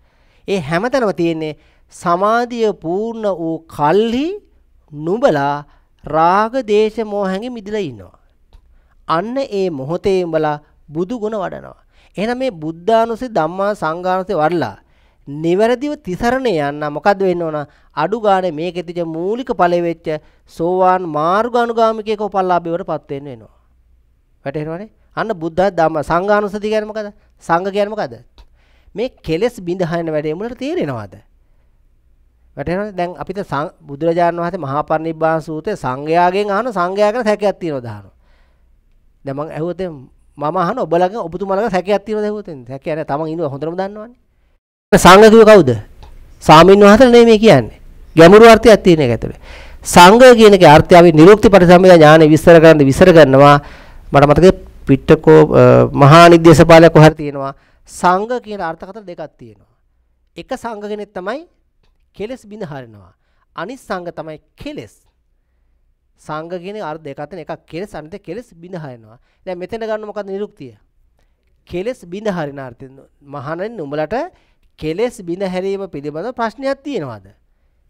ඒ හැමතැනම තියෙන්නේ සමාධිය පූර්ණ වූ කල්හි නුඹලා රාග දේශ මොහයෙන් මිදලා ඉන්නවා. අන්න ඒ මොහොතේ උඹලා බුදු ගුණ වඩනවා. එහෙනම් මේ බුද්ධානුසී ධම්මා සංඝානුසී වඩලා නිවැරදිව තිසරණ යන්න මොකද වෙන්න ඕන අඩු ගානේ මේකෙ තිබිච්ච මූලික ඵලෙ වෙච්ච සෝවාන් මාර්ග අනුගාමිකයක උපල්ලාභයවටපත් වෙන්න වෙනවා වැටහෙනවනේ අන්න බුද්ධ ධම්ම සංඝානුස්සති කියන්නේ මොකද සංඝ කියන්නේ මොකද මේ කෙලෙස් බිඳහන වැඩේ මුලට තේරෙනවද වැටහෙනවද දැන් අපිට බුදුරජාණන් වහන්සේ මහා පරිනිබ්බාන සූත්‍රයේ සංඝයාගෙන් අහන සංඝයා ගැන සැකයක් තියෙනවද අහනවා දැන් මම ඇහුවොත් මම අහන ඔබලගේ ඔබතුමාලගේ සැකයක් තියෙනවද ඇහුවොත් සැකයක් නැහැ තමන් ඉන්නවා හොඳටම දන්නවනේ සංඝ කිව්වේ කවුද? සාමින් වහන්සේලා නෙමෙයි මේ කියන්නේ. ගැඹුරු අර්ථයක් තියෙන එක ඇතුලේ. සංඝ කියන එකේ අර්ථය අපි නිරුක්ති පරිසම්පදා ඥානෙ විස්තර කරන්න විස්තර කරනවා. මට මතකයි පිටකෝ මහා නිදේශපාලයක් කොහරි තියෙනවා. සංඝ කියන අර්ථකථන දෙකක් තියෙනවා. එක සංඝ කෙනෙක් තමයි කෙලස් බිඳ හරිනවා. අනිත් සංඝ තමයි කෙලස්. සංඝ කියන අර්ථ දෙකක් තියෙන එකක් කෙලස් අනිත් කෙලස් බිඳ හරිනවා. දැන් මෙතන ගන්න මොකද නිරුක්තිය? කෙලස් බිඳ හරින අර්ථය. මහණෙනි උඹලට කෙලෙස් බිඳ හැරීම පිළිබඳ ප්‍රශ්නයක් තියෙනවද?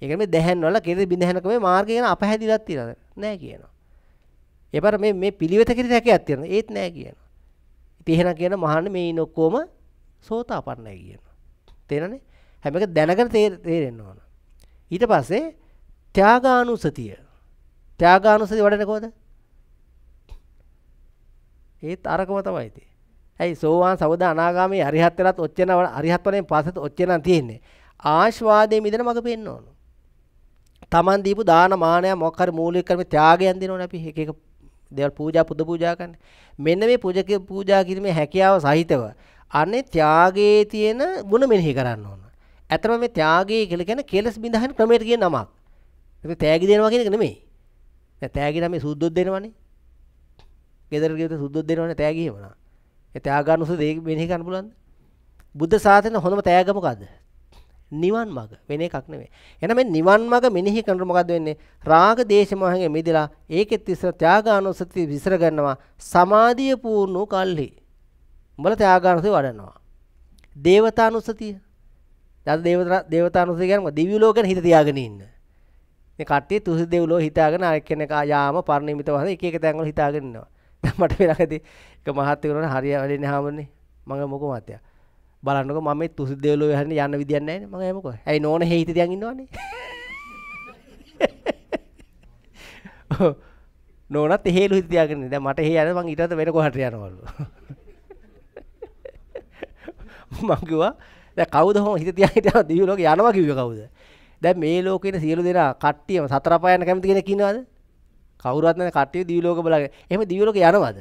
ඒ කියන්නේ දැහැන් වල කෙලෙස් බිඳ හැනකම මාර්ගය ගැන අපහැදිලක් තියෙනවද? නැහැ කියනවා. ඒපාර මේ මේ පිළිවෙත කෙරෙහි රැකයක් තියෙනවද? ඒත් නැහැ කියනවා. ඉතින් එහෙනම් කියන මහන්න මේ ඉන්න ඔක්කොම සෝතාපන්නයි කියනවා. තේරෙනනේ? හැම එක දැනගෙන තේරෙන්න ඕන. ඊට පස්සේ ත්‍යාගානුසතිය. ත්‍යාගානුසතිය වඩන්නේ කොහොමද? ඒත් අරකම තමයි තියෙන්නේ. ඇයි සෝවාන් සවද අනාගාමී අරිහත් වෙලත් ඔච්චර අරිහත් වලින් පස්සෙත් ඔච්චර තියෙන්නේ. ආශාවාදයේ මිදෙන මඟ පෙන්වන්න ඕන. Taman දීපු දාන මානය මොකක් හරි මූලික කරමේ ත්‍යාගයන් දෙනවනේ අපි එක එක දේවල් පූජා පුද පූජා කරන්නේ. මෙන්න මේ පූජක පූජා කිරීමේ හැකියාව සහිතව අනේ ත්‍යාගයේ තියෙන ගුණ මෙනෙහි කරන්න ඕන. ඇත්තම මේ ත්‍යාගය කියලා කියන්නේ කෙලස් බිඳහන ක්‍රමයට කියන නමක්. ඒක තෑගි දෙනවා කියන එක නෙමෙයි. දැන් තෑගි නම් මේ සුද්ධොත් දෙනවනේ. ගෙදර ගෙදර සුද්ධොත් දෙනවනේ තෑගි එහෙමනම්. තෑගානුස දේ මෙහි ගන්න පුලන්ද බුද්ධ සාතන හොඳම තෑගමකක්ද නිවන් මග වෙන එකක් නෙවේ එන මේ නිවන් මග මෙනෙහි කරනකොට මොකද වෙන්නේ රාග දේශමහන්ගේ මිදලා ඒකෙත් ඉස්සර ත්‍යාගානුසති විසර ගන්නවා සමාධිය පූර්ණ කල්හි උඹලා ත්‍යාගානුසති වඩනවා දේවතානුසතිය දැන් දේවතා දේවතානුසතිය කියන්නේ මොකද දිව්‍ය ලෝකෙන හිත තියාගෙන ඉන්න මේ කට්ටිය තුසි දෙව්ලෝ හිතාගෙන අර කෙනෙක් යාම පරිණිමිත වහන එක එක තැන්වල හිතාගෙන ඉන්නවා *laughs* මට වෙනකදී එක මහත්තයකරන හරිය වැඩෙන්නේ හාමුදුරනේ මම මොකෝ මහත්තයා බලන්නකො මම මේ තුසි දෙවලෝ යන්න යන්න විදියක් නැහැ නේ මම එමකො ඇයි නෝන හේිත තියන් ඉන්නවනේ *laughs* නෝනත් හේලු හිත තියාගෙන ඉන්නේ දැන් මට හේ යන මං ඊටත් වෙන කොහට යනවලු *laughs* මං කිව්වා දැන් කවුද හොම හිත තියාගෙන හිටියා දිව්‍ය ලෝකේ යනවා කිව්වේ කවුද දැන් මේ ලෝකේ ඉන්න සියලු දෙනා කට්ටියම සතර පයන්න කැමති කෙනෙක් ඉන්නවද කවුරුත් නැ කට්ටිය දිව්‍යලෝක බලගෙන. එහෙම දිව්‍යලෝක යනවද?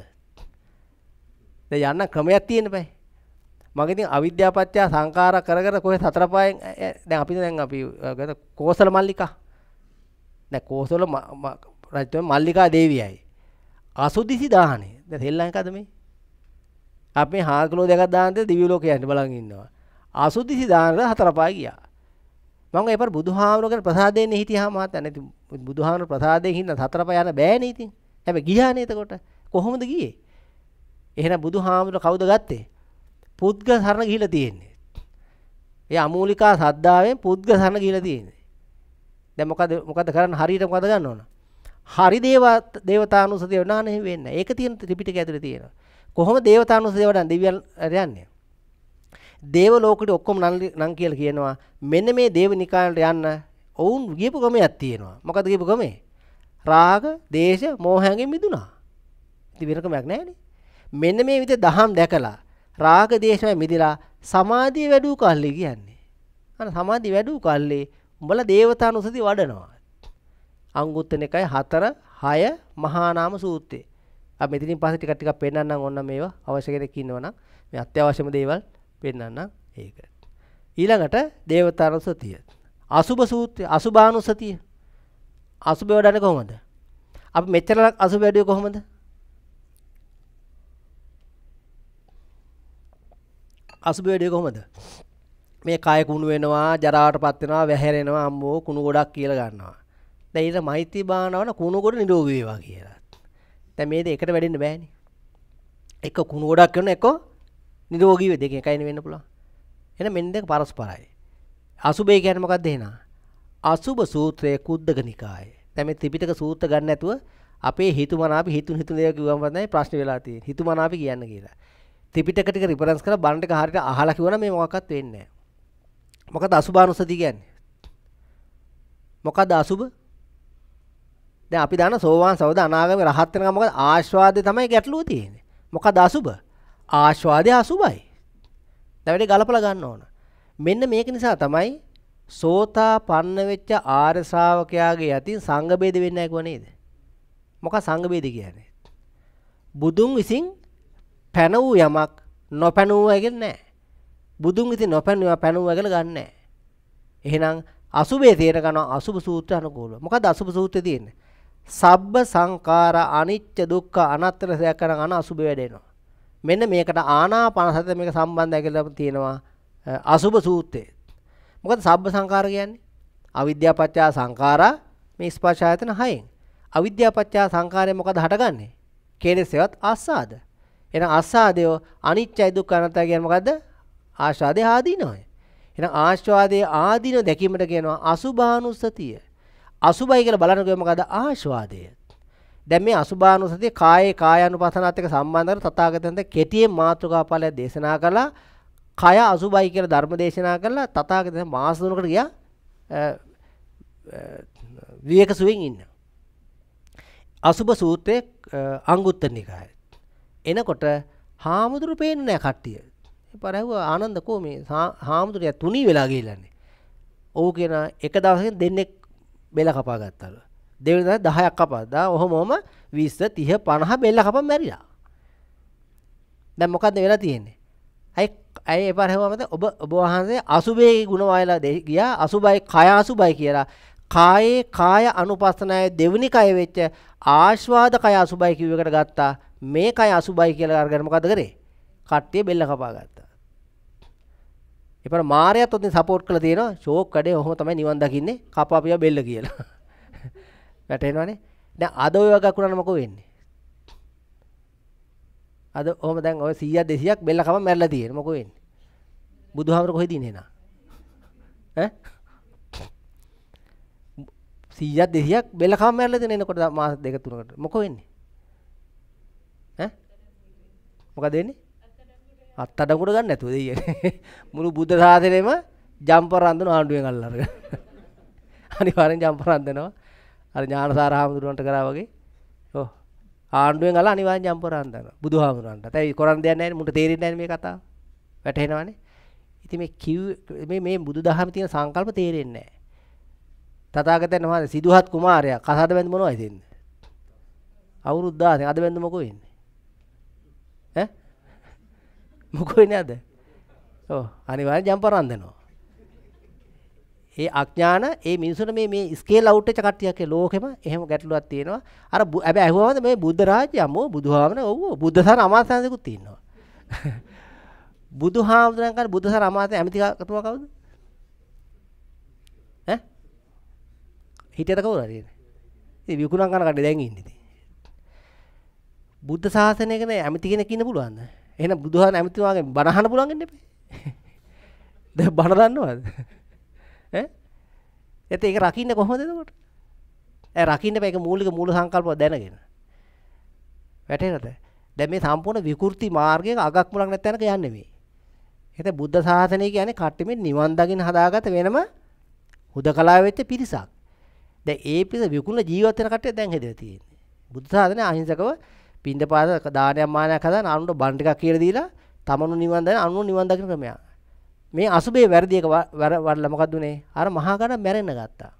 දැන් යන්න ක්‍රමයක් තියෙන්න බෑ. මගේ ඉතින් අවිද්‍යාපත්‍ය සංඛාර කර කර කොහේ සතර පායෙන් දැන් අපි දැන් අපි කෝසල මල්ලිකා. දැන් කෝසල රජතුමා මල්ලිකා දේවියයි. අසුදිසි දාහනේ. දැන් සෙල්ලම් එකද මේ? අපි හාකලෝ දෙකක් දාන්නද දිව්‍යලෝක යන්න බලන් ඉන්නවා. අසුදිසි දාහනට හතර පාය ගියා. මම ඒ පර බුදුහාමුදුරගෙන ප්‍රසාදයෙන් හිටියා මාත් නැති බුදුහාමුදුර ප්‍රසාදයෙන් හින්න සතර පය යන බෑනේ ඉතින් හැබැයි ගියානේ එතකොට කොහොමද ගියේ එහෙනම් බුදුහාමුදුර කවුද ගත්තේ පුද්ග සරණ ගිහිලා තියෙන්නේ ඒ අමූලිකා සද්ධාවෙන් පුද්ග සරණ ගිහිලා තියෙන්නේ දැන් මොකද මොකද කරන්න හරියට මොකද ගන්න ඕන හරි දේව දේවතානුසතිය වඩානේ වෙන්න ඒක තියෙන ත්‍රිපිටකය ඇතුලේ තියෙනවා කොහොම දේවතානුසතිය වඩාන දෙවියන් යන්නේ දේව ලෝකෙට ඔක්කොම නම් කියලා කියනවා මෙන්න මේ දේව නිකායට යන්න ඔවුන් ගියපු ගමයක් තියෙනවා. මොකද ගියපු ගමේ? රාග, දේශ, මෝහයෙන් මිදුණා. ඉතින් වෙන කමක් නැහැනේ. මෙන්න මේ විදිහ දහම් දැකලා රාග, දේශයෙන් මිදලා සමාධිය වැඩි කල්ලි කියන්නේ. අන සමාධිය වැඩි කල්ලි උඹලා දේවතානුසති වඩනවා. අංගුත්තර නිකාය 4 6 මහා නාම සූත්‍රය. අපි මෙතනින් පස්සේ ටිකක් ටිකක් පෙන්නන්නම් ඕන්න මේවා අවශ්‍ය කෙනෙක් ඉන්නවනම් මේ අත්‍යවශ්‍යම දේවල් පෙන්න්න ඒක. ඊළඟට දේවතානුසතිය. අසුභ සූත්‍රය අසුභානුසතිය අසුභ වැඩන කොහොමද? අපි මෙච්චරක් අසුභ වැඩිය කොහොමද? අසුභ වැඩිය කොහොමද? මේ කය කුණු වෙනවා, ජරාවටපත් වෙනවා, වැහැරෙනවා, අම්මෝ කුණු ගොඩක් කියලා ගන්නවා. දැන් ඊට මෛත්‍රී භාවනාවන කුණු ගොඩ නිරෝගී වේවා කියලා. දැන් මේ දෙකට වැඩෙන්න බෑනේ. එක කුණු ගොඩක් කරන එක නිරෝගීව දෙක එකයින වෙන්න පුළුවන් එන මෙන්න දෙක පරස්පරයි අසුබේ කියන්නේ මොකක්ද එහෙනම් අසුබ සූත්‍රයේ කුද්දක නිකායේ දැන් මේ ත්‍රිපිටක සූත්‍ර ගන්න නැතුව අපේ හිතුමනාපි හිතුන හිතුන දේවල් කිව්වම තමයි ප්‍රශ්න වෙලා තියෙන්නේ හිතුමනාපි කියන්න කියලා ත්‍රිපිටක ටික රිෆරන්ස් කරලා බලන ටික හරියට අහලා කිව්වනම් මේ මොකක්වත් වෙන්නේ නැහැ මොකද අසුභානුසති කියන්නේ මොකද අසුභ දැන් අපි දාන සෝවාන් සවද අනාගම රහත් වෙනවා මොකද ආස්වාදේ තමයි ගැටලුව තියෙන්නේ මොකද අසුභ ආශ්වාදය අසුබයි. දැවට ගලපල ගන්න ඕන. මෙන්න මේක නිසා තමයි සෝතා පන්න වෙච්ච ආර්ය ශ්‍රාවකයාගේ යතින් සංඝ බේද වෙන්නේ නැකුව නේද? මොකක් සංඝ බේද කියන්නේ? බුදුන් විසින් පැන වූ යමක් නොපැනුවා කියන්නේ නැහැ. බුදුන් විසින් නොපැනුවා පැනුවා කියලා ගන්න නැහැ. එහෙනම් අසුබේ තේරගන අසුබ සූත්‍ර අනුකූලව. මොකද අසුබ සූත්‍රය තියෙන්නේ? සබ්බ සංඛාර අනිච්ච දුක්ඛ අනාත්තර සයකරන අසුබ වැඩෙනවා. මෙන්න මේකට ආනාපානසතිය මේක සම්බන්ධයි කියලා තියෙනවා අසුබ සූත්‍රයේ. මොකද සබ්බ සංකාර කියන්නේ? අවිද්‍යාපත්‍ය සංඛාරා මේ ස්පර්ශ ආයතන හයෙන්. අවිද්‍යාපත්‍ය සංඛාරය මොකද හටගන්නේ? කේනසේවත් ආස්වාද. එහෙනම් ආස්වාදය අනිත්‍යයි දුක්ඛ අනාත්මයි කියන්නේ මොකද්ද? ආශාදේ ආදීනෝය. එහෙනම් ආශාදේ ආදීනෝ දැකීමට කියනවා අසුභානුස්සතිය. අසුභයි කියලා බලනකොට මොකද්ද? ආශාදේ. දැන් මේ අසුභානුසතිය කායේ කායානුපසනාත් එක්ක සම්බන්ධ කර තථාගතයන් දැන් කෙටියෙන් මාතෘකාපාලය දේශනා කළා. කය අසුභයි කියලා ධර්ම දේශනා කළා. තථාගතයන් මාස තුනකට ගියා. විවේකසුවෙන් ඉන්න. අසුභ සූත්‍රයේ අංගුත්තර නිකාය. එනකොට හාමුදුරු පේන්නේ නැහැ කට්ටිය. පරහුව ආනන්ද කෝ මේ හාමුදුරයා තුනී වෙලා ගිහිල්ලානේ. ඔව් කියන එක දවසකින් දෙන්නෙක් බෙල කපා ගත්තලු. දෙවන දහයක් කපදා ඔහොමෝම විස්ස තිහ පණහ බෙල්ල කප මැරිලා දැ මොකක්ද වෙලා තියෙන්නේ ඇයි ඇයි එපරහවමත ඔබ ඔබවහන්සේ අසුබේ ගුණවායලා දෙ ගියා අසුබයි කයාසු බයි කියලා කායේ කාය අනුපස්සනය දෙවනි කය වෙච්ච ආශ්වාද කය අසුබයි කිව්වකට ගත්තා මේ කය අසුබයි කියලා අරගෙන මොකද කරේ කට්ටිය බෙල්ල කපා ගත්තා එපර මාරයත් ඔතින් සපෝට් කළා තියෙනවා ෂෝක් කඩේ ඔහොම තමයි නිවන් දකින්නේ කපාපියා බෙල්ල කියලා වැටෙනවානේ දැන් අද ඔය වගේ අකුණන මොකෝ වෙන්නේ අද ඔහම දැන් ඔය 100ක් 200ක් බෙල්ලකම මැරලා තියෙන මොකෝ වෙන්නේ බුදුහාමර කොහෙද ඉන්නේ නා ඈ 100ක් 200ක් බෙල්ලකම මැරලා තියෙන එනකොට මාස දෙක තුනකට මොකෝ වෙන්නේ ඈ මොකද වෙන්නේ අත්තඩකුඩ ගන්න නැතුව දෙයියනේ මුළු බුද්ධ සාසනයෙම ජම්පර රඳන ආණ්ඩුවෙන් අල්ලගෙන අනිවාර්යෙන් ජම්පර රඳනවා අර ඥානසාර හාමුදුරුවන්ට කරා වගේ ඔව් ආණ්ඩුවෙන් අලා අනිවාර්යෙන් ජම්පරාන් දානවා බුදුහාමුදුරන්ට. ඇයි කරන් දෙයක් නැහැ මුට තේරෙන්නේ නැහැ මේ කතාව. වැටහෙනවනේ. ඉතින් මේ කිව් මේ මේ බුදුදහමේ තියෙන සංකල්ප තේරෙන්නේ නැහැ. තථාගතයන් වහන්සේ සිදුහත් කුමාරයා කසාද බැඳ මොනවයි දෙන්නේ? අවුරුදු 10 අද බැඳ මොකෝ වෙන්නේ? ඈ? මොකෝ වෙන්නේ අද? ඔව් අනිවාර්යෙන් ජම්පරාන් දෙනවා. ඒ අඥාන ඒ මිනිසුන් මේ මේ ස්කේල් අවුට් වෙච්ච කට්ටියගේ ලෝකෙම එහෙම ගැටලුවක් තියෙනවා. අර හැබැයි ඇහුවම මේ බුද්ධ රාජ්‍යමෝ බුදුහාමන ඔව් බුද්ධ සාර අමාත්‍යංශිකුත් තියෙනවා. *laughs* බුදුහාමඳුරන් කන බුද්ධ සාර අමාත්‍ය ඇමතිකතුමා කවුද? ඈ? හිටියද කවුරු හරි? ඉතින් විකුණම් කන කඩේ දැන් ඉන්නේ ඉතින්. බුද්ධ ශාසනය ගැන ඇමති කෙනෙක් ඉන්න පුළුවන්ද? එහෙනම් බුදුහාම ඇමතිතුමාගේ බණ අහන්න පුළුවන් වෙන්නේ නැහැ. *laughs* දැන් බණ දන්නවද? ඈ එතකොට ඒක රකින්න කොහොමද එතකොට ඈ රකින්න බෑ ඒක මූලික මූල සංකල්පව දැනගෙන වැටේනද දැන් මේ සම්පූර්ණ විකෘති මාර්ගයක අගක් මුලක් නැත්නම් යන්නේ මේ හිත බුද්ධ ශාසනය කියන්නේ කට්ටි මේ නිවන් දකින්න හදාගත වෙනම හුදකලා වෙච්ච පිරිසක් දැන් ඒ පිරිස විකුණ ජීවත් වෙන කට්ටිය දැන් හදලා තියෙන්නේ බුද්ධ ශාසනය අහිංසකව පින්දපාත දානයක් මානයක් හදාන අනුන්ට බන් ටිකක් කියලා දීලා තමනු නිවන් දකින අනුන් නිවන් දකින ක්‍රමයක් මේ අසුබේ වැරදි එක වඩලා මොකද උනේ? අර මහා ගණ මැරෙන්න ගත්තා.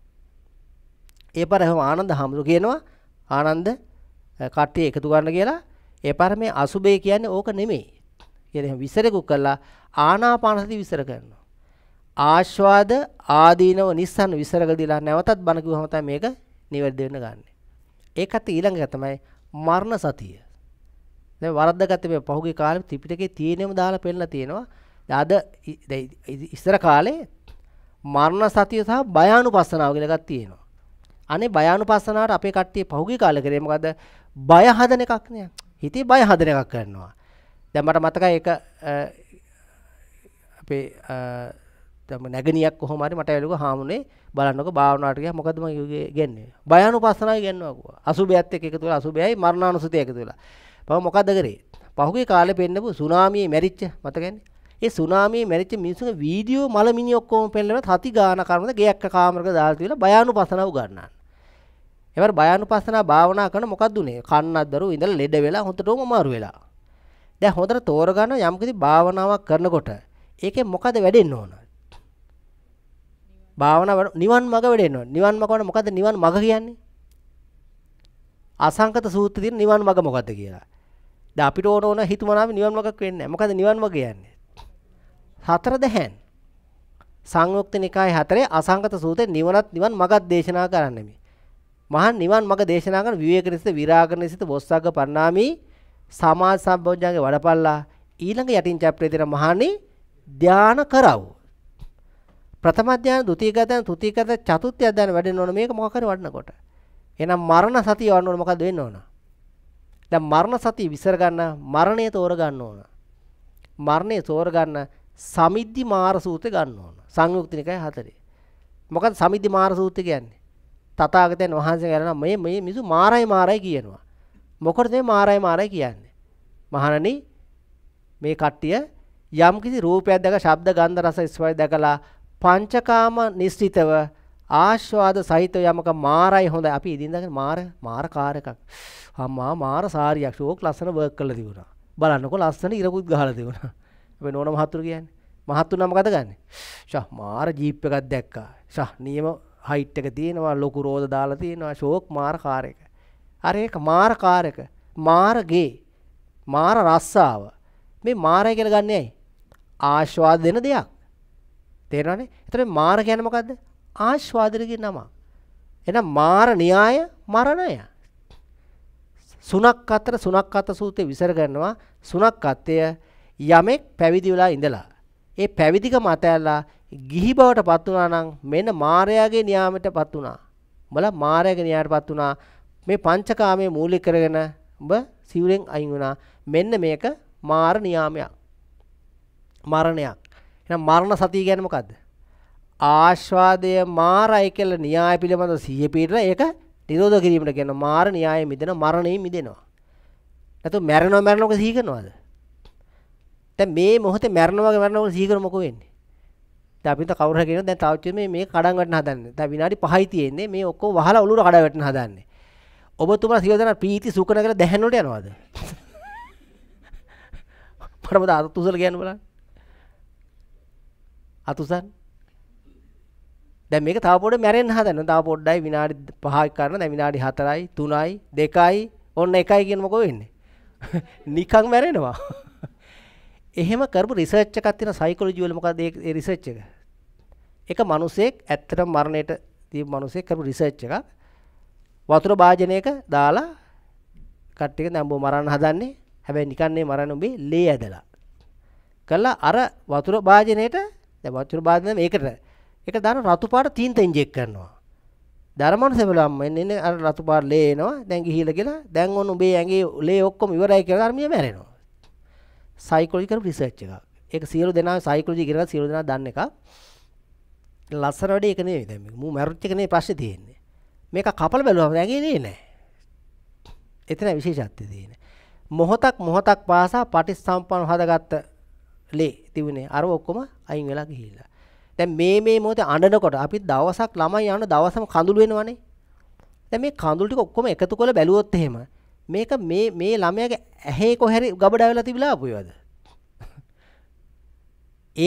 ඒ පාර එහෙම ආනන්ද හාමුදුරු කියනවා ආනන්ද කට්ටිය එකතු කරන්න කියලා. ඒ පාර මේ අසුබේ කියන්නේ ඕක නෙමෙයි. කියලා එහෙම විසරෙකුත් කළා ආනාපානසති විසර කරනවා. ආස්වාද ආදීනව නිස්සන්න විසරක දීලා නැවතත් බණ කිව්වම තමයි මේක නිවැරදි වෙන්න ගන්න. ඒකත් ඊළඟ එක තමයි මරණ සතිය. දැන් වරද්දගත්තේ මේ පහුගිය කාලේ ත්‍රිපිටකේ තියෙනම දාලා පෙන්නලා තියෙනවා. අද ඉස්සර කාලේ මරණ සතිය සහ බයානුපස්සනාව කියලා එකක් තියෙනවා. අනේ බයානුපස්සනාවට අපේ කට්ටිය පහුගිය කාලේ කරේ මොකද බය හදන එකක් නේ. හිතේ බය හදන එකක් කරනවා. දැන් මට මතකයි ඒක අපේ තම නැගණියක් කොහොම හරි මට ඇලුවා හාමුනේ බලන්නකෝ භාවනාවට ගියා මොකද මම කියන්නේ බයානුපස්සනාව ඉගෙනනවා කෝ අසුබයත් එක්ක එකතු වෙලා අසුබයයි මරණානුසතිය එකතු වෙලා. පහු මොකද්ද කරේ? පහුගිය කාලේ පෙන්නපු සුනාමියේ මැරිච්ච මතකන්නේ ඒ සුනාමියේ මැරිච්ච මිනිස්සුන්ගේ වීඩියෝ මලමිනි ඔක්කොම පෙන්නලා හති ගාන කර්මද ගෙයක් කාමරක දාලා තියලා බයානුපසනාව ගන්නන. එවර බයානුපසනාව භාවනා කරන මොකක්ද උනේ? කන්නද්දරු ඉඳලා ලෙඩ වෙලා හොඳටම අමාරු වෙලා. දැන් හොඳට තෝරගන්න යම්කිසි භාවනාවක් කරනකොට ඒකේ මොකද වැඩෙන්න ඕන? භාවනාව නිවන් මඟ වැඩෙන්න ඕන. නිවන් මඟ මොකද නිවන් මඟ කියන්නේ? අසංකත සූත්‍රය තියෙන නිවන් මඟ මොකද්ද කියලා. දැන් අපිට ඕන ඕන හිතමනාව නිවන් මඟක් වෙන්නේ නැහැ. මොකද නිවන් මඟ කියන්නේ? හතර දැහැන් සංයුක්ත නිකාය හතරේ අසංගත සූතේ නිවනත් නිවන් මගක් දේශනා කරන්නේ මේ. මහා නිවන් මග දේශනා කරන විවේක නිසිත විරාග නිසිත බොස්සග්ග පරණාමි සමාධි සම්බෝධියගේ වඩපල්ලා ඊළඟ යටින් චැප්ටරේ තියෙන මහානි ධාන කරව. ප්‍රථම ධාන, ဒုတိ ය ධාන, තෘතිය ධාන, චතුත්ථ ධාන වැඩෙන්න ඕන මේක මොකක් හරි වඩනකොට. එහෙනම් මරණ සතිය වඩන්න ඕන මොකද වෙන්න ඕන? දැන් මරණ සතිය විසර ගන්න, මරණය තෝර ගන්න ඕන. මරණය තෝර ගන්න සමිද්ධි මාර සූත්‍රය ගන්න ඕන. සංයුක්ත නිකාය 4. මොකද සමිද්ධි මාර සූත්‍රය කියන්නේ? තථාගතයන් වහන්සේ කරන මේ මේ මිසු මාරයි මාරයි කියනවා. මොකටද මේ මාරයි මාරයි කියන්නේ? මහණනි මේ කට්ටිය යම් කිසි රූපයක් දැක ශබ්ද ගන්ධ රස ස්පර්ශ දැකලා පංචකාම නිස්සිතව ආස්වාද සහිත යමක මාරයි හොඳයි අපි ඉදින්දාගෙන මාර මාර කාර් එකක් අම්මා මාර සාරියක් ෂෝක් ලස්සන වර්ක් කරලා තිබුණා බලන්නකො ලස්සන ඉරකුත් ගහලා තිබුණා අපේ නෝන මහතුරු කියන්නේ. මහත් වුණා මොකද ගන්නෙ? ෂා මාර ජීප් එකක් දැක්කා. ෂා නියම හයිට් එක තියෙනවා ලොකු රෝද දාලා තියෙනවා ෂෝක් මාර කාර් එක. අර ඒක මාර කාර් එක. මාර ගේ. මාර රස්සාව. මේ මාරය කියලා ගන්නෙ ඇයි? ආස්වාද දෙන දෙයක්. තේරෙනවනේ? එතකොට මාර කියන්නේ මොකද්ද? ආස්වාදෙකින් නම. එහෙනම් මාර න්‍යාය මරණය. සුනක් අතර සුනක් අත සූත්‍රයේ විසර ගන්නවා සුනක් අතය යමෙක් පැවිදි වෙලා ඉඳලා ඒ පැවිදිකම අතහැරලා ගිහි බවට පත් වුණා නම් මෙන්න මායාවේ න්යාමයට පත් වුණා. උඹලා මායාවේ න්යායට පත් වුණා. මේ පංචකාමයේ මූලික කරගෙන උඹ සිවුරෙන් අයින් වුණා. මෙන්න මේක මාර නියාමයක්. මරණයක්. එහෙනම් මරණ සතිය කියන්නේ මොකද්ද? ආස්වාදය මාරයි කියලා න්‍යාය පිළිබඳ සිහිය පිටර ඒක නිරෝධ කිරීමට කියන මාර න්‍යාය මිදෙන මරණයෙන් මිදෙනවා. නැතු මැරෙනව මැරෙනවක සිහි කරනවද? දැන් මේ මොහොතේ මැරෙනවා වගේ මැරෙනකොට සීකර මොකෝ වෙන්නේ? දැන් අපිට කවුරු හරි කියනවා දැන් තාවච්චු මේ මේ කඩන් වැටෙන හදන්නේ. දැන් විනාඩි 5යි තියෙන්නේ මේ ඔක්කොම වහලා ඔලුවට කඩ වැටෙන හදන්නේ. ඔබතුමා සියලු දෙනා ප්‍රීති සුඛන කියලා දැහැන් වලට යනවාද? පරම දාත තුසල කියන්න බලන්න. අතුසන් දැන් මේක තව පොඩ්ඩක් මැරෙන්න හදන්න. තව පොඩ්ඩයි විනාඩි 5ක් කරන දැන් විනාඩි 4යි 3යි 2යි ඔන්න 1යි කියන මොකෝ වෙන්නේ? *laughs* නිකන් මැරෙනවා. එහෙම කරපු රිසර්ච් එකක් තියෙන සයිකොලොජි වල මොකද ඒ රිසර්ච් එක? එක මිනිසෙක් ඇත්තටම මරණයට දීපු මිනිසෙක් කරපු රිසර්ච් එකක්. වතුර භාජනයක දාලා කට්ටිය නැඹුව මරන්න හදන්නේ. හැබැයි නිකන්නේ මරන්න උඹේ ලේ ඇදලා. කළා අර වතුර භාජනයට දැන් වතුර භාජනය මේකට ඒක දාන රතු පාට තීන්ත ඉන්ජෙක්ට් කරනවා. ධර්මන සෙබලම් එන්නේ අර රතු පාට ලේ එනවා. දැන් ගිහිලා ගිලා දැන් ඔන්න උඹේ ඇඟේ ලේ ඔක්කොම ඉවරයි කියලා අර මියා මැරෙනවා. සයිකෝලොජි කරපු රිසර්ච් එකක්. ඒක සියලු දෙනා සයිකෝලොජි ඉගෙන ගන්න සියලු දෙනා දන්න එකක්. ලස්සන වැඩේ ඒක නෙවෙයි දැන් මේක. මූ මැරුච් එක නෙවෙයි ප්‍රශ්නේ තියෙන්නේ. මේක කපල බැලුවම නැගිනේ නෑ. එතන විශේෂත්වය තියෙන්නේ. මොහොතක් මොහොතක් පාසා පටිච්චසම්පන්න හදාගත්ත ලේ තිබුණේ අර ඔක්කොම අයින් වෙලා ගිහිල්ලා. දැන් මේ මේ මොහොතේ අඬනකොට අපි දවසක් ළමයි යන දවසම කඳුළු වෙනවනේ. දැන් මේ කඳුළු ටික ඔක්කොම එකතු කරලා බැලුවොත් එහෙම මේක මේ මේ ළමයාගේ ඇහි කොහැරි ගබඩා වෙලා තිබිලා ආපුවද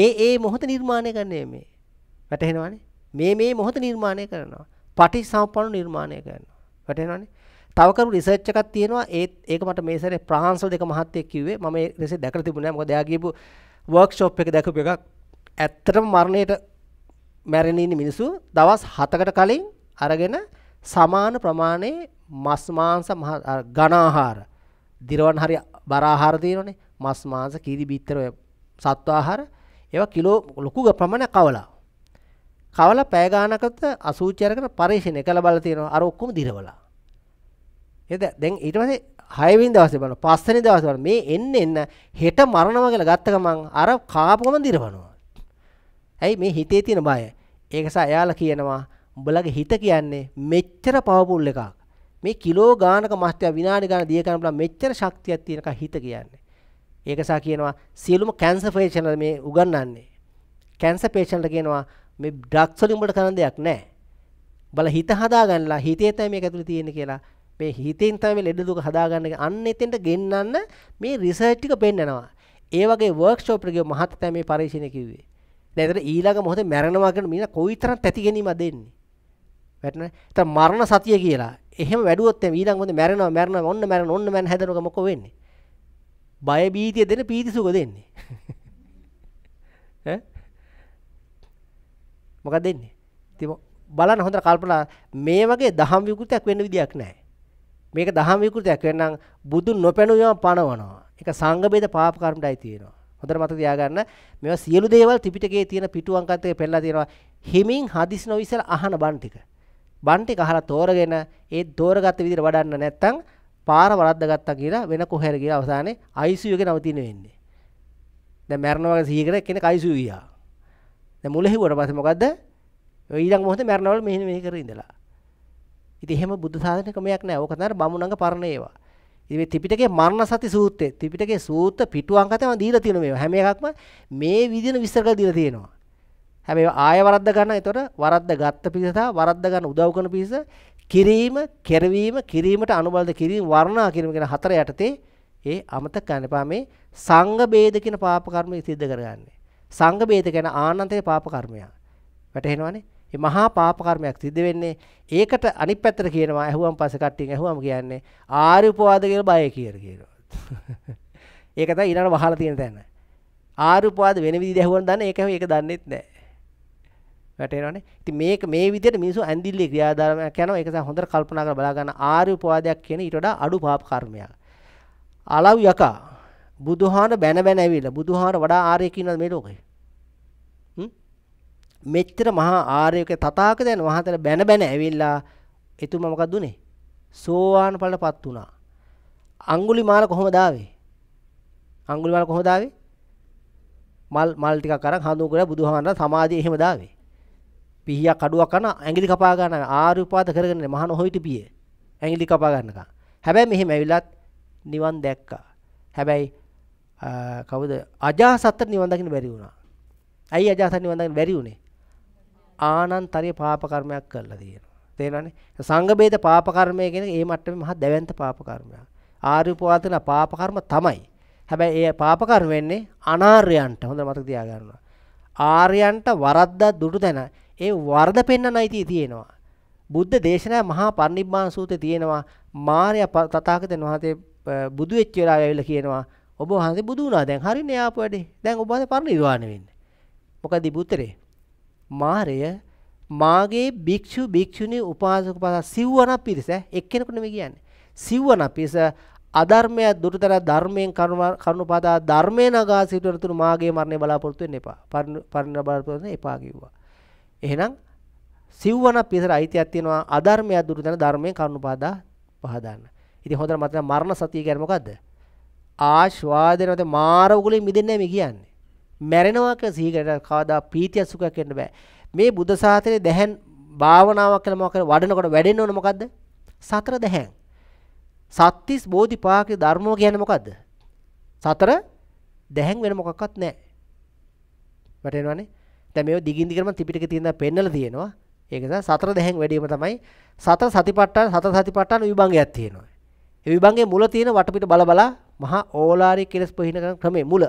ඒ ඒ මොහොත නිර්මාණය කරන්නේ මේ වැටහෙනවනේ මේ මේ මොහොත නිර්මාණය කරනවා පටිසම්පන්න නිර්මාණය කරනවා වැටහෙනවනේ තව කරු රිසර්ච් එකක් තියෙනවා ඒත් ඒක මට මේ සැරේ ප්‍රහාන්සල් දෙක මහත්තයෙක් කිව්වේ මම ඒ රිසර්ච් දැකලා තිබුණේ නැහැ මොකද එයා ගියපු වර්ක්ෂොප් එක දැකපු එකක් ඇත්තටම මරණයට මැරෙන ඉන්න මිනිස්සු දවස් 7කට කලින් අරගෙන සමාන ප්‍රමාණයේ මස් මාංශ ඝන ආහාර දිරවන් හරි බර ආහාර තියෙනනේ මස් මාංශ කීරි බිත්තර ඔය සත්ව ආහාර ඒවා කිලෝ ලොකු ප්‍රමාණයක් කවලා කවලා පැය ගානකට අසූචි අරගෙන පරීක්ෂණය කළ බල තියෙනවා අර ඔක්කොම දිරවලා එද දැන් ඊට පස්සේ හයවෙනි දවසේ බලන පස්වෙනි දවසේ බලන මේ එන්න එන්න හෙට මරණව කියලා ගත්ත ගමන් අර කාපු ගමන් දිරවනවා ඇයි මේ හිතේ තියෙන බය ඒක නිසා එයාලා කියනවා උඹලගේ හිත කියන්නේ මෙච්චර පවර්ෆුල් එකක් මේ කිලෝ ගානක මස්ත්‍යා විනාඩි ගාන දිය කරන බලන්න මෙච්චර ශක්තියක් තියෙනක හිත කියන්නේ. ඒකසා කියනවා සියලුම කැන්සර් පේෂන්ට් මේ උගන්වන්නේ. කැන්සර් පේෂන්ට්ට කියනවා මේ ඩ්‍රග්ස් වලින් උඹට කරන්න දෙයක් නැහැ. බල හිත හදාගන්නලා හිතේ තමයි මේක ඇතුලේ තියෙන්නේ කියලා. මේ හිතෙන් තමයි ලෙඩ දුක හදාගන්න එක අන්න එතෙන්ට ගෙන්නන්න මේ රිසර්ච් ටික පෙන්නනවා. ඒ වගේ වර්ක්ෂොප් එකක ගිය මහත්තයා මේ පරීක්ෂණය කිව්වේ. දැන් ඒතර ඊළඟ මොහොතේ මැරෙනවා කියන මිනිහ කොයිතරම් තැති ගැනීමක් දෙන්නේ. වැටෙන. ඒතර මරණ සතිය කියලා. එහෙම වැඩුවොත් එම් ඊළඟ හොඳ මැරෙනවා මැරෙනවා ඔන්න මැරෙන ඔන්න මැරෙන හැදෙනක මොකෝ වෙන්නේ බය බීතිය දෙන පීති සුඛ දෙන්නේ *laughs* ඈ මොකක්ද දෙන්නේ ඉතින් බලන්න හොඳට කල්පනා මේ වගේ දහම් විකෘතියක් වෙන්න විදියක් නැහැ මේක දහම් විකෘතියක් වෙන්නම් බුදු නොපැනුවම පණවනවා ඒක සංඝ බේද පාප කර්මයටයි තියෙනවා හොඳට මතක තියාගන්න මේවා සියලු දේවල් ත්‍රිපිටකයේ තියෙන පිටු අංකත් එක්ක පෙන්නලා තියෙනවා හිමින් හදිස් නොවිසල අහන බණ ටික බන් ටික අහලා තෝරගෙන ඒ තෝරගත්ත විදිහට වඩන්න නැත්නම් පාර වරද්දාගත්තා කියලා වෙන කොහෙර කියලා අවසානයේ ICU එකේ නවතින වෙන්නේ. දැන් මැරෙනවා වගේ සීකර කෙනෙක් ICU ගියා. දැන් මුල හිවුවට පස්සේ මොකද්ද? ඊළඟ මොහොතේ මැරෙනවල මෙහෙම මෙහෙ කර ඉඳලා. ඉතින් එහෙම බුද්ධ සාධන ක්‍රමයක් නැහැ. ඕක තමයි බමුණංග පරණ ඒවා. ඉතින් මේ ත්‍රිපිටකයේ මරණ සති සූත්‍රයේ ත්‍රිපිටකයේ සූත්‍ර පිටු අංක තමයි දීලා තියෙන මේවා. හැම එකක්ම මේ විදිහන විස්තර කරලා දීලා තියෙනවා. හැබැයි ආය වරද්ද ගන්න. ඒතොර වරද්ද ගත්ත පිරිස සහ වරද්ද ගන්න උදව් කරන පිරිස කිරීම, කෙරවීම, කිරීමට අනුබද්ධ කිරීම, වර්ණා කිරීම කියන හතර යටතේ ඒ අමතක කරන්න එපා මේ සංඝ ભેද කියන පාප කර්ම සිද්ධ කරගන්නේ. සංඝ ભેද කියන ආනන්තේ පාප කර්මය. වැටහෙනවනේ? මේ මහා පාප කර්මයක් සිද්ධ වෙන්නේ. ඒකට අනිත් පැත්තට කියනවා ඇහුවම් පස්සේ කට්ටියන් ඇහුවම කියන්නේ ආර්ය උපවාද කියලා බය කියලා කියනවා. *laughs* ඒක තමයි ඊළඟ වහලා තියෙන තැන. ආර්ය උපවාද වෙන විදිහට ඇහුවම දන්නේ ඒක ඒක දන්නේත් නැහැ. වැටෙනවනේ. ඉතින් මේක මේ විදිහට මිනිස්සු ඇඳිල්ලේ ක්‍රියාදාමයක් කරනවා. ඒක නිසා හොඳට කල්පනා කරලා බලා ගන්න ආර්ය උපවාදයක් කියන ඊට වඩා අඩු පාප කර්මයක්. අලව් යකා බුදුහාන බැන බැන ඇවිල්ලා බුදුහාන වඩා ආර්ය කියනවා මේ ලෝකේ. හ්ම් මෙච්චර මහා ආර්යක තථාගතයන් වහන්සේලා බැන බැන ඇවිල්ලා එතුමා මොකද දුනේ? සෝවාන් ඵලටපත් වුණා. අඟුලිමාල කොහොමද ආවේ? අඟුලිමාල කොහොමද ආවේ? මල් මල් ටිකක් අරන් හඳුන් කරලා බුදුහාමර සමාධිය එහෙම දාවේ. පිහියක් කඩුවක් කන ඇඟිලි කපා ගන්න ආර්ය උපාද කරගෙන මහා නොහොයිටි පිය ඇඟිලි කපා ගන්නකම් හැබැයි මෙහෙම ඇවිලත් නිවන් දැක්කා හැබැයි කවුද අජාසත්ත නිවන් දකින්න බැරි වුණා ඇයි අජාසත් නිවන් දකින්න බැරි වුණේ ආනන්තරිය පාප කර්මයක් කරලා තියෙනවා තේරෙනවනේ සංඝ බේද පාප කර්මය කියන ඒ මට්ටමේ මහා දැවැන්ත පාප කර්මයක් ආර්ය උපවාදන පාප කර්ම තමයි හැබැයි ඒ පාප කර්ම වෙන්නේ අනාර්යයන්ට හොඳ මතක තියාගන්න. ආර්යයන්ට වරද්දා දුටු තැන ඒ වර්ධ පෙන්වන අයිතිය තියෙනවා. බුද්ධ දේශනා මහා පරිනිබ්බාන සූත්‍රයේ තියෙනවා මාර්යා තථාගතයන් වහන්සේ බුදු වෙච්ච වෙලාව ඇවිල්ලා කියනවා ඔබ වහන්සේ බුදු වුණා දැන් හරිනේ ආපු වැඩේ. දැන් ඔබ වහන්සේ පරිනිර්වාණ වෙන්න. මොකද පුත්‍රේ මාරය මාගේ භික්ෂු භික්ෂුණී උපාසක පාස සිව්වනක් පිරිස එක්කෙනෙකුට නෙමෙයි කියන්නේ. සිව්වනක් පිරිස අධර්මය දුරුතර ධර්මයෙන් කරුණාපාදා ධර්මේ නගා සිටවතුණු මාගේ මරණය බලාපොරොත්තු වෙන්න එපා. පරිණ බලාපොරොත්තු වෙන්න එපා කිව්වා. එහෙනම් සිව්වනක් පිරිසට අයිතියක් තියෙනවා අධර්මය දුරු කරන ධර්මයේ කරුණාපාදා පහදාන්න. ඉතින් හොඳට මතක මරණ සතිය කියන්නේ මොකද්ද? ආශ්වාදනවද මාර උගලින් මිදෙන්නේ නැහැ කියන්නේ. මැරෙනවා කියලා සිහිකට කවදා පීතිය සුඛයක් එන්න බෑ. මේ බුද්ධ සාසනේ දැහැන් භාවනාවක් කියලා මොකක් වඩනකොට වැඩෙන්න ඕන මොකද්ද? සතර දැහැන්. සත්තිස් බෝධිපාක්‍ය ධර්මෝ කියන්නේ මොකද්ද? සතර දැහැන් වෙන මොකක්වත් නැහැ. වැටෙනවනේ. දැන් මේව දිගින් දිගටම ත්‍රිපිටකේ තියෙනවා පෙන්නලා තියෙනවා. ඒක නිසා සතර දැහැන් වැඩිම තමයි සතර සතිපට්ඨාන සතර සතිපට්ඨාන විභංගයක් තියෙනවා. ඒ විභංගයේ මුල තියෙන වටපිට බල බලා මහා ඕලාරිය කෙලස් ප්‍රහීන කරන ක්‍රමේ මුල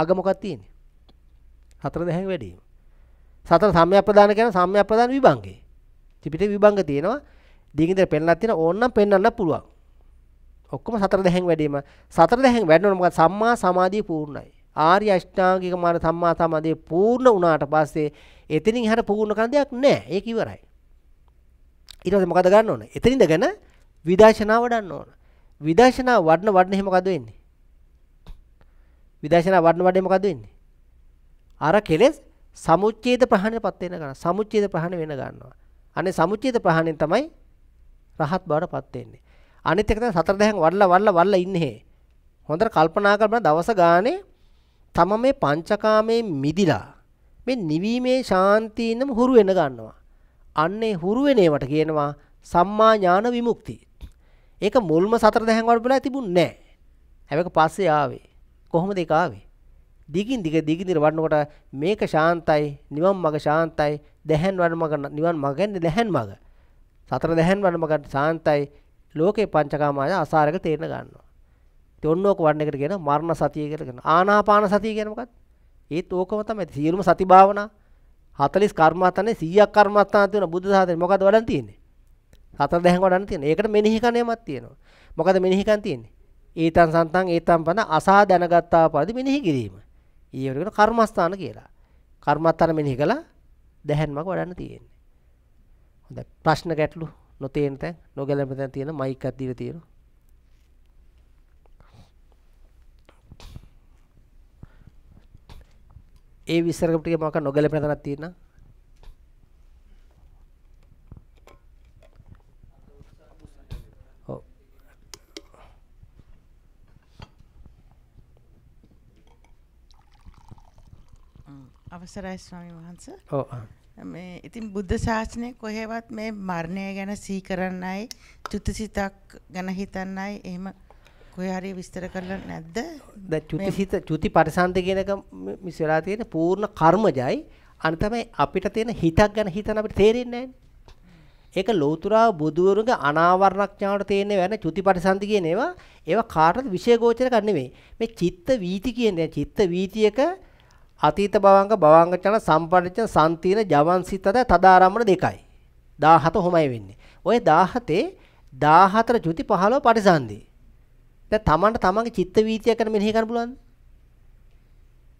අග මොකක් තියෙන්නේ? හතර දහයෙන් වැඩි. සතර සම්‍යප්පදාන කියන සම්‍යප්පදාන විභංගේ. ත්‍රිපිටක විභංග තියෙනවා. දීගින්දර පෙන්ලා තියෙන ඕනනම් පෙන්වන්නත් පුළුවන්. ඔක්කොම සතර දහයෙන් වැඩිම. සතර දහයෙන් වැඩනොත් මොකද සම්මා සමාධිය පූර්ණයි. ආර්ය අෂ්ටාංගික මාර්ග සම්මා සමාධිය පූර්ණ වුණාට පස්සේ එතනින් හැර පූර්ණ කරන දෙයක් නැහැ. ඒක ඉවරයි. ඊට පස්සේ මොකද ගන්න ඕන? එතනින්ද ගන විදර්ශනා වඩන්න ඕන. විදර්ශනා වඩන වඩන එහෙම මොකද වෙන්නේ? විදර්ශනා වඩන වඩේ මොකද වෙන්නේ? අර කෙලෙස් සමුච්ඡේද ප්‍රහාණයටපත් වෙන ගන්න. සමුච්ඡේද ප්‍රහාණය වෙන ගන්නවා. අනේ සමුච්ඡේද ප්‍රහාණයෙන් තමයි රහත් බවටපත් වෙන්නේ. අනිත් එක තමයි සතර දහයන් වඩලා වඩලා වඩලා ඉන්නේ. හොඳට කල්පනා කරන දවස ගානේ තම මේ පංචකාමයෙන් මිදිලා මේ නිවීමේ ශාන්තියෙන්ම හුරු වෙන ගන්නවා. අන්නේ හුරු වෙන ඒවට කියනවා සම්මා ඥාන විමුක්තිය. ඒක මුල්ම සතර දහම් වල වෙලා තිබුණේ නැහැ. හැබැයි පස්සේ ආවේ. කොහොමද ඒක ආවේ? දිගින් දිග දිගින් දිග වඩනකොට මේක ශාන්තයි, නිවන් මඟ ශාන්තයි, දැහන් වඩ මඟ නිවන් මඟ කියන්නේ දැහන් මඟ. සතර දැහන් වඩ මඟ ශාන්තයි. ලෝකේ පංචකාමය අසාරක තේරෙන ගන්නවා. ඉතින් ඔන්න ඕක වන්න එකට කියන මරණ සතිය කියලා කියනවා. ආනාපාන සතිය කියන්නේ මොකක්ද? ඒත් ඕකම තමයි. සියලුම සති භාවනා 40 කර්මාතනේ 100ක් කර්මාතන තියෙන බුද්ධ සාතනේ මොකද්ද වඩන් තියෙන්නේ? සතර දැහන් වඩන් තියෙන්නේ. ඒකට මෙනෙහි කණේමක් තියෙනවා. මොකද මෙනෙහි කන් තියෙන්නේ? ඒතං සන්තං ඒතං පන අසහා දැනගත්තා පරිදි මෙනෙහි කිරීම. ඊයවට කියන කර්මස්ථාන කියලා. කර්මස්ථාන මෙනෙහි කළා දැහන් මග වඩන්න තියෙන්නේ. හොඳයි. ප්‍රශ්න ගැටලු නොතේන තැන් නොගැලපෙන තැන් තියෙන මයික් එකක් දීලා තියෙනවා. ඒ විස්තර ටික මොකක් නොගැලපෙන තැනක් තියෙනවා අවසරයි ස්වාමීන් වහන්ස. ඔව්. මේ ඉතින් බුද්ධ ශාසනය කොහෙවත් මේ මරණය ගැන සිහි කරන්නයි, චුතිසිතක් ගැන හිතන්නයි එහෙම කොහේ හරි විස්තර කරලා නැද්ද? දැන් චුතිසිත චුති පරිසන්ත කියනක මිස් වෙලා තියෙන පූර්ණ කර්මජයි අන තමයි අපිට තියෙන හිතක් ගැන හිතන අපිට තේරෙන්නේ ඒක ලෝතුරා බුදුවරුගේ අනාවරණඥාවට තියෙන වෙන චුති පරිසන්ත කියන ඒවා ඒවා කාටවත් විශේෂගෝචරක නෙමෙයි. මේ චිත්ත වීති කියන්නේ චිත්ත වීතියක අතීත භවංග භවංග චන සම්පරිචන සම්තින ජවන් සිත අතර තදාරම්මන දෙකයි 17 හොමයි වෙන්නේ ඔය 17 14 චුති 15 පරිසන්දි දැන් තමන්ට තමන්ගේ චිත්ත වීතිය කරන මෙනෙහි කරන්න පුළුවන්ද?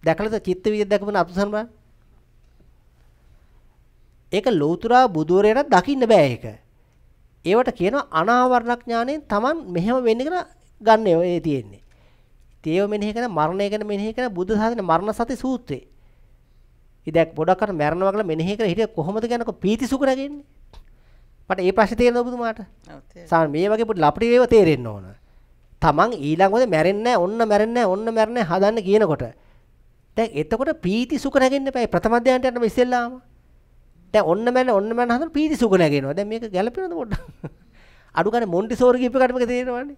දැකලාද චිත්ත වීතිය දැකපුන අතුසන් බලන්න. ඒක ලෞතුරා බුදුරේට දකින්න බෑ ඒක. ඒවට කියනවා අනාවරණඥාණයෙන් තමන් මෙහෙම වෙන්නේ කියලා ගන්න ඒ තියෙන්නේ. ඒව මෙනෙහි කරන මරණය ගැන මෙනෙහි කරන බුද්ධ සාසනේ මරණ සති සූත්‍රේ. ඉතින් පොඩක් අර මරණවා කියලා මෙනෙහි කරලා හිටිය කොහොමද කියන්නේ පීති සුඛ නැගෙන්නේ? මට ඒ ප්‍රශ්නේ තේරෙනවද ඔබතුමාට? ඔව් තේරෙනවා. මේ වගේ පොඩි ලපටි ඒවා තේරෙන්න ඕන. තමන් ඊළඟට මැරෙන්නේ ඔන්න මැරෙන්නේ ඔන්න මැරෙන්නේ හදන්න කියනකොට දැන් එතකොට ප්‍රීති සුඛ නැගෙන්න එපා ප්‍රථම අධ්‍යයනයට යන්න ඉස්සෙල්ලාම දැන් ඔන්න මැරෙන්නේ ඔන්න මැරෙන හදන ප්‍රීති සුඛ නැගෙනවා දැන් මේක ගැළපෙනවද පොඩ්ඩක් අඩු ගන්න මොන්ටිසෝරි කීප එකට මේක තේරෙනවනේ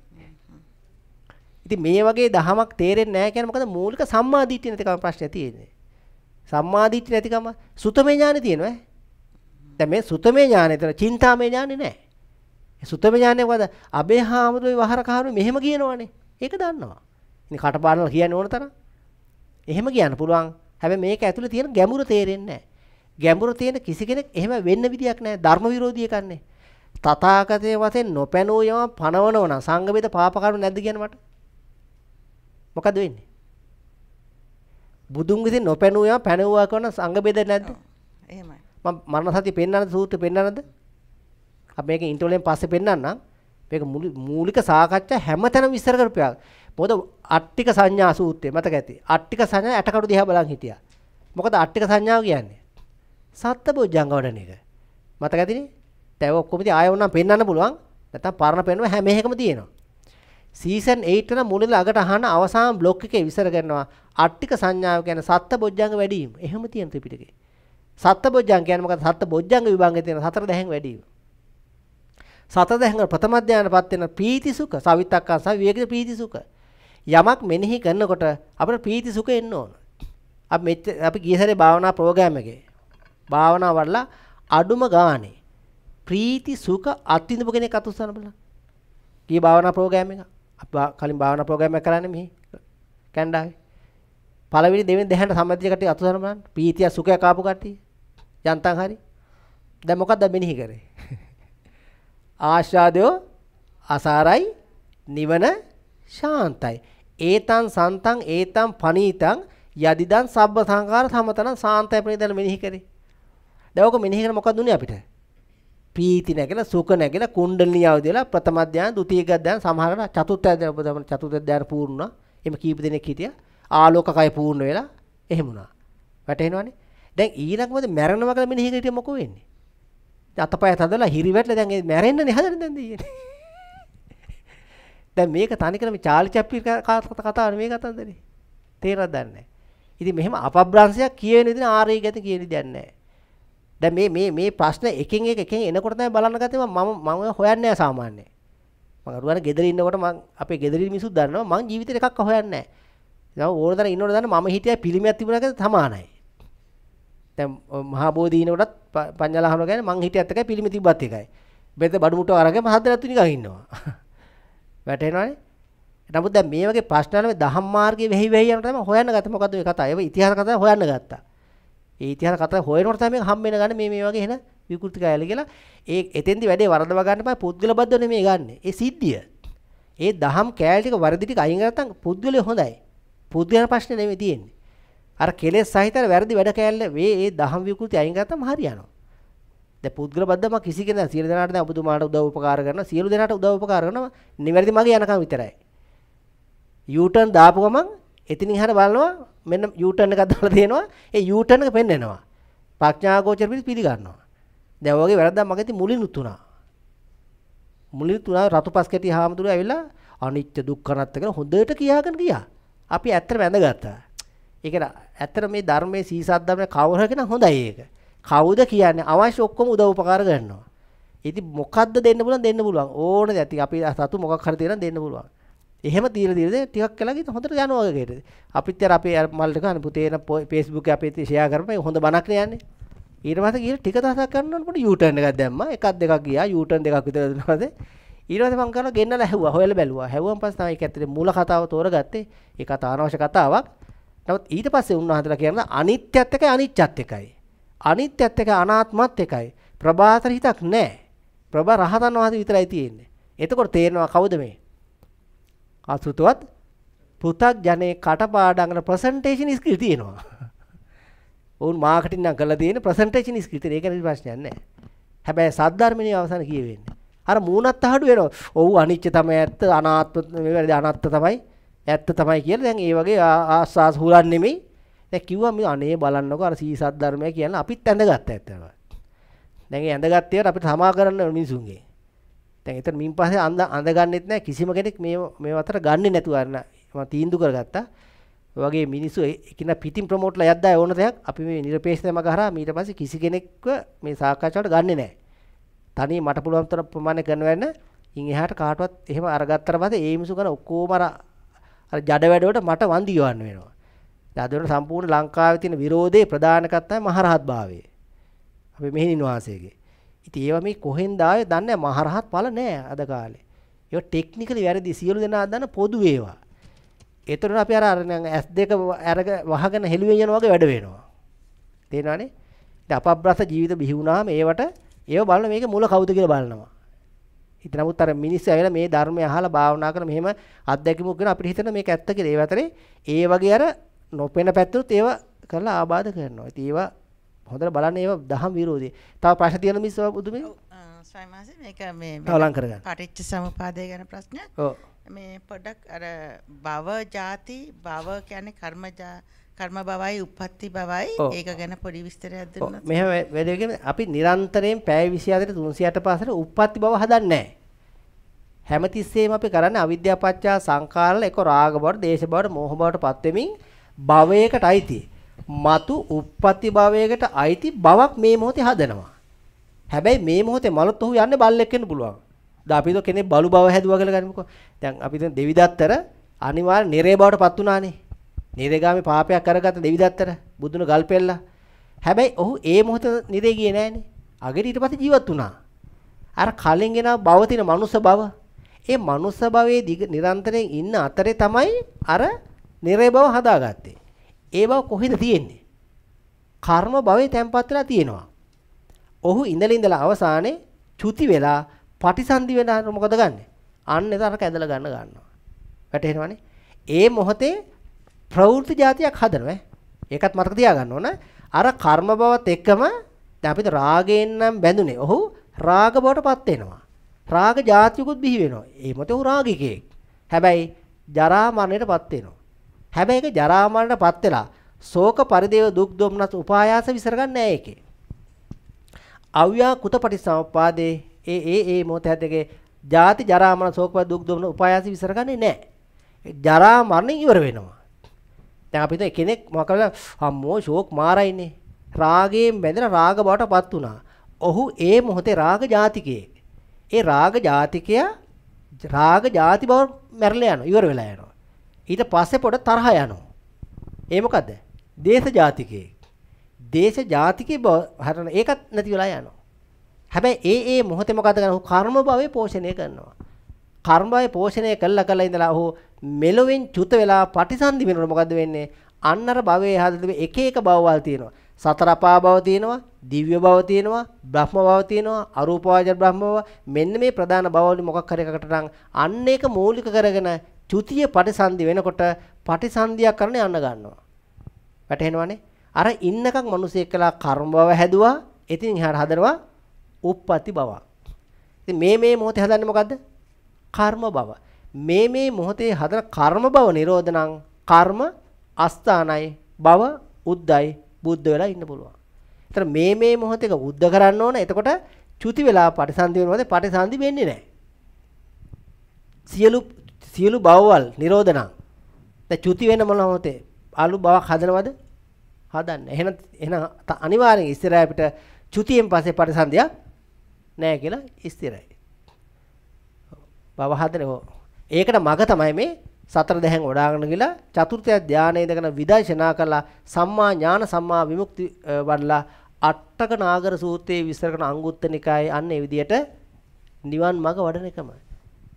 ඉතින් මේ වගේ දහමක් තේරෙන්නේ නැහැ කියන්නේ මොකද මූලික සම්මාදිට්ඨිය නැතිකම ප්‍රශ්නේ තියෙන්නේ සම්මාදිට්ඨිය නැතිකම සුතමේ ඥානෙ තියෙනවා දැන් මේ සුතමේ ඥානෙ තියෙනවා චින්තාමේ ඥානෙ නැහැ සුත්තම ඥානය මොකද? අබේ හාමුදුරුවෝ වහර කහරු මෙහෙම කියනවනේ. ඒක දන්නවා. ඉතින් කටපාඩම් කියන්න ඕන තරම්. එහෙම කියන්න පුළුවන්. හැබැයි මේක ඇතුලේ තියෙන ගැඹුර තේරෙන්නේ නැහැ. ගැඹුර තියෙන කිසි කෙනෙක් එහෙම වෙන්න විදියක් නැහැ. ධර්ම විරෝධී කන්නේ. තථාගතයේ වශයෙන් නොපැනෝ යම පනවනව නම් සංගමෙද පාප කරුණ නැද්ද කියන මට? මොකද වෙන්නේ? බුදුන් විසින් නොපැනෝ යම පැනුවා කරන සංගමෙද නැද්ද? එහෙමයි. මම මරණ සතිය පෙන්වන්නද සූත්‍රය පෙන්වන්නද? අපි මේක ඉන්ටර්වල් එකෙන් පස්සේ පෙන්නන්නම්. මේක මූලික සාකච්ඡා හැමතැනම විස්තර කරපියා. මොකද අට්ටික සංඥා සූත්‍රය මතක ඇති. අට්ටික සංඥා ඇටකඩු දිහා බලන් හිටියා. මොකද අට්ටික සංඥාව කියන්නේ සත්බොජ්ජංග වඩන එක. මතක ඇතිනේ? දැන් ඔක්කොම ඉතින් ආයෙ උනම් පෙන්වන්න පුළුවන්. නැත්තම් පරණ පෙන්වන හැම එකම තියෙනවා. සීසන් 8 වෙන මුලින් අගට අහන අවසාන බ්ලොක් එකේ විස්තර කරනවා අට්ටික සංඥාව කියන්නේ සත්බොජ්ජංග වැඩි වීම. එහෙම තියෙන ත්‍රිපිටකේ. සත්බොජ්ජංග කියන්නේ මොකද? සත්බොජ්ජංග විභංගයේ තියෙන හතර දහයෙන් වැඩි වීම. සතත හැඟ ප්‍රථම ඥානපත් වෙන ප්‍රීති සුඛ සවිතක්කං සහ විවේකද ප්‍රීති සුඛ යමක් මෙනෙහි කරනකොට අපිට ප්‍රීති සුඛ එන්න ඕන අපි මෙච්ච අපි ගිය සැරේ භාවනා ප්‍රෝග්‍රෑම් එකේ භාවනා වඩලා අඩුම ගානේ ප්‍රීති සුඛ අත්විඳපු කෙනෙක් අතුස්සන බලන්න ගිය භාවනා ප්‍රෝග්‍රෑම් එක අපි කලින් භාවනා ප්‍රෝග්‍රෑම් එක කරන්නේ මෙහි කැනඩාවේ පළවෙනි දෙවෙනි දෙහැන සම්බන්ධිය කටි අතුස්සන බලන්න ප්‍රීතිය සුඛය කාපු කටි යන්තම් හරි දැන් මොකක්ද මෙනෙහි කරේ ආශාදයෝ අසාරයි නිවන ශාන්තයි. ඒතන් සන්තන් ඒතන් පනීතන් යදිදන් සබ්බ සංකාර සමතන සාන්තය ප්‍රේදන මෙනෙහි කරේ. දැන් ඔක මෙනෙහි කරන මොකක්ද උනේ අපිට? ප්‍රීති නැගලා සුඛ නැගලා කුණ්ඩලිනිය අවදිලා ප්‍රථම ධ්‍යාන ද්විතීක ධ්‍යාන සමහර චතුර්ථ ධ්‍යාන උපදම චතුර්ථ ධ්‍යාන පූර්ණ එම කීප දෙනෙක් හිටියා ආලෝකකය පූර්ණ වෙලා එහෙම වුණා වැටෙනවනේ දැන් ඊළඟ මොකද මැරෙනවා කියලා මෙනෙහි කරිට මොකෝ වෙන්නේ අතපය තදලා හිරිවැටලා දැන් ඒ මැරෙන්නනේ හදන දැන් දෙයියනේ. *laughs* දැන් මේක තනිකරම චාලි චැප්ලින් කතාවනේ මේ කතන්දරේ. තේරෙන්නද නැහැ. ඉතින් මෙහෙම අපබ්‍රංශයක් කියවෙන ඉතින් ආර්ය ගැති කියන දෙයක් නැහැ. දැන් මේ මේ මේ ප්‍රශ්න එකින් එක එකෙන් එනකොට තමයි බලන්න ගත්තේ මම මම හොයන්නේ නැහැ සාමාන්‍යයෙන්. මම අරුවන ගෙදර ඉන්නකොට මම අපේ ගෙදර මිනිස්සු දන්නවා මම ජීවිතේ එකක් හොයන්නේ නැහැ. දැන් ඕන දර ඉන්නකොට දන්න මම හිතේ පිළිමයක් තිබුණා කියලා සමානයි. දැන් මහා බෝධීනකටත් පඤ්ඤාලහම කියන්නේ මං හිටියත් එකයි පිළිමි තිබ්බත් එකයි. බෙද බඩු මුට්ටව අරගෙන මහදලත් නිකන් ඉන්නවා. *laughs* වැටෙනවනේ. නමුත් දැන් මේ වගේ ප්‍රශ්න වල දහම් මාර්ගයේ වෙහි වෙහි යන තමයි හොයන්න ගත්තේ මොකද්ද මේ කතාව. ඒක ඉතිහාස කතාව හොයන්න ගත්තා. ඒ ඉතිහාස කතාව හොයනකොට තමයි මේක හම්බ වෙන ගන්න මේ මේ වගේ එන විකෘති කයල කියලා. ඒ එතෙන්දි වැඩේ වරදව ගන්න බෑ පුද්ගල බද්ධ නෙමෙයි ගන්න. ඒ සිද්ධිය. ඒ දහම් කෑලි ටික වරදි ටික අයින් කරලා නැත්නම් පුද්ගලය හොඳයි. පුද්ගලයන් ප්‍රශ්නේ නෙමෙයි තියෙන්නේ. අර කෙලෙස් සහිතර වැරදි වැඩ කෑල්ල වේ ඒ දහම් විකෘති අයින් ගත්තම හරියනවා. දැන් පුද්ගල බද්දම කිසි කෙනෙක් සියලු දෙනාට දැන් ඔබතුමාට උදව් උපකාර කරනවා සියලු දෙනාට උදව් උපකාර කරනවා නිවැරදි මගේ යනකම් විතරයි. යූ ටර්න් දාපු ගමන් එතනින් හර බලනවා මෙන්න යූ ටර්න් එකක් දාලා දෙනවා ඒ යූ ටර්න් එක පෙන්වනවා. ප්‍රඥාගෝචර පිළි පිළිගන්නවා. දැන් වගේ වැරද්දක් මගේදී මුලිනුත් උනා. මුලිනුත් උනා රතුපස් කැටි හාමුදුරුවෝ ඇවිල්ලා අනිත්‍ය දුක්ඛ අනාත්ත කියලා හොඳට කියාගෙන ගියා. අපි ඇත්තට වැඳගත්තා. ඒ කියන්නේ ඇත්තට මේ ධර්මයේ සීසත් ධර්ම කවර කෙනා හොඳයි ඒක. කවුද කියන්නේ අවශ්‍ය ඔක්කොම උදව් උපකාර කරනවා. ඉතින් මොකද්ද දෙන්න පුළුවන් දෙන්න පුළුවන්. ඕන දේ ඇති අපි සතු මොකක් හරි තියෙනවා දෙන්න පුළුවන්. එහෙම තීර තීරද ටිකක් කළා ගිහින් හොඳට යනවා ඒකට. අපිත් අර අපේ මල් ටික අනේ පුතේ එන Facebook එකේ අපේ ෂෙයා කරපම හොඳ බණක් නේ යන්නේ. ඊට පස්සේ ගිහින් ටික දහසක් කරනකොට පොඩි U turn එකක් දැම්මා. එකක් දෙකක් ගියා U turn දෙකක් විතර දුන්නාද? ඊට පස්සේ මම කරලා ගෙන්නලා ඇහුවා. හොයලා බැලුවා. හැවුවම පස්සේ තමයි ඒක ඇත්තට මූල කතාව තෝරගත්තේ. ඒක අත අනවශ්‍ය කතාවක්. නමුත් ඊට පස්සේ උන්වහන්සේලා කියන අනිත්‍යත් එකයි අනිච්චත් එකයි. අනිත්‍යත් එකයි අනාත්මත් එකයි. ප්‍රබාතර හිතක් නැහැ. ප්‍රබ රහතන් වහන්සේ විතරයි තියෙන්නේ. එතකොට තේරෙනවා කවුද මේ? අසුතවත් පෘථග්ජනේ කටපාඩම්කට ප්‍රසන්ටේෂන් ස්කිල් තියෙනවා. ඔවුන් මාකටින් නම් කරලා තියෙන ප්‍රසන්ටේෂන් ස්කිල් තියෙන. ඒක නිදි ප්‍රශ්නයක් නැහැ. හැබැයි සද්ධර්මණේ අවසන් කියවෙන්නේ. අර මූණත් අහඩු වෙනවා. ඔව් අනිච්ච තමයි ඇත්ත අනාත්ම මේ වැඩි අනාත්ම තමයි ඇත්ත තමයි කියලා දැන් ඒ වගේ ආස්වාස් හුරන් නෙමෙයි. දැන් කිව්වා මේ අනේ බලන්නකෝ අර සීසත් ධර්මය කියන අපිත් ඇඳගත්ත ඇත්තම. දැන් ඒ ඇඳගත්තේට අපිට සමා කරන්න මිනිසුන්ගේ. දැන් එතන මින් පස්සේ අඳ අඳගන්නෙත් නැහැ කිසිම කෙනෙක් මේ මේ අතර ගන්නෙ නැතුව අරන මම තීන්දුව කරගත්තා. වගේ මිනිස්සු එකින පිටින් ප්‍රොමෝට්ලා යද්දා ඕන දෙයක් අපි මේ නිර්පේක්ෂතම කරා ඊට පස්සේ කිසි කෙනෙක්ව මේ සාකච්ඡාවට ගන්නෙ නැහැ. තනිය මට පුළුවන් තරම් ප්‍රමාණය කරන වෙන ඉන් එහාට කාටවත් එහෙම අරගත්තට පස්සේ ඒ මිනිස්සු කරන ඔක්කොම අර අර ජඩ වැඩවලට මට වන්දි යවන්න වෙනවා. දැන් අද වෙනකොට සම්පූර්ණ ලංකාවේ තියෙන විරෝධයේ ප්‍රධානකක් තමයි මහරහත් භාවය. අපි මෙහෙණින් වාසයේගේ. ඉතින් ඒවා මේ කොහෙන්ද ආවේ දන්නේ නැහැ මහරහත් ඵල නෑ අද කාලේ. ඒක ටෙක්නිකලි වැරදි සියලු දෙනා දන්න පොදු ඒවා. ඒතර අපි අර අර S2 අරග වහගෙන හෙළුවෙන් යන වගේ වැඩ වෙනවා. තේරෙනවනේ? ඉතින් අපබ්‍රස ජීවිත බිහි වුණාම ඒවට ඒව බලන මේක මුල කවුද කියලා බලනවා. ඉත නමුත් අර මිනිස්සු ඇවිල්ලා මේ ධර්මය අහලා භාවනා කරන මෙහෙම අත්දැකීමක් ගැන අපිට හිතන මේක ඇත්ත කියලා. ඒ වතරේ ඒ වගේ අර නොපෙන පැත්තුත් ඒව කරලා ආබාධ කරනවා. ඉත ඒවා හොඳට බලන්න ඒවා දහම් විරෝධී. තව ප්‍රශ්න තියෙන මිස්ස බුදුමේ. ස්වාමීන් මේක මේ අවලං කරගන්න. පටිච්ච සමුපාදය ගැන ප්‍රශ්නයක්. ඔව්. මේ පොඩක් අර භව ಜಾති භව කියන්නේ කර්මජා කර්ම බවයි උපත්ති බවයි ඒක ගැන පොඩි විස්තරයක් දෙන්න. මෙහෙම වැඩගෙන අපි නිරන්තරයෙන් පැය 24 308 පාසට උපත්ති බව හදන්නේ හැමතිස්සෙම අපි කරන්නේ අවිද්‍යාව පත්‍යා සංකාරල එක රාග බවට, දේශ බවට, මෝහ බවට පත් වෙමින් භවයකට අයිති. మతు උප්පත්ති භවයකට අයිති බවක් මේ මොහොතේ හදනවා. හැබැයි මේ මොහොතේ මලොත් ඔහු යන්නේ බල්ලෙක් වෙන්න පුළුවන්. දැන් අපි તો කෙනෙක් බලු බව හැදුවා කියලා ගනිමුකෝ. දැන් අපි දැන් දෙවිදත්තර අනිවාර්ය නිරේ බවට පත් වුණානේ. නිරේගාමි පාපයක් කරගත්ත දෙවිදත්තර බුදුන ගල්පෙල්ලා. හැබැයි ඔහු ඒ මොහොත නිරේ ගියේ නෑනේ. අගෙට ඊට පස්සේ ජීවත් වුණා. අර කලින් ගෙන භවතින මනුස්ස භව. ඒ මනුස්ස භවයේ දිග නිරන්තරයෙන් ඉන්න අතරේ තමයි අර නිරේ භව හදාගත්තේ. ඒ බව කොහෙද තියෙන්නේ? කර්ම භවයේ තැම්පත් වෙලා තියෙනවා. ඔහු ඉඳලා ඉඳලා අවසානයේ චුති වෙලා පටිසන්ධි වෙලා මොකද ගන්නෙ? අන්න එතන අර කැදලා ගන්න ගන්නවා. වැටහෙනවනේ. ඒ මොහොතේ ප්‍රවෘත්ති જાතියක් හදනවා ඒකත් මතක තියාගන්න ඕන අර කර්ම බවත් එක්කම දැන් අපිට රාගයෙන් නම් බැඳුනේ ඔහු රාග බවටපත් වෙනවා රාග જાතියකුත් බිහි වෙනවා ඒ මොතේ ඔහු රාගිකයෙක් හැබැයි ජරා මරණයටපත් වෙනවා හැබැයි ඒක ජරා මරණයටපත් වෙලා ශෝක පරිදේව දුක් දුම්නස් උපායාස විසර ගන්න නෑ ඒකේ අව්‍යා කුතපටිසම්පාදේ ඒ ඒ ඒ මොතේ හැදගේ ජාති ජරා මරණ ශෝක දුක් දුම්න උපායාස විසර ගන්නේ නෑ ජරා මරණ ඉවර වෙනවා දැන් අපි හිතමු කෙනෙක් මොකක් කරලා අම්මෝ ෂෝක් මාරයිනේ. රාගයෙන් බැඳලා රාග බවටපත් වුණා. ඔහු ඒ මොහොතේ රාග ජාතිකයෙක්. ඒ රාග ජාතිකයා රාග ජාති බව මැරලා යනවා. ඉවර වෙලා යනවා. ඊට පස්සේ පොඩ තරහ යනවා. ඒ මොකද්ද? දේශ ජාතිකයෙක්. දේශ ජාතිකේ බව හරන ඒකත් නැති වෙලා යනවා. හැබැයි ඒ ඒ මොහොතේ මොකද කරන්නේ? කර්ම භවයේ පෝෂණය කරනවා. කර්මය පෝෂණය කළා කළා ඉඳලා ඔහු මෙලොවෙන් චුත වෙලා පටිසන්ධි වෙනකොට මොකද්ද වෙන්නේ? අන්නර භවයේ හැදෙති එක එක භවවල් තියෙනවා. සතර අපා භව තියෙනවා, දිව්‍ය භව තියෙනවා, බ්‍රහ්ම භව තියෙනවා, අරූපවාජ බ්‍රහ්ම භව. මෙන්න මේ ප්‍රධාන භවවල මොකක් හරි එකකට නම් අන්න ඒක මූලික කරගෙන චුතිය පටිසන්ධි වෙනකොට පටිසන්ධියක් කරන්නේ අන්න ගන්නවා. වැටහෙනවනේ? අර ඉන්නකම් මිනිසෙක් කළා කර්ම භව හැදුවා. ඉතින් එහාට හදනවා උප්පති භවක්. ඉතින් මේ මේ මොහොතේ හදන්නේ මොකද්ද? කර්ම භව. මේ මේ මොහොතේ හදන කර්ම භව නිරෝධ නම් කර්ම අස්ථානයි භව උද්දයි බුද්ධ වෙලා ඉන්න පුළුවන්. ඒතර මේ මේ මොහොතේක බුද්ධ කරන්න ඕන. එතකොට චුති වෙලා පටිසන්ධි වෙනවාද? පටිසන්ධි වෙන්නේ නැහැ. සියලු සියලු භවවල් නිරෝධ නම්. දැන් චුති වෙන මොන මොහොතේ අලු බවක් හදනවද? හදන්න. එහෙනම් එහෙනම් අනිවාර්යෙන් ඉස්සරහ අපිට චුතියෙන් පස්සේ පටිසන්ධියක් නැහැ කියලා ස්ථිරයි. භව හදන ඒකට මග තමයි මේ සතර දැහැන් වඩාගෙන ගිලා චතුර්ථය ධානයේ ඉඳගෙන විදර්ශනා කළා සම්මා ඥාන සම්මා විමුක්ති වඩලා අට්ටක නාගර සූත්‍රයේ විස්තර කරන අංගුත්තර නිකායේ අන්න ඒ විදිහට නිවන් මඟ වඩන එකමයි.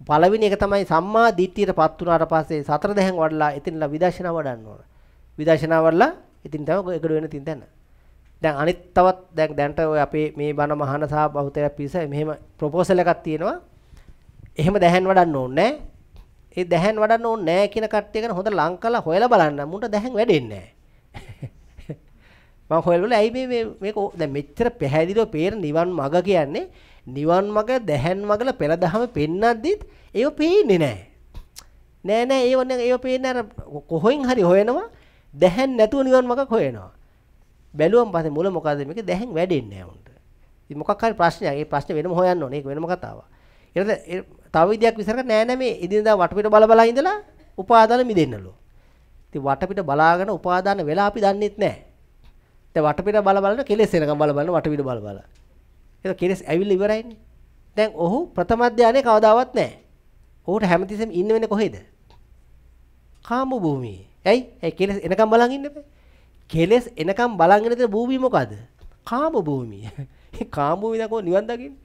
පළවෙනි එක තමයි සම්මා දිට්ඨියටපත් වුණාට පස්සේ සතර දැහැන් වඩලා එතින්ලා විදර්ශනා වඩන්න ඕන. විදර්ශනා වඩලා ඉතින් තමයි ඒකට වෙන තින් දැන. දැන් අනිත් තවත් දැන් දැන්ට ඔය අපේ මේ බණ මහාන සහ බෞද්ධය පිරිස මෙහෙම ප්‍රොපෝසල් එකක් තියෙනවා. එහෙම දැහැන් වඩන්න ඕනේ ඒ දැහැන් වඩන්න ඕනේ නැහැ කියන කට්ටිය ගැන හොඳ ලංකලා හොයලා බලන්න. මුන්ට දැහැන් වැඩෙන්නේ නැහැ. *laughs* මම හොයලුල ඇයි මේ මේක දැන් මෙච්චර පැහැදිලිව පේන නිවන් මඟ කියන්නේ නිවන් මඟ දැහැන් මඟල පෙරදහම පෙන්නද්දිත් ඒව පේන්නේ නැහැ. නෑ නෑ ඒව නෑ ඒව පේන්නේ අර කොහෙන් හරි හොයනවා දැහැන් නැතුව නිවන් මඟක් හොයනවා. බැලුවම පස්සේ මුල මොකද්ද මේක දැහැන් වැඩෙන්නේ නැහැ උන්ට. ඉතින් මොකක් හරි ප්‍රශ්නයක්. ඒ ප්‍රශ්නේ වෙනම හොයන්න ඕනේ. ඒක වෙනම කතාවක්. ඒකට තව විදියක් විසරක නෑ නෑ මේ ඉදිනදා වටපිට බල බලා ඉඳලා උපාදාන මිදෙන්නලු. ඉතින් වටපිට බලාගෙන උපාදාන වෙලා අපි දන්නේත් නෑ. දැන් වටපිට බල බලන කෙලෙස් එනකම් බල බලන වටපිට බල බල. ඒක කෙලෙස් ඇවිල්ලා ඉවරයිනේ. දැන් ඔහු ප්‍රථම ධානයේ කවදාවත් නෑ. ඔහුට හැමතිස්සෙම ඉන්න වෙන්නේ කොහෙද? කාම භූමියේ. ඇයි? ඒ කෙලෙස් එනකම් බලන් ඉන්න බෑ. කෙලෙස් එනකම් බලන් ඉන්න භූමිය මොකද? කාම භූමිය. *laughs* කාම භූමිය දකෝ නිවන් දකින්නේ.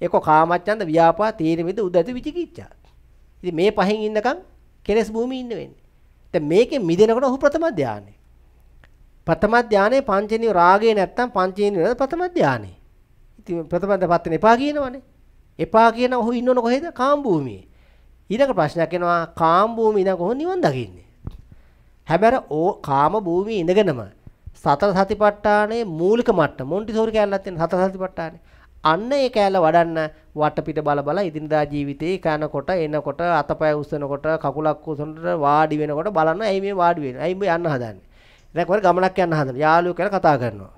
එක කාමච්ඡන්ද ව්‍යාපා තීන මිද උදැති විචිකිච්ඡා. ඉතින් මේ පහෙන් ඉන්නකම් කෙලස් භූමියේ ඉන්න වෙන්නේ. දැන් මේකෙන් මිදෙනකොට ඔහු ප්‍රථම ධානය. ප්‍රථම ධානයේ පංචේනිය රාගේ නැත්තම් පංචේනිය ප්‍රථම ධානය. ඉතින් ප්‍රථමදපත් වෙන එපා කියනවනේ. එපා කියන ඔහු ඉන්නවන කොහෙද? කාම් භූමියේ. ඊළඟ ප්‍රශ්නයක් එනවා කාම් භූමිය ඉඳන් කොහොම නිවන් දකින්නේ? හැබැයි ඕ කාම භූමියේ ඉඳගෙනම සතර සතිපට්ඨානයේ මූලික මට්ටම මොන්ටිසෝරි කියලා තියෙන සතර සතිපට්ඨානේ අන්න ඒ කෑල්ල වඩන්න වටපිට බල බල ඉදින්දා ජීවිතේ කනකොට එනකොට අතපය උස්සනකොට කකුලක් උස්සනකොට වාඩි වෙනකොට බලන්න ඇයි මේ වාඩි වෙන්නේ ඇයි මේ යන්න හදන්නේ දැන් කොහේ ගමනක් යන්න හදන යාළුවෝ කියලා කතා කරනවා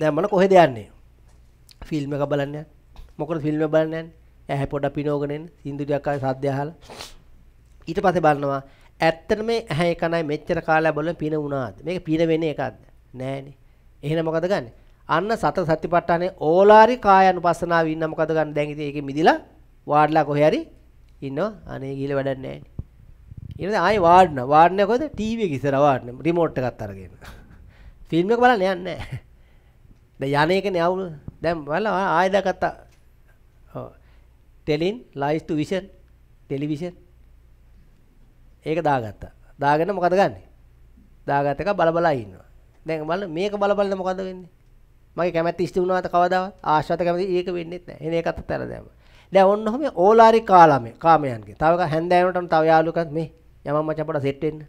දැන් මම කොහෙද යන්නේ ෆිල්ම් එක බලන්න යන්නේ මොකද ෆිල්ම් එක බලන්න යන්නේ ඇහැ පොඩක් පිනෝගෙන එන්න සින්දු ටිකක් ආයේ සද්ද අහලා ඊට පස්සේ බලනවා ඇත්තටම මේ ඇහැ කනයි මෙච්චර කාලයක් බලන පින වුණාද මේක පින වෙන්නේ එකක්ද නෑනේ එහෙනම් මොකද ගන්න? අන්න සත සතිපට්ඨානේ ඕලාරි කායानुපස්සනාව ඉන්න මොකද ගන්න? දැන් ඉතින් ඒකේ මිදිලා වාඩිලා කොහේ හරි ඉන්නවා. අනේ ගිහලා වැඩක් නැහැ නේ. ඊට පස්සේ ආයේ වාඩිනවා. වාඩිනේ කොහෙද? ටීවී එක ඉස්සරහා වාඩිනවා. රිමෝට් එකත් අරගෙන. ෆිල්ම් එක බලන්න යන්නේ නැහැ. දැන් යන්නේ කනේ අවුල. දැන් බලලා ආයෙ දාගත්තා. ඔව්. ටෙලින් ලයිස් ටු විෂන් ටෙලිවිෂන් ඒක දාගත්තා. දාගෙන මොකද ගන්නෙ? දාගත්ත එක බල බලා ඉන්නවා. දැන් බලන්න මේක බල බලන මොකද වෙන්නේ? මගේ කැමැත්ත ඉෂ්ට වුණාද කවදාවත්? ආශාත කැමැති ඒක වෙන්නේ නැහැ. එන එකත් අතර දැම. දැන් ඔන්න ඔහම ඕලාරි කාලාමේ කාමයන්ගේ. තව එක හැන්දෑවටම තව යාළුකත් මේ යමම් මචං පොඩ සෙට් වෙන්න.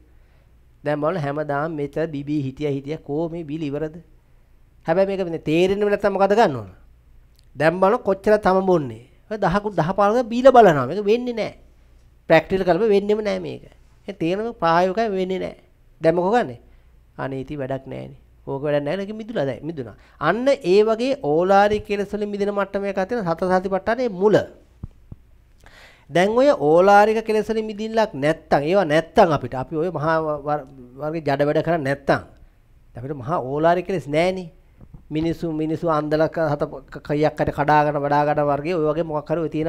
දැන් බලන්න හැමදාම මෙත බිබී හිටියා හිටියා කෝ මේ බිලි ඉවරද? හැබැයි මේක මේ තේරෙන්නේ නැත්නම් මොකද ගන්න ඕන? දැන් බලන්න කොච්චර තම බොන්නේ. ඔය 10 10 15 බීලා බලනවා. මේක වෙන්නේ නැහැ. ප්‍රැක්ටිකල් කරලා වෙන්නේම නැහැ මේක. ඒ තේරෙන ප්‍රායෝගිකව වෙන්නේ නැහැ. දැන් මොකෝ ගන්නේ? අනේති වැඩක් නෑනේ. ඕක වැඩක් නෑ ලකෙ මිදුලා දැන් මිදුණා. අන්න ඒ වගේ ඕලාරික කෙලෙස් වලින් මිදෙන මට්ටමයක තියෙන සතර සතිපට්ඨානේ මුල. දැන් ඔය ඕලාරික කෙලෙස් වලින් මිදින්නක් නැත්තම් ඒවා නැත්තම් අපිට අපි ඔය මහා වර්ගේ ජඩ වැඩ කරන්නේ නැත්තම් අපිට මහා ඕලාරික කෙලෙස් නෑනේ. මිනිසු මිනිසු අන්දලක හත කයියක්කට කඩාගෙන වඩාගෙන වර්ගේ ඔය වගේ මොකක් හරි ඔය තියෙන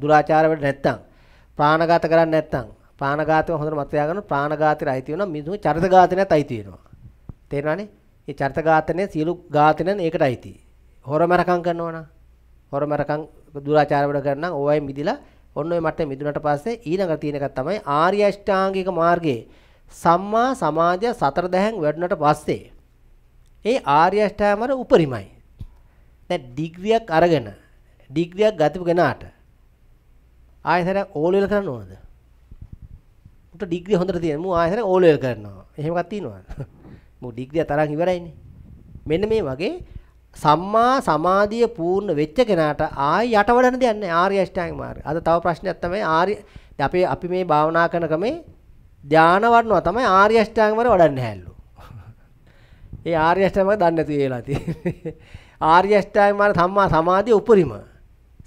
දුරාචාර වැඩ නැත්තම් ප්‍රාණඝාත කරන්නේ නැත්තම් ප්‍රාණඝාතය හොඳට මතක තියාගන්න ප්‍රාණඝාතයට අයිති වෙනවා මිදුණු චරිත ඝාතනයත් අයිති වෙනවා. තේරෙනවනේ? මේ චරිත ඝාතනය සියලු ඝාතනයන් ඒකට අයිති. හොරමරකම් කරනවා නම් හොරමරකම් දුරාචාර වැඩ කරන නම් ඕවයි මිදිලා ඔන්න ඔය මට්ටමේ මිදුණට පස්සේ ඊළඟට තියෙන එක තමයි ආර්ය අෂ්ටාංගික මාර්ගයේ සම්මා සමාධිය සතර දහයෙන් වැඩුණට පස්සේ ඒ ආර්ය අෂ්ටාමර උපරිමයි. දැන් ඩිග්‍රියක් අරගෙන ඩිග්‍රියක් ගතපු කෙනාට ආයෙත් ඕලෙවල් කරන්න ඕනද? උට ඩිග්‍රී හොඳට තියෙන මූ ආයෙත් ඕ ලෙවල් කරනවා. එහෙම එකක් තියෙනවා. *laughs* මූ ඩිග්‍රිය තරම් ඉවරයිනේ. මෙන්න මේ වගේ සම්මා සමාධිය පූර්ණ වෙච්ච කෙනාට ආය යට වඩන දෙයක් නැහැ ආර්ය අෂ්ටාංග මාර්ගය. අද තව ප්‍රශ්නයක් තමයි ආර්ය අපි අපි මේ භාවනා කරන ක්‍රමේ ධාන වඩනවා තමයි ආර්ය අෂ්ටාංග මාර්ගය වඩන්නේ හැල්ලු. *laughs* ඒ ආර්ය අෂ්ටාංග මාර්ගය දන්නේ නැති වෙලා තියෙන්නේ. *laughs* ආර්ය අෂ්ටාංග මාර්ගය සම්මා සමාධිය උපරිම.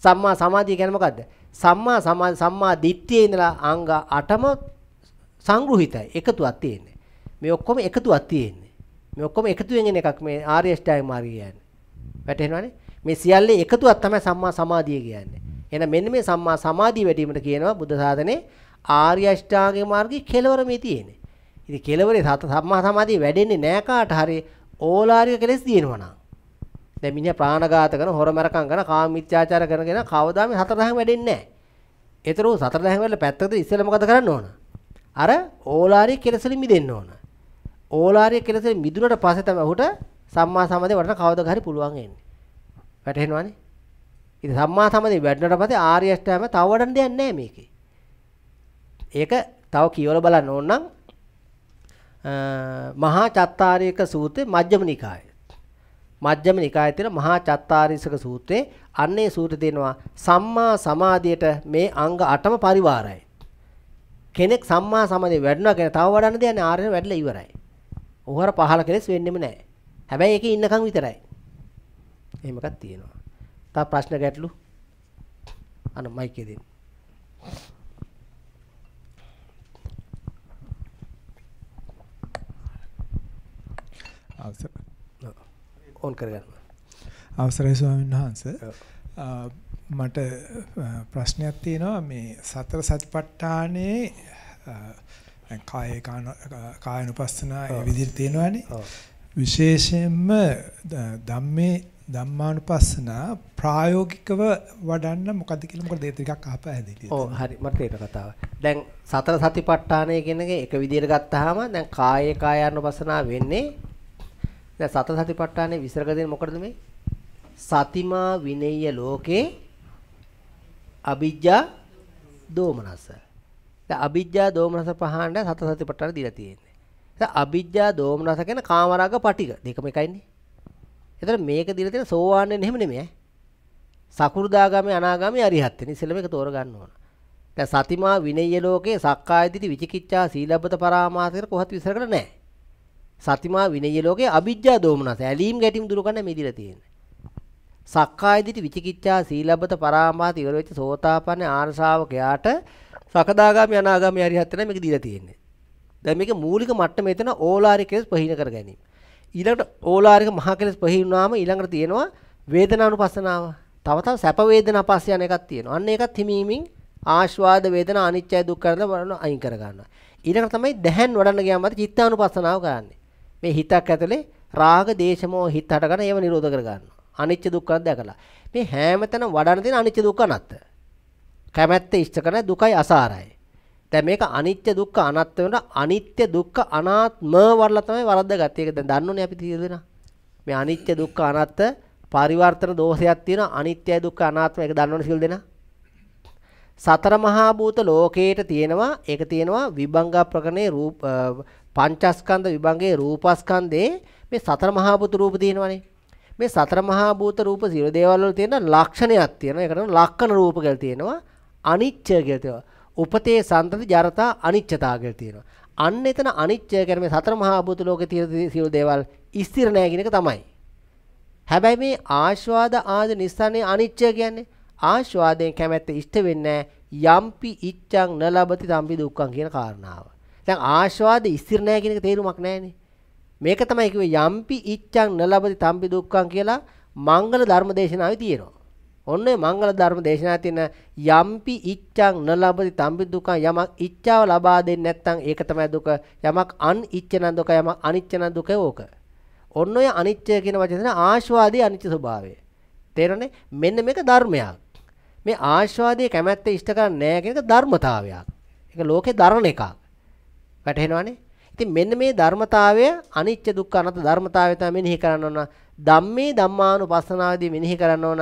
සම්මා සමාධිය කියන්නේ මොකද්ද? සම්මා සමාධි සම්මා දිට්ඨියේ ඉඳලා අංග 8ම සංග්‍රහිතයි එකතුවක් තියෙන්නේ. මේ ඔක්කොම එකතුවක් තියෙන්නේ. මේ ඔක්කොම එකතු වෙන එකක් මේ ආර්ය ශ්‍රැයි මාර්ගය කියන්නේ. වැටහෙනවනේ? මේ සියල්ලේ එකතුවක් තමයි සම්මා සමාධිය කියන්නේ. එහෙනම් මෙන්න මේ සම්මා සමාධිය වැඩිවීමට කියනවා බුද්ධ සාධනේ ආර්ය අෂ්ටාංගික මාර්ගයේ කෙලවර මේ තියෙන්නේ. ඉතින් කෙලවරේ සම්මා සමාධිය වැඩෙන්නේ නෑ කාට හරි ඕලාරික කෙලෙස් දිනනවා නම්. දැන් මිනිහා ප්‍රාණඝාත කරන හොරමරකම් කරන කාමීත්‍යාචාර කරනගෙන කවදාම හතර දහම් වැඩෙන්නේ නැහැ. ඒතරෝ සතර දහම් වල පැත්තකට ඉස්සෙල්ලා මොකද කරන්න ඕන? අර ඕලාරිය කෙලෙසලින් මිදෙන්න ඕන. ඕලාරිය කෙලෙසලින් මිදුණට පස්සේ තමයි ඔහුට සම්මා සමාධිය වඩන කවදාක හරි පුළුවන් එන්නේ. වැටහෙනවනේ? ඉතින් සම්මා සමාධිය වැඩනට පස්සේ ආර්ය අෂ්ටාම තව වඩන්න දෙයක් නැහැ මේකේ. ඒක තව කියවල බලන්න ඕන නම් මහා චත්තාරීක සූත්‍රයේ මජ්ක්‍ධිම නිකාය. මජ්ක්‍ධිම නිකායේ තියෙන මහා චත්තාරීසක සූත්‍රයේ අන්නේ සූත්‍රය දෙනවා සම්මා සමාධියට මේ අංග 8ම පරිවාරයි. කෙනෙක් සම්මා සමාධිය වැඩනවා කියන්නේ තව වඩන්න දෙන්නේ ආර්යන වැඩලා ඉවරයි. උහර පහල කෙලස් වෙන්නෙම නැහැ. හැබැයි ඒකේ ඉන්නකම් විතරයි. එහෙම එකක් තියෙනවා. තව ප්‍රශ්න ගැටලු අන මයික් එකේ දෙන්න. අවසර ඕන් කරගන්න. අවසරයි ස්වාමීන් වහන්සේ. මට ප්‍රශ්නයක් තියෙනවා මේ සතර සතිපට්ඨානේ කාය කායනුපස්සනා ඒ විදිහට තියෙනවානේ විශේෂයෙන්ම ධම්මේ ධම්මානුපස්සනා ප්‍රායෝගිකව වඩන්න මොකද්ද කියලා මොකද ඒ ටිකක් අහපෑදෙලි. ඔව් හරි මට තේරෙන කතාව. දැන් සතර සතිපට්ඨානය කියන එක එක විදිහට ගත්තාම දැන් කායේ කායානුපස්සනා වෙන්නේ දැන් සතර සතිපට්ඨානේ විසරගදෙන මොකටද මේ? සතිමා විනෙය්‍ය ලෝකේ අවිජ්ජා දෝමනස. දැන් අවිජ්ජා දෝමනස පහන්න සත සතිපට්ඨාන දීලා තියෙන්නේ. දැන් අවිජ්ජා දෝමනස කියන කාමරාග පටික දෙකම එකයිනේ. එතන මේක දීලා තියෙන සෝවාන් වෙන එහෙම නෙමෙයි. සකු르දාගාමී අනාගාමී අරිහත් වෙන ඉස්සෙල්ලම ඒක තෝරගන්න ඕන. දැන් සතිමා විනය්‍ය ලෝකේ සක්කාය දිටි විචිකිච්ඡා සීලබ්බත පරාමාසකර කොහොත් විසර කරන්නේ නැහැ. සතිමා විනය්‍ය ලෝකේ අවිජ්ජා දෝමනස ඇලීම් ගැටීම් දුරු කරන්න මේ දීලා තියෙන්නේ. සක්කාය දිටි විචිකිච්ඡා සීලබ්බත පරාමාස ඉවර වෙච්ච සෝතාපන්න ආර්ශාවකයාට සකදාගාමි අනාගාමි අරිහත් වෙන මේක දීලා තියෙන්නේ. දැන් මේකේ මූලික මට්ටම එතන ඕලාරික කෙලස් ප්‍රහීන කර ගැනීම. ඊළඟට ඕලාරික මහා කෙලස් ප්‍රහීන වුණාම ඊළඟට තියෙනවා වේදනානුපස්සනාව. තව තව සැප වේදනා පස්සේ යන එකක් තියෙනවා. අන්න ඒකත් හිමීමින් ආස්වාද වේදනා අනිච්චය දුක් කරලා බලන අයින් කර ගන්නවා. ඊළඟට තමයි දැහැන් වඩන්න ගියාම මත චිත්තානුපස්සනාව කරන්නේ. මේ හිතක් ඇතුලේ රාග දේශමෝ හිත හටගෙන ඒව නිරෝධ කර ගන්නවා. අනිච්ච දුක්ඛ දැකලා. මේ හැමතැන වඩන තියෙන අනිච්ච දුක්ඛ අනත්ත. කැමැත්ත ඉෂ්ට කරන දුකයි අසාරයි. දැන් මේක අනිච්ච දුක්ඛ අනත්ත වෙනකොට අනිත්‍ය දුක්ඛ අනාත්ම වරලා තමයි වරද්දාගත්තේ. ඒක දැන් දන්නෝනේ අපි තීරදෙනා. මේ අනිත්‍ය දුක්ඛ අනාත්ත පරිවර්තන දෝෂයක් තියෙන අනිත්‍යයි දුක්ඛ අනාත්ම ඒක දන්නවනේ සිල් දෙනා. සතර මහා භූත ලෝකේට තියෙනවා ඒක තියෙනවා විභංග ප්‍රකරණේ රූප පංචස්කන්ධ විභංගේ රූපස්කන්ධේ මේ සතර මහා භූත රූප තියෙනවානේ. මේ සතර මහා භූත රූප සියලු දේවල් වල තියෙන ලක්ෂණයක් තියෙනවා. ඒකට ලක්ෂණ රූප කියලා තියෙනවා. අනිච්ච කියලා තියෙනවා. උපතේ සන්තති ජරතා අනිච්චතා කියලා තියෙනවා. අන්න එතන අනිච්චය කියන්නේ මේ සතර මහා භූත ලෝකේ තියෙන සියලු දේවල් ස්ථිර නැහැ කියන එක තමයි. හැබැයි මේ ආස්වාද ආද නිස්සාරණේ අනිච්චය කියන්නේ ආස්වාදයෙන් කැමැත්ත ඉෂ්ට වෙන්නේ යම්පි ඉච්ඡං නලබති තම්පි දුක්ඛං කියන කාරණාව. දැන් ආස්වාද ස්ථිර නැහැ කියන එක තේරුමක් නැහැනේ. මේක තමයි කිව්වේ යම්පි ඉච්ඡං නලබති තම්පි දුක්ඛං කියලා මංගල ධර්ම දේශනාවේ තියෙනවා. ඔන්න ඔය මංගල ධර්ම දේශනාවේ තියෙන යම්පි ඉච්ඡං නලබති තම්පි දුක්ඛං යමක් ඉච්ඡාව ලබා දෙන්නේ නැත්නම් ඒක තමයි දුක. යමක් අන් ඉච්ඡන දුක යමක් අනිච්ඡන දුක ඕක. ඔන්න ඔය අනිච්චය කියන වචනේ ආශාවාදී අනිච්ච ස්වභාවය. තේරෙන්නේ? මෙන්න මේක ධර්මයක්. මේ ආශාවාදී කැමැත්ත ඉෂ්ට කරන්නේ නැහැ කියන එක ධර්මතාවයක්. ඒක ලෝකේ දරණ එකක්. වැටහෙනවනේ? ඉතින් මෙන්න මේ ධර්මතාවය අනිච්ච දුක්ඛ අනාත්ම ධර්මතාවය තමයි මෙනෙහි කරන්න ඕන. ධම්මේ ධම්මානුපස්සනාවේදී මෙනෙහි කරන්න ඕන.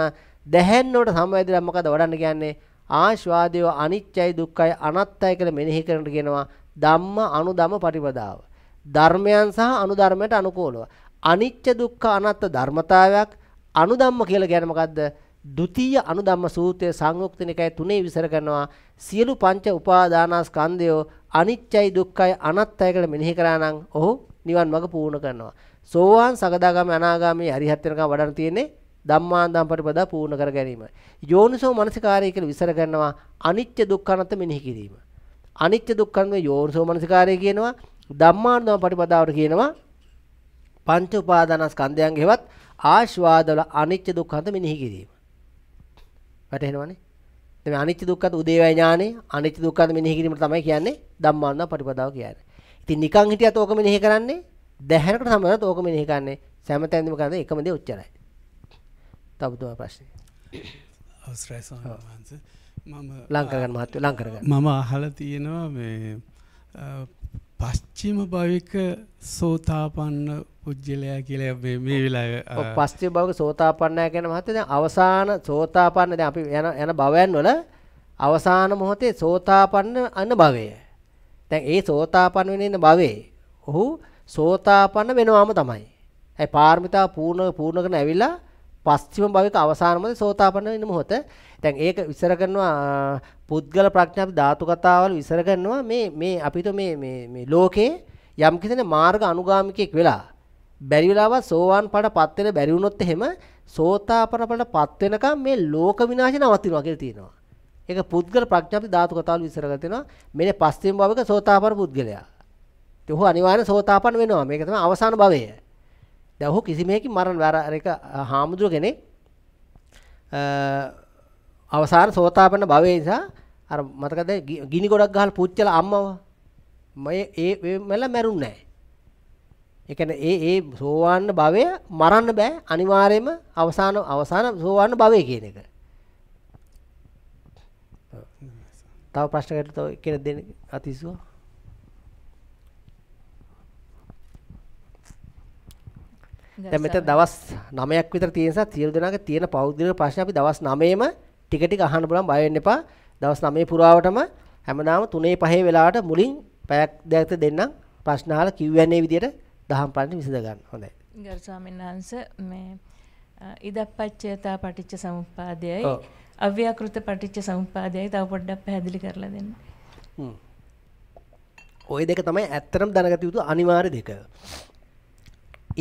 දැහැන්නට සමවැදලා මොකද වඩන්න කියන්නේ? ආශ්වාදය අනිච්චයි දුක්ඛයි අනාත්තයි කියලා මෙනෙහි කරන්න කියනවා. ධම්ම අනුධම පරිපදාව. ධර්මයන් සහ අනුධර්මයට අනුකූලව. අනිච්ච දුක්ඛ අනාත්ම ධර්මතාවයක් අනුධම්ම කියලා කියන්නේ මොකද්ද? ද්විතීය අනුධම්ම සූත්‍රය සංයුක්ත නිකාය තුනේ විසර කරනවා සියලු පංච උපාදානස්කන්ධය අනිච්චයි දුක්ඛයි අනත්තයි කියලා මෙනෙහි කරා නම් ඔහු නිවන් මඟ පූර්ණ කරනවා. සෝවාන් සකදාගාමී අනාගාමී අරිහත් වෙනකම් වඩන තියෙන්නේ ධම්මාන්දම් පරිපදා පූර්ණ කර ගැනීම. යෝනිසෝ මනසිකාරය කියලා විසර කරනවා අනිච්ච දුක්ඛ අනත්ත මෙනෙහි කිරීම. අනිච්ච දුක්ඛන්ගේ යෝනිසෝ මනසිකාරය කියනවා ධම්මාන්දම් පරිපදාවට කියනවා පංච උපාදානස්කන්ධයන්ගේවත් ආස්වාදවල අනිච්ච දුක්ඛන්ත මෙනෙහි කිරීම. වැටහෙනවනේ. දැන් අනිත්‍ය දුක්ඛත් උදේවැය ඥානේ අනිත්‍ය දුක්ඛත් මෙනෙහි කිරීම තමයි කියන්නේ ධම්මානුදා පටිපදාව කියන්නේ. ඉතින් නිකන් හිටියත් ඕක මෙනෙහි කරන්නේ දැහැනකට සමරනත් ඕක මෙනෙහි කරන්නේ සෑමතැනදීම කරන්නේ එකම දේ ඔච්චරයි. තව තුමා ප්‍රශ්නේ. අවසරයි ස්වාමීන් වහන්සේ. මම ලංකරගන්න මහත්මයා ලංකරගන්න. මම අහලා තියෙනවා මේ පස්චිම භවික සෝතාපන්න පුද්ගලයා කියලා මේ වෙලාවේ පස්චිම භවික සෝතාපන්නයා කියන මහත්තයා දැන් අවසාන සෝතාපන්න දැන් අපි යන යන භවයන් වල අවසාන මොහොතේ සෝතාපන්න අන්න භවය. දැන් ඒ සෝතාපන්න වෙන ඉන්න භවයේ ඔහු සෝතාපන්න වෙනවාම තමයි. ඒ පාර්මිතා පූර්ණ පූර්ණ කරන ඇවිල්ලා පස්චිම භවයක අවසානමද සෝතාපන්න වෙන මොහොත. දැන් ඒක විසර කරනවා පුද්ගල ප්‍රඥා අපි ධාතු කතාවල විසර කරනවා මේ මේ අපිට මේ මේ මේ ලෝකේ යම් කිසින මාර්ග අනුගාමිකයෙක් වෙලා බැරි වෙලාවත් සෝවාන් පඩ පත් වෙන බැරි වුණොත් එහෙම සෝතාපන පඩ පත් වෙනකම් මේ ලෝක විනාශය නවතිනවා කියලා තියෙනවා. ඒක පුද්ගල ප්‍රඥාප්ති ධාතු කතාවල විස්තර කර තිනවා. මෙන්න පස්තිම භවක සෝතාපන පුද්ගලයා. ඉතින් ඔහු අනිවාර්යෙන් සෝතාපන වෙනවා. මේක තමයි අවසාන භවය. දැන් ඔහු කිසිමයකින් මරණ අර එක හාමුදුර කෙනෙක් අවසාන සෝතාපන්න භවයේ නිසා අර මතකද ගිනි ගොඩක් ගහලා පුච්චලා අම්මව මේ ඒ මෙල මැරුන්නේ නැහැ. ඒ කියන්නේ ඒ ඒ සෝවාන් භවය මරන්න බෑ අනිවාර්යයෙන්ම අවසාන අවසාන සෝවාන් භවය කියන එක. තව ප්‍රශ්න කටට තව කියන දෙන්න අතිසුවා දැන් මෙතන දවස් 9ක් විතර තියෙන නිසා සියලු දෙනාගේ තියෙන පෞද්ගලික ප්‍රශ්න අපි දවස් 9ෙම ටික ටික අහන්න බලන්න බය වෙන්න එපා. දවස් 9 පුරාවටම හැමදාම 3 5 වෙලාවට මුලින් පැයක් දෙකක් දෙන්නම් ප්‍රශ්න අහලා Q&A විදියට දහම් පාඩම් විසඳ ගන්න. හොඳයි. ගරු ස්වාමීන් වහන්සේ මේ ඉදප්පච්චේතා පටිච්ච සමුප්පාදයයි අව්‍යාකෘත පටිච්ච සමුප්පාදයයි තව පොඩ්ඩක් පැහැදිලි කරලා දෙන්න. ඔය දෙක තමයි ඇත්තටම දැනගත යුතු අනිවාර්ය දෙක.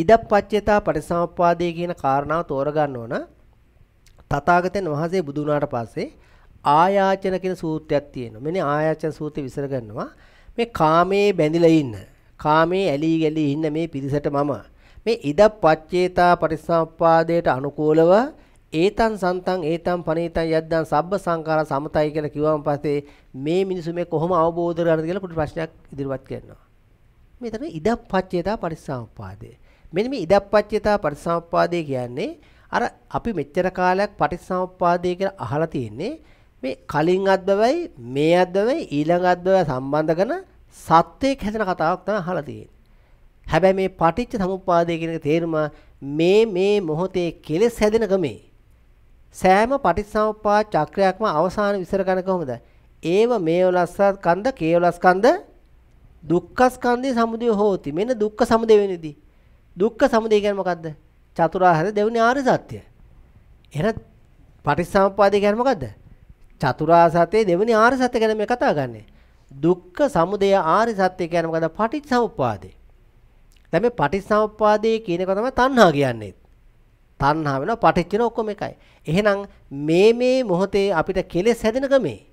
ඉදප්පච්චේතා පටිසමුප්පාදය කියන කාරණාව තෝරගන්න ඕන. තථාගතයන් වහන්සේ බුදු වුණාට පස්සේ ආයාචන කියන සූත්‍රයක් තියෙනවා. මෙන්න ආයාචන සූත්‍රය විසර ගන්නවා. මේ කාමයේ බැඳිලා ඉන්න. කාමයේ ඇලී ගැලී ඉන්න මේ පිරිසට මම මේ ඉදප්පච්චේතා පටිසමුප්පාදයට අනුකූලව ඒතන් සන්තන් ඒතන් පනේතන් යද්දන් සබ්බ සංඛාර සමතයි කියලා කිව්වම පස්සේ මේ මිනිස්සු මේ කොහොම අවබෝධ කරගන්නද කියලා පොඩි ප්‍රශ්නයක් ඉදිරිපත් කරනවා. මෙතන ඉදප්පච්චේතා පරිසම්පාදේ. මෙන්න මේ ඉදප්පච්චිතා පටිසමුප්පාදය කියන්නේ අර අපි මෙච්චර කාලයක් පටිසමුප්පාදය කියලා අහලා තියෙන්නේ මේ කලින් අද්දවයි මේ අද්දවයි ඊළඟ අද්දවයි සම්බන්ධ කරන සත්‍යයක් හැදෙන කතාවක් තමයි අහලා තියෙන්නේ. හැබැයි මේ පටිච්ච සමුප්පාදය කියන තේරුම මේ මේ මොහොතේ කෙලෙස් හැදෙන ගමේ සෑම පටිච්චසමුප්පාද චක්‍රයක්ම අවසාන විසර ගන්න කොහොමද? ඒව මේවලස්සත් කන්ද කේවලස්කන්ද දුක්ඛස්කන්ධේ සමුදය හෝති. මෙන්න දුක්ඛ සමුදය වෙන්නේදී දුක්ඛ සමුදය කියන්නේ මොකද්ද? චතුරාර්ය දෙවෙනි ආර්ය සත්‍ය. එහෙනම් පටිච්චසමුප්පාදය කියන්නේ මොකද්ද? චතුරාර්ය සත්‍යයේ දෙවෙනි ආර්ය සත්‍ය ගැන මේ කතා ගන්නෙ. දුක්ඛ සමුදය ආර්ය සත්‍ය කියන්නේ මොකද්ද? පටිච්චසමුප්පාදය. දැන් මේ පටිච්චසමුප්පාදය කියන එක තමයි තණ්හා කියන්නේ. තණ්හා වෙනවා පටිච්චන ඔක්කොම එකයි. එහෙනම් මේ මේ මොහොතේ අපිට කෙලෙස් හැදෙන ගමේ.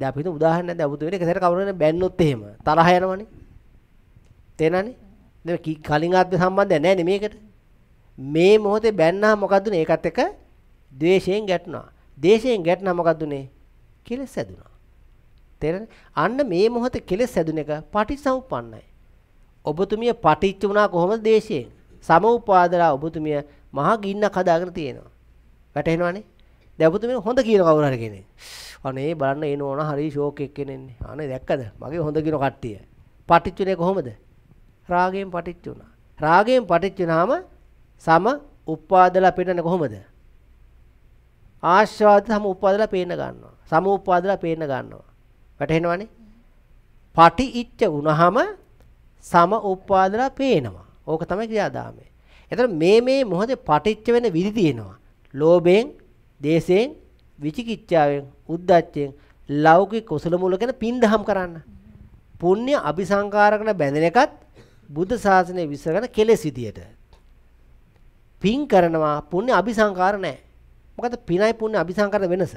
දැන් අපි හිතමු උදාහරණයක් දැන් අමුතු වෙන එකකට කවුරු වෙන බැන්නොත් එහෙම තරහ යනවනේ. තේනවනේ? දැන් කලින් ආත්ම සම්බන්ධයක් නැහැ නේ මේකට. මේ මොහොතේ බැන්නා මොකද්ද උනේ? ඒකත් එක ද්වේෂයෙන් ගැටුණා. දේශයෙන් ගැටුණා මොකද්ද උනේ? කෙලෙස් ඇදුණා. තේරෙනවද? අන්න මේ මොහොතේ කෙලෙස් ඇදුන එක පටිසමුප්පන්නයි. ඔබතුමිය පටිච්ච වුණා කොහොමද දේශයෙන්? සමුපාදලා ඔබතුමිය මහා ගින්නක් හදාගෙන තියෙනවා. වැටහෙනවනේ? දැන් ඔබතුමිය හොඳ කියන කවුරු හරි කෙනෙක්. අනේ බලන්න එන ඕන හරි ෂෝක් එකක් කෙනෙන්නේ. අනේ දැක්කද? මගේ හොඳ කියන කට්ටිය. පටිච්චුනේ කොහොමද? රාගයෙන් පටිච්ච වුණා. රාගයෙන් පටිච්ච වුණාම සම උප්පාදලා පේන්නේ කොහොමද? ආස්වාද සම උප්පාදලා පේන්න ගන්නවා. සම උප්පාදලා පේන්න ගන්නවා. වැටහෙනවනේ? පටිච්ච වුණාම සම උප්පාදලා පේනවා. ඕක තමයි ක්‍රියාදාමය. එතන මේ මේ මොහොතේ පටිච්ච වෙන විදි තියෙනවා. ලෝභයෙන්, දේශයෙන්, විචිකිච්ඡාවෙන්, උද්ධච්චයෙන් ලෞකික කුසල මුල ගැන පින්දහම් කරන්න. පුණ්‍ය අபிසංකාරකන බැඳෙන එකත් බුද්ධ ශාසනය විශ්වගන කෙලෙස් විදියට. පින් කරනවා පුණ්‍ය අபிසංකාර නැහැ. මොකද පිනයි පුණ්‍ය අபிසංකාර වෙනස.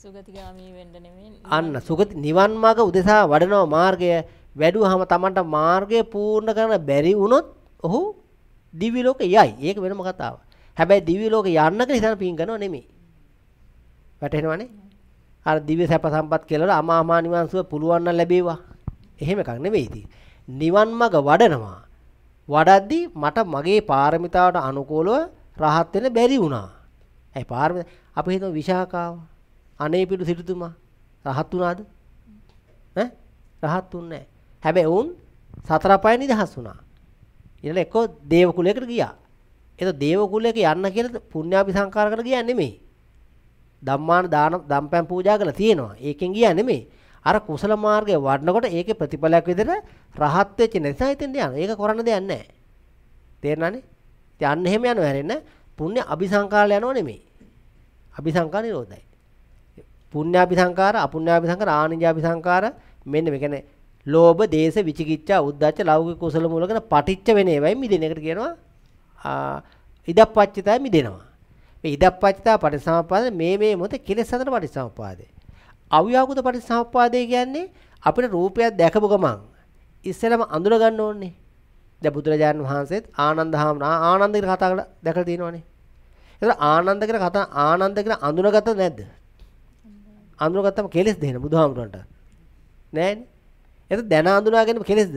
සුගතිගාමී වෙන්න නෙමෙයි. අන්න සුගති නිවන් මාර්ග උදෙසා වඩනව මාර්ගය වැඩුවාම Tamanට මාර්ගය පූර්ණ කරන බැරි වුණොත් ඔහු දිවි ලෝකේ යයි. ඒක වෙනම කතාවක්. හැබැයි දිවි ලෝකේ යන්න කියලා හිතන පින් කරනව නෙමෙයි. වැටහෙනවනේ? අර දිව්‍ය සැප සම්පත් කියලා අමා මහ නිවන් සුව පුළුවන් නම් ලැබේවා. එහෙම එකක් නෙවෙයි ඉතින්. නිවන් මඟ වඩනවා. වඩද්දි මට මගේ පාරමිතාවට අනුකූලව රහත් වෙන්න බැරි වුණා. ඒ පාරමිත අපි හිතමු විශාකාව අනේ පිටු සිටුතුමා රහත් වුණාද? ඈ රහත් වුණේ නැහැ. හැබැයි වුන් සතර පය නිදහස් වුණා. ඊළඟ එක්කෝ දේව කුලයකට ගියා. ඒක දේව කුලයක යන්න කියලා පුණ්‍යාපි සංකාර කරලා ගියා නෙමෙයි. ධම්මාන දාන දම්පැන් පූජා කරලා තියෙනවා. ඒකෙන් ගියා නෙමෙයි. අර කුසල මාර්ගයේ වඩනකොට ඒකේ ප්‍රතිඵලයක් විදිහට රහත් වෙච්ච නිසා හිතෙන් යන. ඒක කරන්න දෙයක් නැහැ. තේරෙනවනේ? ඉතින් අන්න එහෙම යනවා හැරෙන්න පුණ්‍ය අபிසංකාරල යනෝ නෙමෙයි. අபிසංකාර නිරෝධයි. පුණ්‍ය අபிසංකාර, අපුණ්‍ය අபிසංකාර, ආනිජ අபிසංකාර මෙන්න මේ කියන්නේ ලෝභ, දේශ, විචිකිච්ඡා, උද්ධච්ච, ලෞකික කුසල මූලකන පටිච්ච වෙන ඒවායි මිදෙන එකට කියනවා ඉදප්පච්චිතයි මිදෙනවා. මේ ඉදප්පච්චිතා පටිසමපාද මේ මේ මොතේ කෙලෙස් හතර පටිසමපාදේ. අව්‍යාකෘත පටිසමුප්පාදේ කියන්නේ අපිට රූපයක් දැකපු ගමන් ඉස්සෙල්ලම අඳුර ගන්න ඕනේ. දැන් බුදුරජාන් වහන්සේත් ආනන්ද හාමුදුරුවෝ ආනන්ද කියලා කතා කරලා දැකලා තියෙනවානේ. ඒතර ආනන්ද කියලා කතා ආනන්ද කියලා අඳුනගත්තද නැද්ද? අඳුනගත්තම කෙලස් දෙන්න බුදුහාමුදුරන්ට. නෑනේ. ඒතර දැන අඳුනාගෙන කෙලස්ද?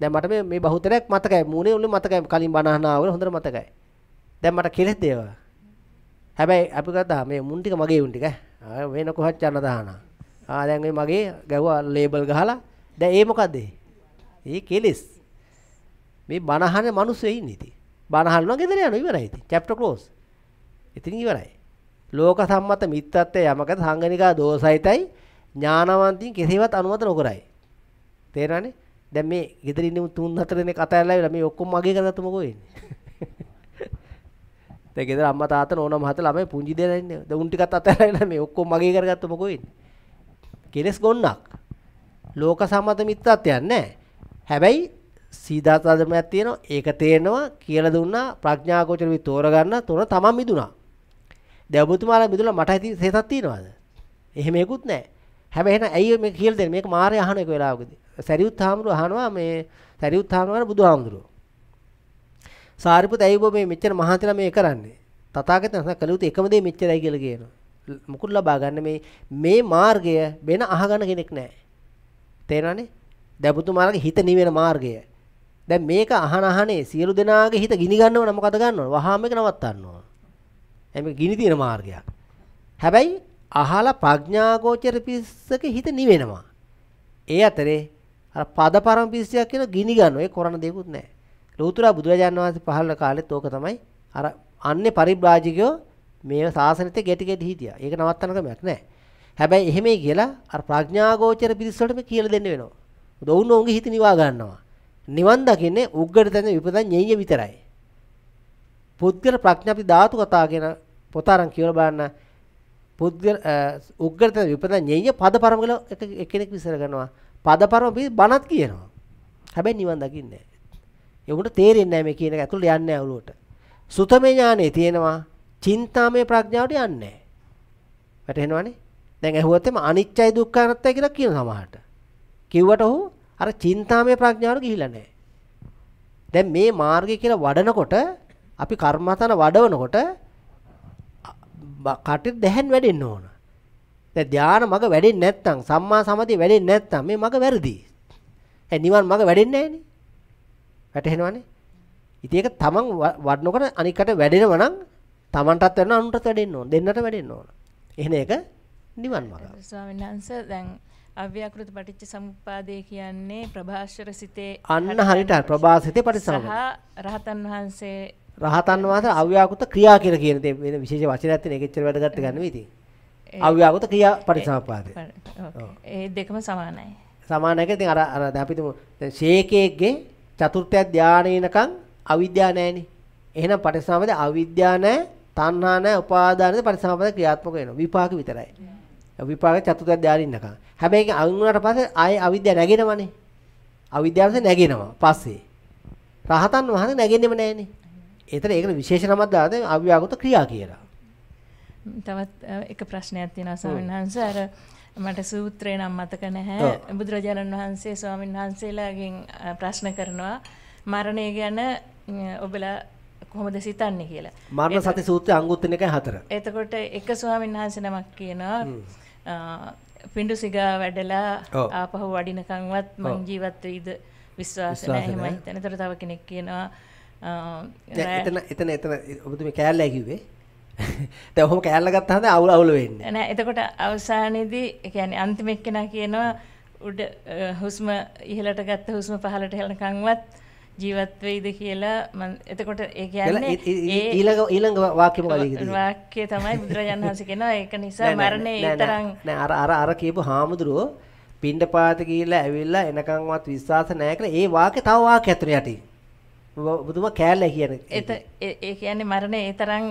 දැන් මට මේ මේ බහුතරයක් මතකයි. මූණේ උන්නේ මතකයි. කලින් බණහන ආවල හොඳට මතකයි. දැන් මට කෙලස් දේවා. හැබැයි අපි ගත්තා මේ මුන් ටික මගේ උන් ටික ඈ. ආ වෙන කොහොත් යන දානවා. ආ දැන් මේ මගේ ගැහුවා ලේබල් ගහලා. දැන් ඒ මොකද්ද? ඒ කෙලස්. මේ බනහන මිනිස්සු ඉන්නේ ඉතින්. බනහනවා ගෙදර යනවා ඉවරයි ඉතින්. chapter close. ඉතින් ඉවරයි. ලෝක සම්මත මිත්‍යත්වය යමකට සංගණිකා දෝසයිතයි ඥානවන්තින් කෙසේවත් අනුමත නොකරයි. තේරෙනවනේ? දැන් මේ ගෙදර ඉන්න තුන් හතර දෙනෙක් අතහැරලා ඉවරලා මේ ඔක්කොම මගේ කරගත්තම කොහෙන්නේ? *laughs* දැන් ගෙදර අම්මා තාත්තා නෝනා මහත්තයා ළමයි පුංචි දෙයක් ඉන්නේ. දැන් උන් ටිකත් අතහැරලා මේ ඔක්කොම මගේ කරගත්ත මොකෝ වෙන්නේ? කෙලස් ගොන්නක්. ලෝක සම්මත මිත්‍රත්වයක් නැහැ. හැබැයි සීදාත ධර්මයක් තියෙනවා. ඒක තේනවා කියලා දුන්නා ප්‍රඥා ගෝචර වි තෝරගන්න තොර තමන් මිදුණා. දැන් ඔබතුමාලා මිදුණා මට ඇති සේසක් තියෙනවද? එහෙම ඒකුත් නැහැ. හැබැයි එහෙනම් ඇයි මේ කියලා දෙන්නේ? මේක මාරේ අහන එක වෙලාවකදී. සරියුත් හාමුදුරුවෝ අහනවා මේ සරියුත් හාමුදුරුවෝ බුදුහාමුදුරුවෝ සාරිපුත ඇයි ඔබ මේ මෙච්චර මහන්තිලා මේ කරන්නේ? තථාගතයන් වහන්සේ කළ යුතු එකම දේ මෙච්චරයි කියලා කියනවා. මුකුත් ලබා ගන්න මේ මේ මාර්ගය වෙන අහගන්න කෙනෙක් නැහැ. තේරෙනවනේ? දැබුතු මාර්ගේ හිත නිවෙන මාර්ගය. දැන් මේක අහන අහනේ සියලු දෙනාගේ හිත ගිනි ගන්නව නම් මොකද ගන්නව? වහාම එක නවත්තන්න ඕන. එහේ ගිනි තියෙන මාර්ගයක්. හැබැයි අහලා ප්‍රඥාගෝචර පිස්සක හිත නිවෙනවා. ඒ අතරේ අර පද පරම පිස්සයක් කියන ගිනි ගන්න ඔය කරන දෙයක්වත් නැහැ. ලෝතුරා බුදුරජාන් වහන්සේ පහළ කාලෙත් ඕක තමයි අර අන්නේ පරිබ්‍රාජිකයෝ මේ සාසනෙත් ගැටි ගැටි හිටියා. ඒක නවත්තන ක්‍රමයක් නෑ. හැබැයි එහෙමයි කියලා අර ප්‍රඥාගෝචර පිරිසට මේ කියලා දෙන්න වෙනවා. මොකද ඔවුන් ඔවුන්ගේ හිත නිවා ගන්නවා. නිවන් දකින්නේ උග්ගට තැන විපදන් ඤෙය විතරයි. පුද්ගල ප්‍රඥාපි ධාතු කතා කියන පොත අරන් කියලා බලන්න පුද්ගල උග්ගට තැන විපදන් ඤෙය පදපරම කියලා එක එක්කෙනෙක් විසර ගන්නවා. පදපරම බණත් කියනවා. හැබැයි නිවන් දකින්නේ ඒකට තේරෙන්නේ නැහැ මේ කියන එක ඇතුළට යන්නේ නැහැ ඔලුවට. සුතමේ ඥානෙ තියෙනවා. චින්තාමේ ප්‍රඥාවට යන්නේ නැහැ. වැටහෙනවනේ? දැන් ඇහුවත් එම අනිච්චයි දුක්ඛයි අනත්තයි කියලා කියන සමහරට. කිව්වට ඔහු අර චින්තාමේ ප්‍රඥාවට ගිහිලා නැහැ. දැන් මේ මාර්ගය කියලා වඩනකොට අපි කර්මතන වඩවනකොට කටින් දැහැන් වැඩෙන්න ඕන. දැන් ධාන මග වැඩෙන්නේ නැත්නම් සම්මා සමාධිය වැඩෙන්නේ නැත්නම් මේ මග වැරදි. ඒ නිවන් මග වැඩෙන්නේ නැහැනේ. වැටහෙනවනේ. ඉතින් ඒක තමන් වඩනකොට අනිකට වැඩෙනව නම් තමන්ටත් වෙනවා අනුන්ටත් වැඩෙන්න ඕන. දෙන්නට වැඩෙන්න ඕන. එහෙන එක නිවන් මාර්ගය. ස්වාමීන් වහන්සේ දැන් අව්‍යාකෘත පටිච්ච සමුප්පාදය කියන්නේ ප්‍රභාෂර සිතේ අන්න හරියට ප්‍රභාසිතේ පටිච්චසමුප්පාද. රහතන් වහන්සේ රහතන් වහන්සේ අව්‍යාකෘත ක්‍රියා කියලා කියන දේ වෙන විශේෂ වචනයක් තියෙන එක එච්චර වැදගත් ගන්න වෙයි ඉතින්. අව්‍යාකෘත ක්‍රියා පටිච්චසමුප්පාදය. ඒ දෙකම සමානයි. සමානයි කියලා ඉතින් අර අර දැන් අපි තුමු ෂේකේගේ චතුර්ථ ධානයේනකම් අවිද්‍යාව නැහැනේ. එහෙනම් පටිසම්පද අවිද්‍යාව නැහැ, තණ්හා නැහැ, උපාදානද පටිසම්පද ක්‍රියාත්මක වෙනවා. විපාක විතරයි. විපාක චතුර්ථ ධානයේනකම්. හැබැයි ඒක අයින් වුණාට පස්සේ ආයේ අවිද්‍යාව නැගෙනවනේ. අවිද්‍යාවස නැගෙනවා. පස්සේ. රහතන් වහන්සේ නැගෙන්නෙම නැහැනේ. ඒතර ඒකට විශේෂ නමක් දාලා තියෙනවා අව්‍යාකෘත ක්‍රියා කියලා. තවත් එක ප්‍රශ්නයක් තියෙනවා ස්වාමීන් වහන්සේ අර මට සූත්‍රය නම් මතක නැහැ. බුදුරජාණන් වහන්සේ ස්වාමින් වහන්සේලාගෙන් ප්‍රශ්න කරනවා මරණය ගැන ඔබලා කොහොමද සිතන්නේ කියලා. මරණ සති සූත්‍රය අංගුත්තර 1.4. එතකොට එක ස්වාමීන් වහන්සේ නමක් කියනවා පිඬු සිගා වැඩලා ආපහු වඩිනකන්වත් මං ජීවත් වෙයිද විශ්වාස නැහැ එහෙමයි. එතනතර තව කෙනෙක් කියනවා එතන එතන එතන ඔබතුමී කෑල්ලයි කිව්වේ? තැ *laughs* හොම කෑල්ලගත් හඳ අවුල අවුල වෙන්න නෑ එතකොට අවසානයේදී එකැන අන්තිමෙක් කෙනා කියනවා උඩ හුස්ම ඉහලට ගත්ත හුස්ම පහලට හෙලනකංවත් ජීවත්වෙයිද කියලා එතකොට ඒ ඊළඟ ඊළඟ වාක්‍යම වාක්‍ය තමයි බුදුරජන් වහන්සේ කෙනවා ඒක නිසා මරණය තරම් අර අර අර කියපු හාමුදුරුවෝ පින්ඩ පාත කියලා ඇවිල්ලා එනකංවත් විශ්වාස නෑ කියලා ඒ වාක්‍ය තව වාක්‍ය ඇතුළේ යටි බුදුම කෑල්ල කියන ඒ කියන්නේ මරණ ඒ තරම්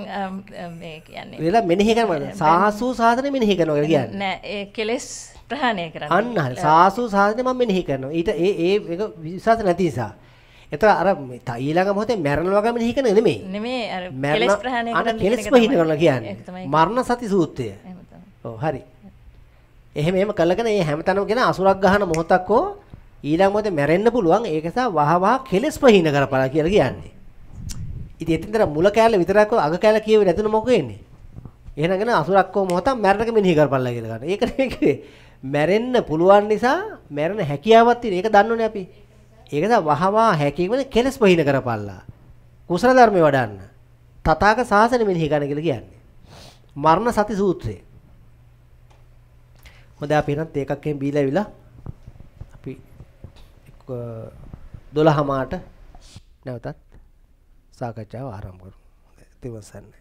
කියන්නේ වෙලා මෙනෙහි කරන සාහසූ සාධන මෙනෙහි කරනවා කියලා කියන්නේ නෑ ඒ කෙලෙස් ප්‍රහාණය කරන්න අන්න හරි සාහසූ සාධන මම මෙනෙහි කරනවා ඊට ඒ ඒ ඒක විශ්වාස නැති නිසා එතන අර ඊළඟ මොහොතේ මැරෙනවා වගේ මෙනෙහි කරන නෙමෙයි නෙමෙයි අර කෙලෙස් ප්‍රහාණය කරන කෙලෙස් ප්‍රහාණය කරනවා කියන්නේ මරණ සති සූත්‍රය ඔව් හරි එහෙම එහෙම කළගෙන මේ හැමතැනම කියන අසුරක් ගහන මොහොතක් ඕ ඊළඟ මොහොතේ මැරෙන්න පුළුවන් ඒක නිසා වහ වහ කෙලස් ප්‍රහීන කරපලා කියලා කියන්නේ. ඉතින් එතෙන්තර මුල කැලේ විතරක් අග කැලේ කියවේ නැතුන මොකද වෙන්නේ? එහෙනම් කියන අසුරක් කොහොම හොතම් මැරණක මෙනෙහි කරපල්ලා කියලා ගන්න. ඒක නෙමෙයි මැරෙන්න පුළුවන් නිසා මැරෙන හැකියාවක් තියෙන. ඒක දන්නෝනේ අපි. ඒක නිසා වහවා හැකීමෙන් කෙලස් ප්‍රහීන කරපල්ලා. කුසල ධර්මේ වඩන්න. තථාගත සාසන මෙනෙහි කරන කියලා කියන්නේ. මරණ සති සූත්‍රය. හොඳ අපි එහෙනම් ඒකක්ෙන් බීලා විලා 12 මාට නැවතත් සාකච්ඡාව ආරම්භ කරමු. තිවසන්නේ